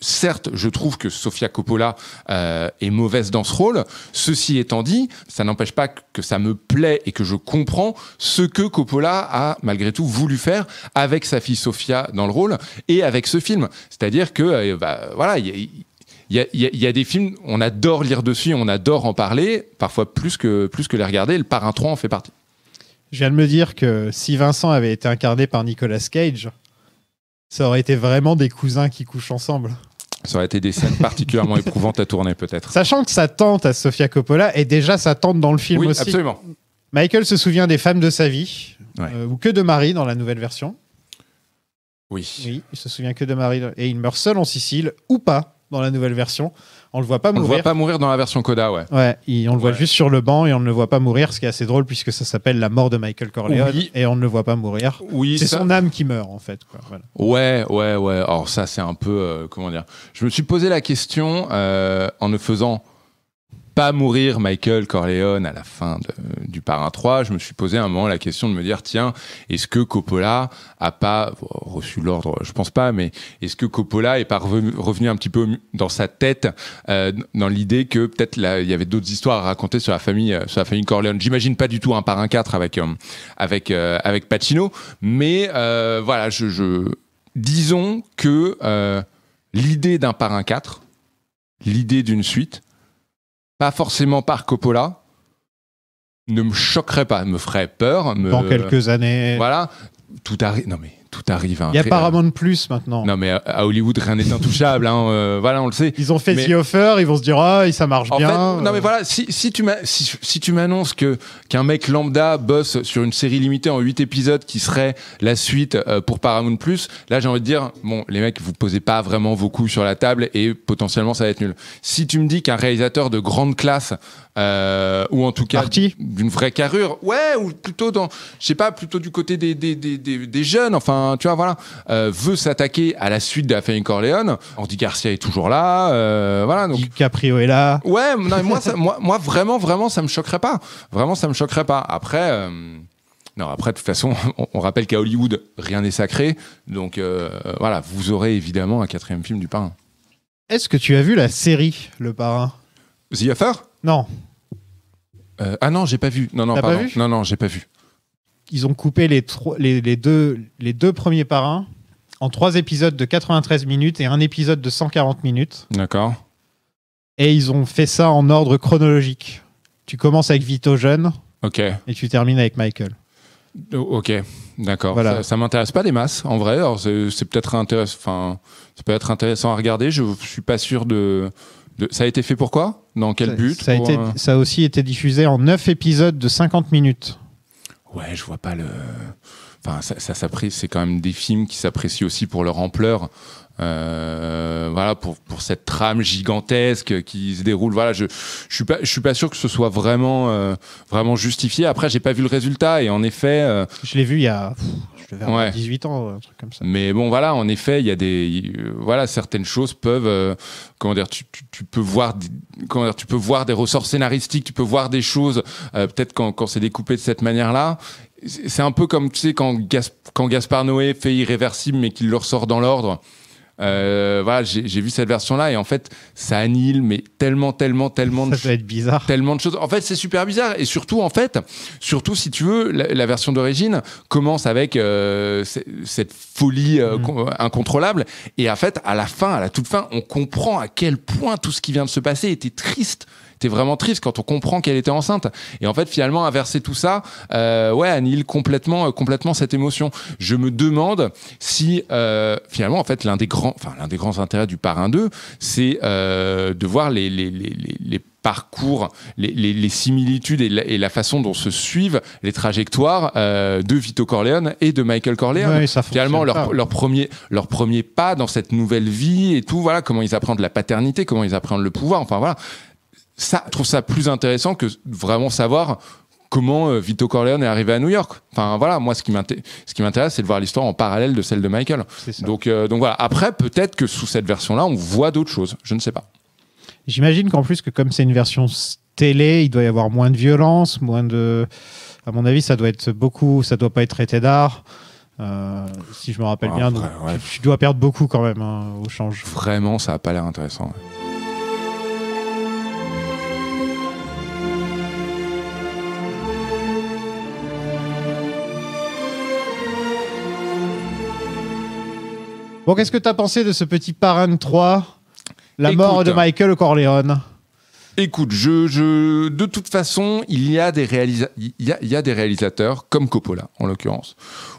certes, je trouve que Sofia Coppola euh, est mauvaise dans ce rôle. Ceci étant dit, ça n'empêche pas que ça me plaît et que je comprends ce que Coppola a malgré tout voulu faire avec sa fille Sofia dans le rôle et avec ce film. C'est-à-dire que, voilà, il y, a, des films, on adore lire dessus, on adore en parler, parfois plus que, plus que les regarder. Le Parrain 3 en fait partie. Je viens de me dire que si Vincent avait été incarné par Nicolas Cage, ça aurait été vraiment des cousins qui couchent ensemble. Ça aurait été des scènes particulièrement éprouvantes à tourner, peut-être. Sachant que sa tante à Sofia Coppola et déjà sa tante dans le film oui, Absolument. Michael se souvient des femmes de sa vie, euh, ou que de Marie dans la nouvelle version. Oui. Oui, il se souvient que de Marie. Et il meurt seul en Sicile, ou pas dans la nouvelle version. On le voit pas mourir. On le voit pas mourir dans la version Coda, ouais. Ouais, on le voit juste sur le banc et on ne le voit pas mourir, ce qui est assez drôle puisque ça s'appelle la mort de Michael Corleone et on ne le voit pas mourir. Oui, c'est son âme qui meurt en fait. Ouais, ouais, ouais. Alors ça, c'est un peu euh, comment dire. Je me suis posé la question euh, en ne faisant pas mourir Michael Corleone à la fin du Parrain 3, je me suis posé un moment la question de me dire tiens, est-ce que Coppola a pas oh, reçu l'ordre Je pense pas, mais est-ce que Coppola est pas revenu un petit peu dans sa tête euh, dans l'idée que peut-être il y avait d'autres histoires à raconter sur la famille euh, sur la famille Corleone. J'imagine pas du tout un Parrain 4 avec euh, avec avec Pacino, mais voilà, je, je, disons que l'idée d'un Parrain 4 l'idée d'une suite pas forcément par Coppola, ne me choquerait pas, me ferait peur. Dans quelques années. Voilà, tout arrive. Non mais arrive. Il y a Paramount+, plus maintenant. Non, mais à, Hollywood, rien n'est intouchable. Hein, euh, voilà, on le sait. Ils ont fait The Offer, ils vont se dire, ah, ça marche bien. Non, mais voilà, si, tu m'annonces que qu'un mec lambda bosse sur une série limitée en 8 épisodes qui serait la suite euh, pour Paramount Plus, là, j'ai envie de dire, bon, les mecs, vous posez pas vraiment vos coups sur la table et potentiellement ça va être nul. Si tu me dis qu'un réalisateur de grande classe euh, ou en tout cas d'une vraie carrure, ouais, ou plutôt dans, je sais pas, plutôt du côté des, des, des, des, jeunes, enfin, tu vois, voilà, euh, veut s'attaquer à la suite de la famille Corleone. Andy Garcia est toujours là, euh, voilà. Donc, Caprio est là. Ouais, non, moi, moi, moi, vraiment, vraiment, ça me choquerait pas. Vraiment, ça me choquerait pas. Après. Non, après, de toute façon, on, rappelle qu'à Hollywood, rien n'est sacré. Donc voilà, vous aurez évidemment un quatrième film du parrain. Est-ce que tu as vu la série Le Parrain The Affair non. Euh, ah non, j'ai pas vu. Non, non, pardon. Pas non, non, j'ai pas vu. Ils ont coupé les, deux, premiers parrains en trois épisodes de 93 minutes et un épisode de 140 minutes. D'accord. Et ils ont fait ça en ordre chronologique. Tu commences avec Vito jeune. Ok. Et tu termines avec Michael. Oh, ok, d'accord. Voilà. Ça, ça m'intéresse pas des masses, en vrai. C'est peut-être intéressant. Enfin, ça peut être intéressant à regarder. Je, ne suis pas sûr de, de. Ça a été fait pourquoi dans quel but ça a, été, euh, ça aussi été diffusé en 9 épisodes de 50 minutes. Ouais, je vois pas le. Enfin, ça, ça c'est quand même des films qui s'apprécient aussi pour leur ampleur. Euh, voilà pour, pour cette trame gigantesque qui se déroule voilà je je suis pas je suis pas sûr que ce soit vraiment euh, vraiment justifié après j'ai pas vu le résultat et en effet je l'ai vu il y a je le 18 ans, un truc comme ça. Mais bon, voilà, en effet, il y a des, voilà, certaines choses peuvent, euh, comment dire, tu, peux voir, des, tu peux voir des ressorts scénaristiques, tu peux voir des choses, euh, peut-être quand, c'est découpé de cette manière-là. C'est un peu comme, tu sais, quand, quand Gaspard Noé fait Irréversible, mais qu'il le ressort dans l'ordre. Euh, voilà, j'ai vu cette version-là et en fait, ça annihile mais tellement, tellement, tellement. Ça de bizarre. Tellement de choses. En fait, c'est super bizarre et surtout, en fait, surtout si tu veux, la, version d'origine commence avec euh, cette folie euh, mm. incontrôlable et en fait, à la fin, à la toute fin, on comprend à quel point tout ce qui vient de se passer était triste c'est vraiment triste quand on comprend qu'elle était enceinte. Et en fait, finalement, inverser tout ça, euh, ouais, annihile complètement, euh, complètement cette émotion. Je me demande si euh, finalement, en fait, l'un des grands, enfin l'un des grands intérêts du parrain 2, c'est euh, de voir les, les, les, parcours, les, les, similitudes et la, façon dont se suivent les trajectoires de Vito Corleone et de Michael Corleone. Finalement, leur, leur, premier, leur premier pas dans cette nouvelle vie et tout, voilà, comment ils apprennent la paternité, comment ils apprennent le pouvoir. Enfin, voilà, ça, je trouve ça plus intéressant que vraiment savoir comment euh, Vito Corleone est arrivé à New York. Enfin voilà, moi ce qui m'intéresse, c'est de voir l'histoire en parallèle de celle de Michael. Donc, euh, donc voilà. Après, peut-être que sous cette version-là, on voit d'autres choses. Je ne sais pas. J'imagine qu'en plus que comme c'est une version télé, il doit y avoir moins de violence, moins de. À mon avis, ça doit être beaucoup. Ça doit pas être traité d'art. Euh, si je me rappelle ah, bien, tu, dois perdre beaucoup quand même hein, au change. Vraiment, ça na pas l'air intéressant. Bon, qu'est-ce que tu as pensé de ce petit Parrain 3 La mort de Michael Corleone Écoute, je, je, de toute façon, il y, a des il, a, des réalisateurs, comme Coppola en l'occurrence,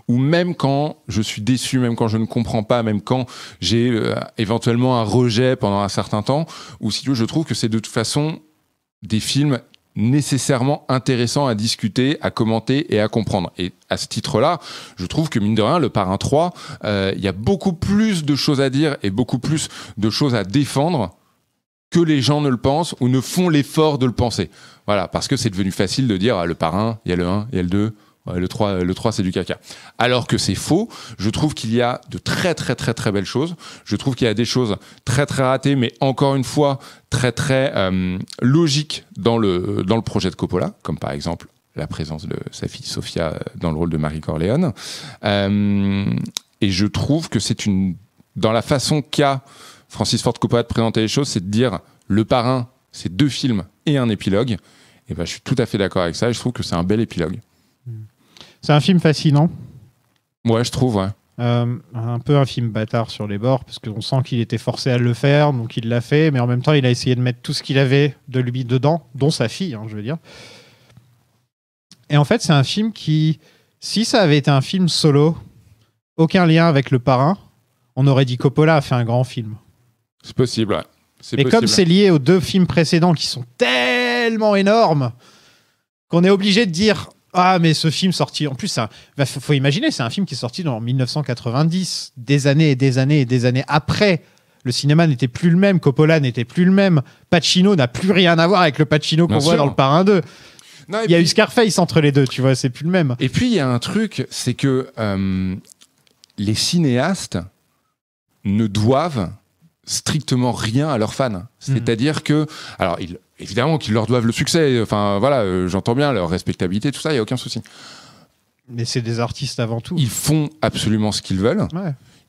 où même quand je suis déçu, même quand je ne comprends pas, même quand j'ai euh, éventuellement un rejet pendant un certain temps, ou si tu veux, je trouve que c'est de toute façon des films nécessairement intéressant à discuter, à commenter et à comprendre. Et à ce titre-là, je trouve que mine de rien, le parrain 3, euh, il y a beaucoup plus de choses à dire et beaucoup plus de choses à défendre que les gens ne le pensent ou ne font l'effort de le penser. Voilà, parce que c'est devenu facile de dire ah, le parrain, il y a le 1, il y a le 2, le 3, le 3 c'est du caca. Alors que c'est faux, je trouve qu'il y a de très très très très belles choses. Je trouve qu'il y a des choses très très ratées, mais encore une fois très très euh, logiques dans le, dans le projet de Coppola, comme par exemple la présence de sa fille Sophia euh, dans le rôle de Marie Corleone. Euh, et je trouve que c'est une... Dans la façon qu'a Francis Ford Coppola de présenter les choses, c'est de dire le parrain, c'est deux films et un épilogue. Et ben, je suis tout à fait d'accord avec ça je trouve que c'est un bel épilogue. C'est un film fascinant. Ouais, je trouve, ouais. Euh, un peu un film bâtard sur les bords, parce qu'on sent qu'il était forcé à le faire, donc il l'a fait, mais en même temps, il a essayé de mettre tout ce qu'il avait de lui dedans, dont sa fille, hein, je veux dire. Et en fait, c'est un film qui, si ça avait été un film solo, aucun lien avec le parrain, on aurait dit Coppola a fait un grand film. C'est possible, ouais. Et comme c'est lié aux deux films précédents qui sont tellement énormes qu'on est obligé de dire ah, mais ce film sorti. En plus, il faut, imaginer, c'est un film qui est sorti en 1990, des années et des années et des années après. Le cinéma n'était plus le même, Coppola n'était plus le même, Pacino n'a plus rien à voir avec le Pacino qu'on voit dans le Parrain 2. il y a eu Scarface entre les deux, tu vois, c'est plus le même. Et puis il y a un truc, c'est que euh, les cinéastes ne doivent strictement rien à leurs fans. C'est-à-dire que, alors évidemment qu'ils leur doivent le succès, enfin voilà, euh, j'entends bien leur respectabilité, tout ça, il n'y a aucun souci. Mais c'est des artistes avant tout. Ils font absolument ce qu'ils veulent.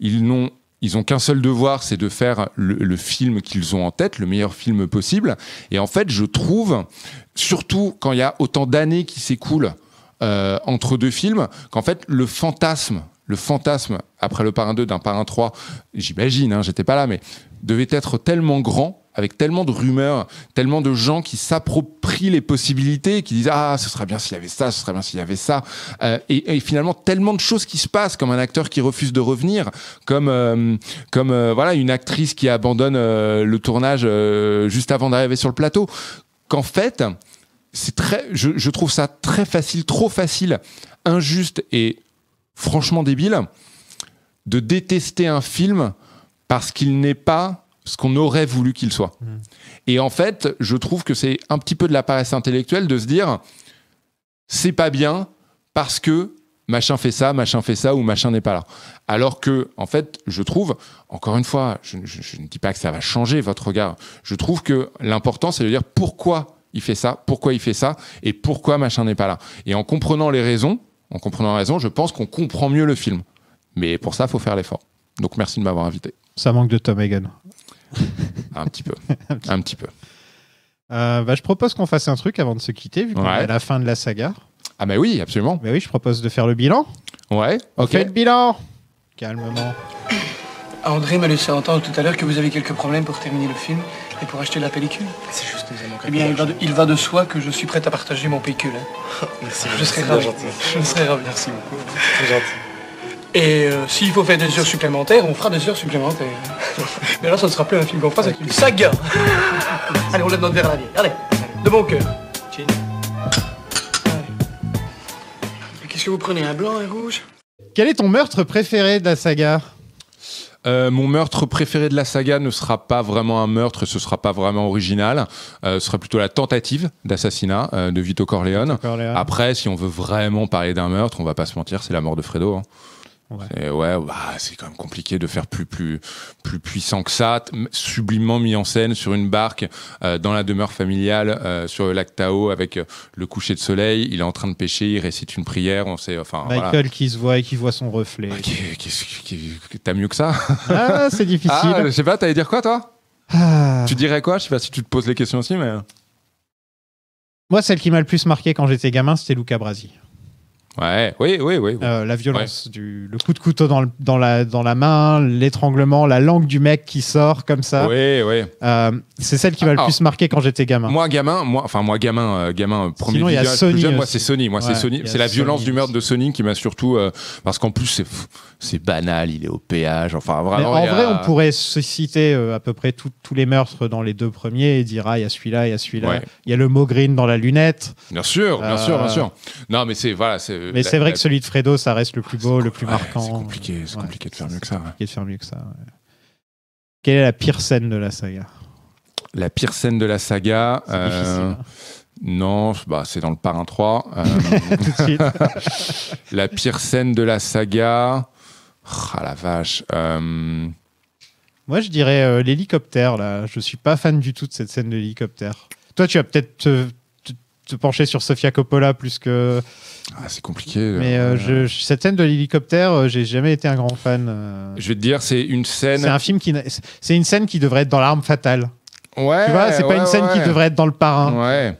Ils n'ont ils ont qu'un seul devoir, c'est de faire le, film qu'ils ont en tête, le meilleur film possible. Et en fait, je trouve, surtout quand il y a autant d'années qui s'écoulent euh, entre deux films, qu'en fait, le fantasme le fantasme après le parrain 2 d'un parrain 3, j'imagine, hein, j'étais pas là, mais devait être tellement grand avec tellement de rumeurs, tellement de gens qui s'approprient les possibilités, qui disent ah ce serait bien s'il y avait ça, ce serait bien s'il y avait ça, euh, et, finalement tellement de choses qui se passent, comme un acteur qui refuse de revenir, comme euh, comme euh, voilà une actrice qui abandonne le tournage juste avant d'arriver sur le plateau, qu'en fait c'est très, je trouve ça très facile, trop facile, injuste et franchement débile de détester un film parce qu'il n'est pas ce qu'on aurait voulu qu'il soit. Mm. Et en fait, je trouve que c'est un petit peu de la paresse intellectuelle de se dire c'est pas bien parce que machin fait ça, machin fait ça ou machin n'est pas là. Alors que, en fait, je trouve, encore une fois, je ne dis pas que ça va changer votre regard. Je trouve que l'important, c'est de dire pourquoi il fait ça, pourquoi il fait ça et pourquoi machin n'est pas là. Et en comprenant les raisons, en comprenant raison, je pense qu'on comprend mieux le film. Mais pour ça, il faut faire l'effort. Donc merci de m'avoir invité. Ça manque de Tom Hagen. un petit peu. un, petit peu. Euh, bah, je propose qu'on fasse un truc avant de se quitter, vu qu'on est à la fin de la saga. Ah bah oui, absolument. Bah oui, je propose de faire le bilan. Ouais, ok. le bilan Calmement. André m'a laissé entendre tout à l'heure que vous avez quelques problèmes pour terminer le film. Et pour acheter la pellicule C'est juste nous Eh bien, il va, de, soi que je suis prêt à partager mon pellicule. Hein. Merci. Je serai ravi. Je serai ravi. Merci beaucoup. Très gentil. Et euh, s'il faut faire des heures supplémentaires, on fera des heures supplémentaires. Mais là, ça ne sera plus un film qu'on fera, c'est une saga. Allez, on lève notre verre à la vie. Allez, de bon cœur. Qu'est-ce que vous prenez, un blanc, un rouge Quel est ton meurtre préféré de la saga euh, mon meurtre préféré de la saga ne sera pas vraiment un meurtre, ce sera pas vraiment original. Euh, ce sera plutôt la tentative d'assassinat euh, de Vito Corleone. Après, si on veut vraiment parler d'un meurtre, on va pas se mentir, c'est la mort de Fredo. Hein. Ouais, bah, c'est quand même compliqué de faire plus, plus, plus puissant que ça. Sublimement mis en scène sur une barque, euh, dans la demeure familiale, euh, sur le lac Tao, avec euh, le coucher de soleil. Il est en train de pêcher, il récite une prière. On sait, enfin, Michael qui se voit et qui voit son reflet. Ah, t'as mieux que ça ah, C'est difficile. Ah, je sais pas, t'allais dire quoi toi Tu dirais quoi Je sais pas si tu te poses les questions aussi, mais. Moi, celle qui m'a le plus marqué quand j'étais gamin, c'était Luca Brasi. Ouais, oui, oui, oui. Euh, la violence, du, le coup de couteau dans, dans, la, dans la main, l'étranglement, la langue du mec qui sort comme ça. Oui, oui. Euh, c'est celle qui m'a le ah. plus marqué quand j'étais gamin. Moi, gamin, moi, enfin, moi, gamin, euh, gamin, premier Sinon, visual, moi, c'est Sony. Moi, c'est C'est la violence du meurtre de Sony qui m'a surtout, parce qu'en plus, c'est, banal, il est au péage. Enfin, vraiment. en vrai, on pourrait citer à peu près tous les meurtres dans les deux premiers et dire, ah, il y a celui-là, il y a celui-là. Il y a le mot green dans la lunette. Bien sûr, bien sûr, bien sûr. Non, mais c'est, voilà, c'est, mais c'est vrai que celui de Fredo, ça reste le plus ah, beau, le plus marquant. C'est compliqué, compliqué de faire mieux que ça. de faire mieux que ça. Quelle est la pire scène de la saga La pire scène de la saga. Euh, hein. Non, bah, c'est dans le parrain 3. Euh. la pire scène de la saga. Ah la vache. Euh. Moi, je dirais l'hélicoptère. Là, je suis pas fan du tout de cette scène de l'hélicoptère. Toi, tu vas peut-être te pencher sur Sofia Coppola plus que. Ah, c'est compliqué. Euh, Mais euh, je, cette scène de l'hélicoptère, euh, j'ai jamais été un grand fan. Je vais te dire, c'est une scène. C'est un film qui, c'est une scène qui devrait être dans l'arme fatale. Ouais. Tu vois, c'est pas une scène qui devrait être dans le parrain. Ouais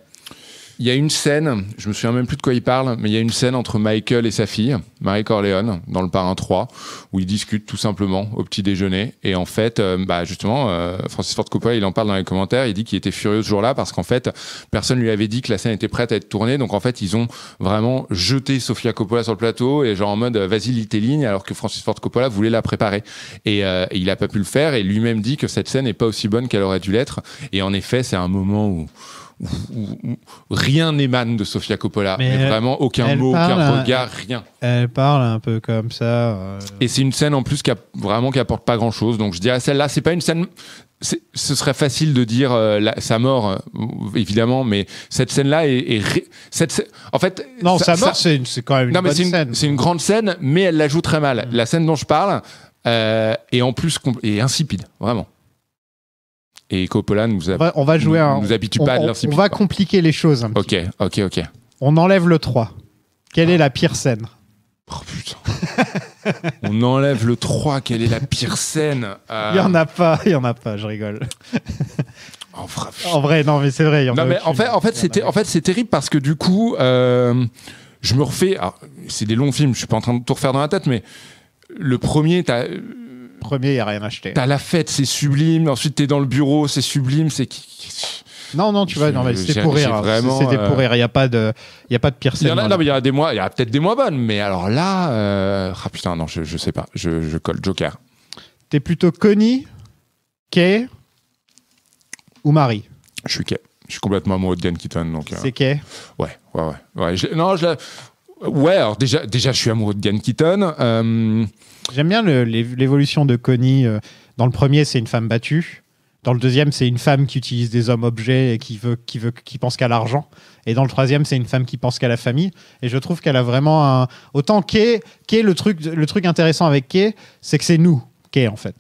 il y a une scène, je me souviens même plus de quoi il parle, mais il y a une scène entre Michael et sa fille, Marie Corleone, dans le Parrain 3, où ils discutent tout simplement au petit déjeuner. Et en fait, euh, bah justement, euh, Francis Ford Coppola, il en parle dans les commentaires, il dit qu'il était furieux ce jour-là parce qu'en fait, personne lui avait dit que la scène était prête à être tournée. Donc en fait, ils ont vraiment jeté Sofia Coppola sur le plateau et genre en mode euh, vas-y, lis tes lignes, alors que Francis Ford Coppola voulait la préparer. Et, il a pas pu le faire et lui-même dit que cette scène n'est pas aussi bonne qu'elle aurait dû l'être. Et en effet, c'est un moment où où, rien n'émane de Sofia Coppola. vraiment aucun mot, aucun regard, rien. Elle parle un peu comme ça. Euh. Et c'est une scène en plus qui vraiment qui apporte pas grand chose. Donc je dirais celle-là, c'est pas une scène. Ce serait facile de dire euh, sa mort, euh, évidemment, mais cette scène-là est. en fait, non, sa mort, c'est quand même une C'est une grande scène, mais elle la joue très mal. Mm. La scène dont je parle est en plus est insipide, vraiment. Et Coppola nous, a, on va, on va jouer un, habitue on, pas on, va compliquer les choses Ok, ok, ok. On enlève le 3. Quelle est la pire scène Oh putain. on enlève le 3. Quelle est la pire scène euh, Il y en a pas, il y en a pas, je rigole. Oh, en, vrai, non, mais c'est vrai. Il y en, non, mais en fait, en fait, c'était, en fait, c'est terrible parce que du coup, euh, je me refais. Ah, c'est des longs films, je suis pas en train de tout refaire dans la tête, mais le premier, t'as premier, il n'y a rien acheté. T'as la fête, c'est sublime. Ensuite, t'es dans le bureau, c'est sublime. C'est non, non, tu vois, c'est pour rire. Hein. C'est pour rire. Il euh, n'y a pas de, il y a pas de pire Il y en a, non, y a des mois, il y a peut-être des mois bonnes, mais alors là, euh, ah putain, non, je, je sais pas, je, colle Joker. T'es plutôt Connie, Kay ou Marie Je suis Kay. Je suis complètement amoureux de Diane Keaton, donc. Euh, c'est Kay. Ouais, ouais, ouais, ouais. non, je ouais. Alors déjà, déjà, je suis amoureux de Diane Keaton. Euh... J'aime bien l'évolution de Connie. Euh, dans le premier, c'est une femme battue. Dans le deuxième, c'est une femme qui utilise des hommes objets et qui veut, qui veut, qui pense qu'à l'argent. Et dans le troisième, c'est une femme qui pense qu'à la famille. Et je trouve qu'elle a vraiment un... autant qu'est le truc, le truc intéressant avec Kay, c'est que c'est nous Kay en fait.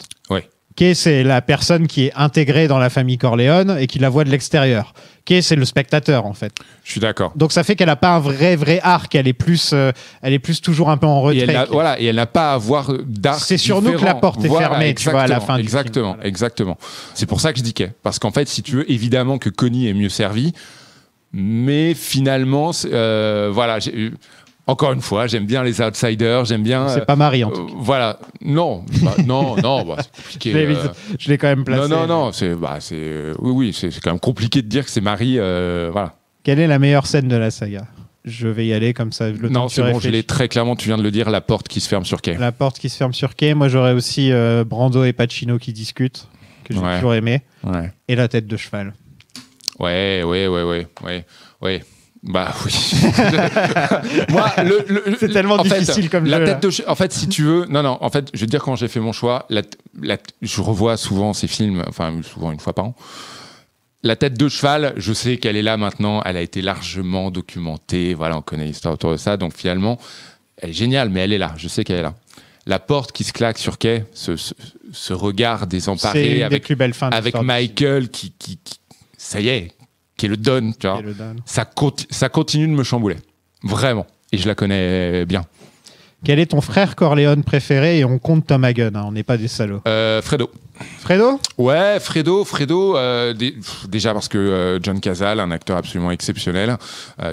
Kay, c'est la personne qui est intégrée dans la famille Corleone et qui la voit de l'extérieur. Kay, c'est le spectateur, en fait. Je suis d'accord. Donc ça fait qu'elle n'a pas un vrai, vrai arc. Elle est plus, euh, elle est plus toujours un peu en retrait. Et elle voilà, et elle n'a pas à voir d'arc. C'est sur nous que la porte est fermée, tu vois, à la fin Exactement, exactement. C'est pour ça que je dis Parce qu'en fait, si tu veux, évidemment que Connie est mieux servie mais finalement, euh, voilà, encore une fois, j'aime bien les outsiders, j'aime bien. C'est euh, pas Marie en euh, tout cas. voilà, non, bah, non, non, bah, c'est compliqué. Je l'ai, euh, quand même placé. Non, non, non, c'est, bah, c'est, oui, oui, c'est, quand même compliqué de dire que c'est Marie, voilà. Quelle est la meilleure scène de la saga Je vais y aller comme ça. Le non, c'est bon, je l'ai très clairement. Tu viens de le dire, la porte qui se ferme sur quai. La porte qui se ferme sur quai. Moi, j'aurais aussi Brando et Pacino qui discutent, que j'ai toujours aimé, et la tête de cheval. Ouais, ouais, ouais, ouais, ouais, ouais. Bah oui. c'est tellement difficile fait, comme la jeu, en fait, si tu veux, non, non. En fait, je vais dire quand j'ai fait mon choix. La, je revois souvent ces films, enfin souvent une fois par an. La tête de cheval, je sais qu'elle est là maintenant. Elle a été largement documentée. Voilà, on connaît l'histoire autour de ça. Donc finalement, elle est géniale, mais elle est là. Je sais qu'elle est là la porte qui se claque sur quai, ce, ce, regard désemparé avec, avec Michael qui, qui, ça y est, qui est le Don, tu vois, Ça, ça continue de me chambouler. Vraiment. Et je la connais bien. Quel est ton frère Corleone préféré Et on compte Tom Hagen, hein, on n'est pas des salauds. Euh, Fredo. Fredo Ouais, Fredo, Fredo. Euh, déjà parce que euh, John casal un acteur absolument exceptionnel,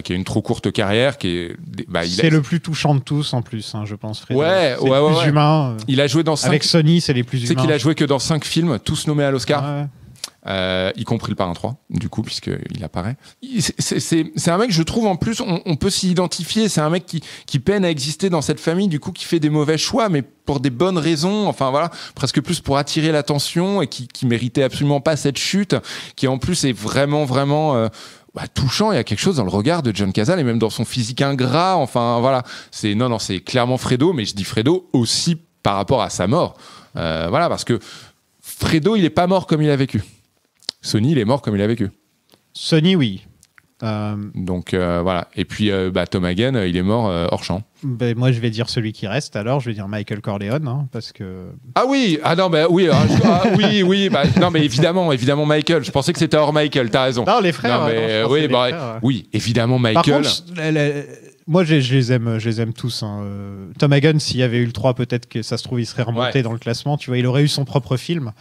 qui a une trop courte carrière, qui est. Bah, c'est le plus touchant de tous en plus, hein, je pense. Fredo. Ouais, ouais, ouais, plus humain. il a joué dans Avec Sony, c'est les plus humains. C'est qu'il a joué que dans cinq films, tous nommés à l'Oscar. Ouais. Euh, y compris le parrain 3, du coup, puisqu'il apparaît. C'est un mec, je trouve, en plus, on, on peut s'y identifier. C'est un mec qui, qui, peine à exister dans cette famille, du coup, qui fait des mauvais choix, mais pour des bonnes raisons, enfin voilà, presque plus pour attirer l'attention et qui, qui méritait absolument pas cette chute, qui en plus est vraiment, vraiment. Euh, bah, touchant. Il y a quelque chose dans le regard de John Casal et même dans son physique ingrat. Enfin, voilà. C'est non, non, c'est clairement Fredo, mais je dis Fredo aussi par rapport à sa mort. Euh, voilà, parce que Fredo, il est pas mort comme il a vécu. Sony, il est mort comme il a vécu. Sony, oui. Euh, Donc euh, voilà. Et puis euh, bah, Tom Hagen, il est mort hors champ. Ben, moi, je vais dire celui qui reste. Alors, je vais dire Michael Corleone, hein, parce que. Ah oui, ah non, ben, ah, oui, oui, oui, bah, non, mais évidemment, évidemment Michael. Je pensais que c'était hors Michael. T'as raison. Non, les frères. mais, hein, oui, bah, oui, évidemment Michael. moi, je, les aime, les aime tous. Hein. Tom Hagen, s'il y avait eu le 3, peut-être que ça se trouve, il serait remonté dans le classement. Tu vois, il aurait eu son propre film.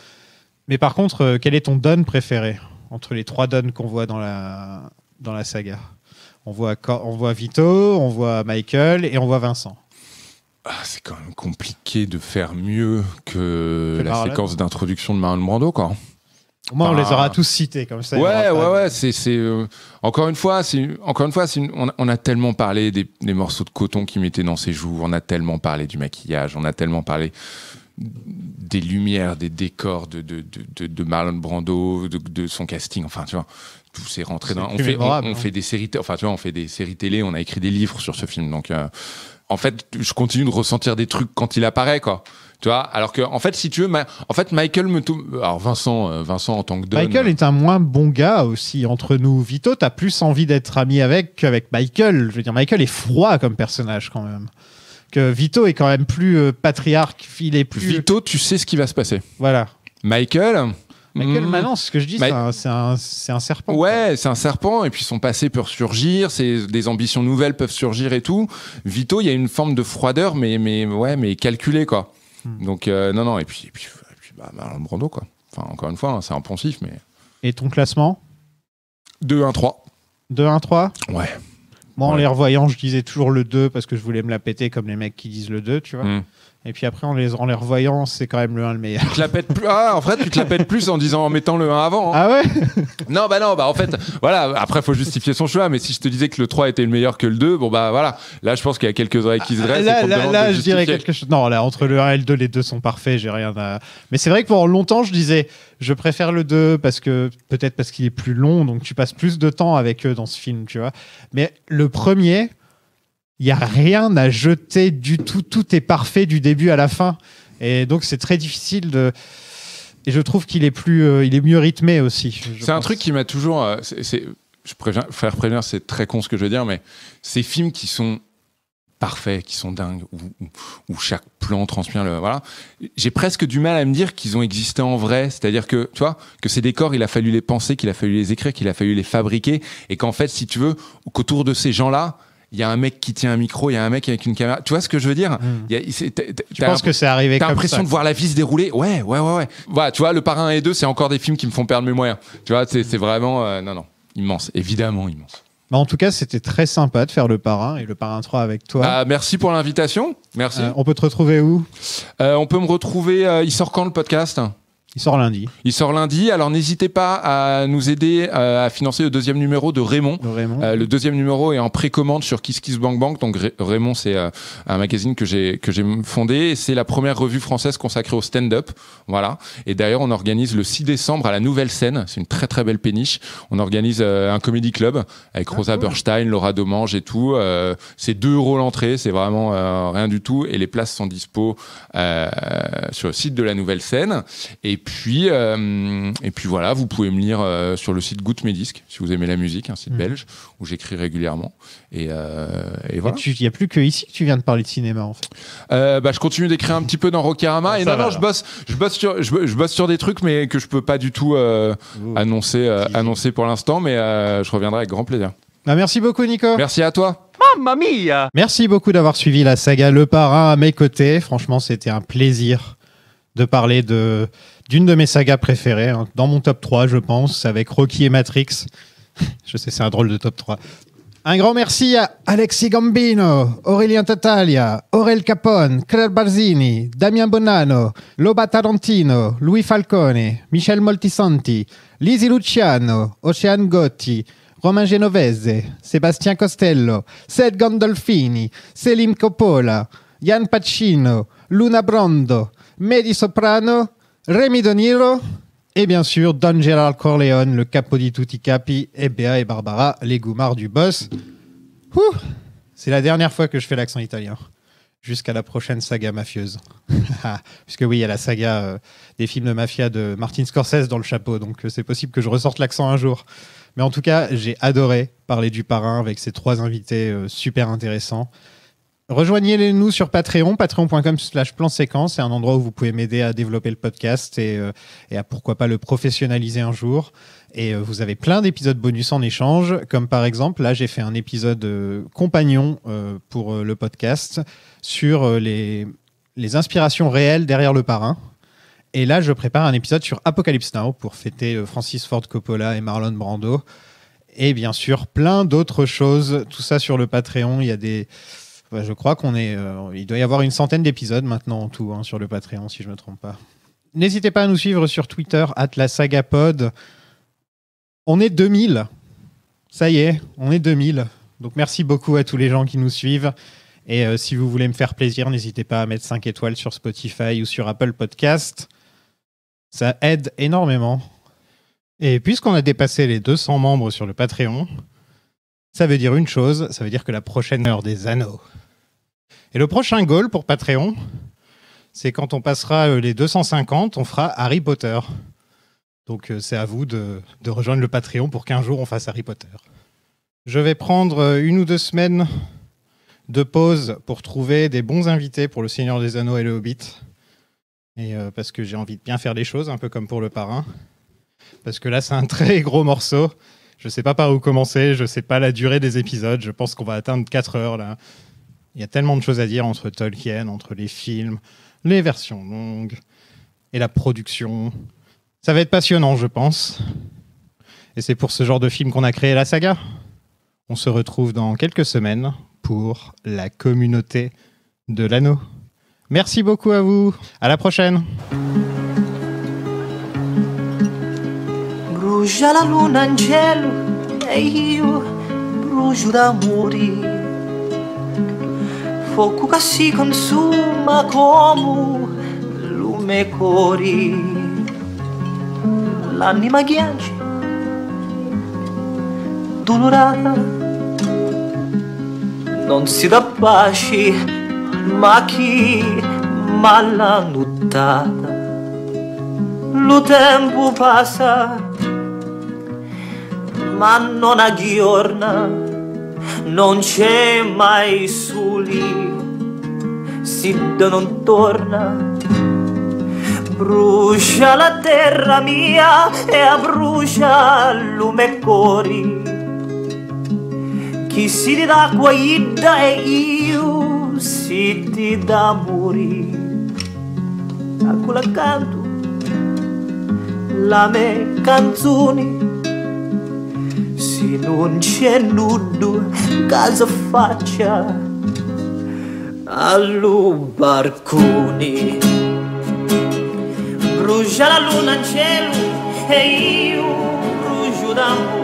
Mais par contre, euh, quel est ton Don préféré entre les trois Dons qu'on voit dans la, dans la saga on voit, on voit Vito, on voit Michael et on voit Vincent. Ah, c'est quand même compliqué de faire mieux que la séquence d'introduction de Marlon Brando, quoi. Au moins, on les aura tous cités comme ça. Ouais, ouais, ouais. C'est, euh, encore une fois, c'est encore une fois, on, a tellement parlé des, des morceaux de coton qu'il mettait dans ses joues. On a tellement parlé du maquillage. On a tellement parlé des lumières, des décors de, de, Marlon Brando, de, son casting, enfin tu vois, tout s'est rentré dans. On fait, on, hein. fait des séries, enfin on fait des séries télé, on a écrit des livres sur ce film, donc euh, en fait, je continue de ressentir des trucs quand il apparaît, quoi. Tu vois, alors que, en fait, si tu veux, en fait, Michael me Alors, Vincent, euh, Vincent en tant que Don, Michael est un moins bon gars aussi. Entre nous, Vito, t'as plus envie d'être ami avec qu'avec Michael. Je veux dire, Michael est froid comme personnage quand même que Vito est quand même plus patriarque euh, patriarche, il est plus. Vito, tu sais ce qui va se passer. Voilà. Michael. Michael, hmm. maintenant, c'est ce que je dis, c'est un, serpent. Ouais, c'est un serpent, et puis son passé peut surgir, des ambitions nouvelles peuvent surgir et tout. Vito, il y a une forme de froideur, mais, mais, ouais, mais calculée, quoi. Hmm. Donc, euh, non, non, et puis, bah, Marlon Brando, quoi. Enfin, encore une fois, hein, c'est impensif, mais. Et ton classement 2-1-3. 2-1-3 Ouais. Moi, en les revoyant, je disais toujours le 2 parce que je voulais me la péter comme les mecs qui disent le 2, tu vois. Mm. Et puis après, en les, revoyant, c'est quand même le 1 le meilleur. Tu la pètes plus. Ah, en fait, tu te la pètes plus en disant en mettant le 1 avant. Hein. Ah ouais Non, bah non, bah en fait, voilà. Après, faut justifier son choix. Mais si je te disais que le 3 était le meilleur que le 2, bon bah voilà. Là, je pense qu'il y a quelques oreilles qui se dressent. là, là, là je dirais quelque chose. Non, là, entre le 1 et le 2, les deux sont parfaits. J'ai rien à. Mais c'est vrai que pendant longtemps, je disais, je préfère le 2 parce que peut-être parce qu'il est plus long, donc tu passes plus de temps avec eux dans ce film, tu vois. Mais le premier il n'y a rien à jeter du tout. Tout est parfait du début à la fin. Et donc, c'est très difficile de. Et je trouve qu'il est, plus, euh, il est mieux rythmé aussi. C'est un truc qui m'a toujours. Euh, je préviens, frère prévenir, c'est très con ce que je veux dire, mais ces films qui sont parfaits, qui sont dingues, où, chaque plan transpire le. Voilà. J'ai presque du mal à me dire qu'ils ont existé en vrai. C'est-à-dire que, tu vois, que ces décors, il a fallu les penser, qu'il a fallu les écrire, qu'il a fallu les fabriquer. Et qu'en fait, si tu veux, qu'autour de ces gens-là, il y a un mec qui tient un micro, il y a un mec avec une caméra. Tu vois ce que je veux dire hmm. que c'est arrivé T'as l'impression de voir la vie se dérouler Ouais, ouais, ouais, ouais. Bah, tu vois, Le Parrain et deux, c'est encore des films qui me font perdre mes moyens. Tu vois, c'est vraiment. Euh, non, non. Immense. Évidemment, immense. Bah, en tout cas, c'était très sympa de faire le parrain et le parrain 3 avec toi. Bah, merci pour l'invitation. Merci. Euh, on peut te retrouver où euh, On peut me retrouver. il sort quand le podcast il sort lundi. Il sort lundi. Alors n'hésitez pas à nous aider euh, à financer le deuxième numéro de Raymond. Euh, le deuxième numéro est en précommande sur KissKissBankBank. Donc Raymond, c'est euh, un magazine que j'ai que j'ai fondé. C'est la première revue française consacrée au stand-up. Voilà. Et d'ailleurs, on organise le 6 décembre à la Nouvelle Scène. C'est une très très belle péniche. On organise un comédie club avec Rosa Berstein, Laura Domange et tout. c'est deux euros l'entrée. C'est vraiment rien du tout. Et les places sont dispo sur le site de la Nouvelle Scène. Et puis, euh, et puis voilà, vous pouvez me lire euh, sur le site de mes disques, si vous aimez la musique, un site mm. belge où j'écris régulièrement. Et, euh, voilà. Il n'y a plus que ici que tu viens de parler de cinéma en fait. bah, je continue d'écrire un petit peu dans Rockerama. Ah, et non, non, je bosse, je, bosse sur, je, bosse sur des trucs, mais que je peux pas du tout annoncer, annoncer pour l'instant, mais je reviendrai avec grand plaisir. Ah, merci beaucoup, Nico. Merci à toi. Mamma mia Merci beaucoup d'avoir suivi la saga Le Parrain à mes côtés. Franchement, c'était un plaisir de parler de d'une de mes sagas préférées, hein, dans mon top 3, je pense, avec Rocky et Matrix. je sais, c'est un drôle de top 3. Un grand merci à Alexis Gambino, Aurélien Tatalia, Aurel Capone, Claire Barzini, Damien Bonanno, Loba Tarantino, Louis Falcone, Michel Moltisanti, Lisi Luciano, Ocean Gotti, Romain Genovese, Sébastien Costello, Seth Gandolfini, Selim Coppola, Jan Pacino, Luna Brondo, Medi Soprano Rémi De et bien sûr Don Gerald Corleone, le capo di tutti capi, et Béa et Barbara, les goumards du boss. C'est la dernière fois que je fais l'accent italien. Jusqu'à la prochaine saga mafieuse. Ah, puisque oui, il y a la saga euh, des films de mafia de Martin Scorsese dans le chapeau, donc euh, c'est possible que je ressorte l'accent un jour. Mais en tout cas, j'ai adoré parler du parrain avec ces trois invités euh, super intéressants. Rejoignez-nous sur Patreon, patreon.com slash plan séquence. C'est un endroit où vous pouvez m'aider à développer le podcast et, euh, à pourquoi pas le professionnaliser un jour. Et euh, vous avez plein d'épisodes bonus en échange, comme par exemple, là j'ai fait un épisode euh, compagnon pour le podcast sur les, les inspirations réelles derrière le parrain. Et là je prépare un épisode sur Apocalypse Now pour fêter Francis Ford Coppola et Marlon Brando. Et bien sûr plein d'autres choses, tout ça sur le Patreon. Il y a des... Bah, je crois qu'on est. Euh, il doit y avoir une centaine d'épisodes maintenant en tout hein, sur le Patreon, si je ne me trompe pas. N'hésitez pas à nous suivre sur Twitter, atlasagapod On est 2000. Ça y est, on est 2000. Donc merci beaucoup à tous les gens qui nous suivent. Et euh, si vous voulez me faire plaisir, n'hésitez pas à mettre 5 étoiles sur Spotify ou sur Apple Podcast. Ça aide énormément. Et puisqu'on a dépassé les 200 membres sur le Patreon, ça veut dire une chose, ça veut dire que la prochaine heure des anneaux. Et le prochain goal pour Patreon, c'est quand on passera euh, les 250, on fera Harry Potter. Donc euh, c'est à vous de, rejoindre le Patreon pour qu'un jour on fasse Harry Potter. Je vais prendre euh, une ou deux semaines de pause pour trouver des bons invités pour le Seigneur des Anneaux et le Hobbit. Et parce que j'ai envie de bien faire les choses, un peu comme pour le parrain. Parce que là, c'est un très gros morceau. Je ne sais pas par où commencer, je ne sais pas la durée des épisodes. Je pense qu'on va atteindre 4 heures là. Il y a tellement de choses à dire entre Tolkien, entre les films, les versions longues et la production. Ça va être passionnant, je pense. Et c'est pour ce genre de film qu'on a créé la saga. On se retrouve dans quelques semaines pour la communauté de l'anneau. Merci beaucoup à vous. À la prochaine. fuoco che si consuma come lume cori. L'anima ghiaccia, dolorata, non si dà pace, ma chi malla nuttata. Lo tempo passa, ma non aggiorna non c'è mai soli lì, Sid non torna. Brucia la terra mia e abbrucia lume cori. Chi si ti dà guaida e io si ti dà morire. A quella canto la me canzoni ținut cenudu ca să facea alu barcuni. Ruja la luna în celul, hei, ruju de d'amor.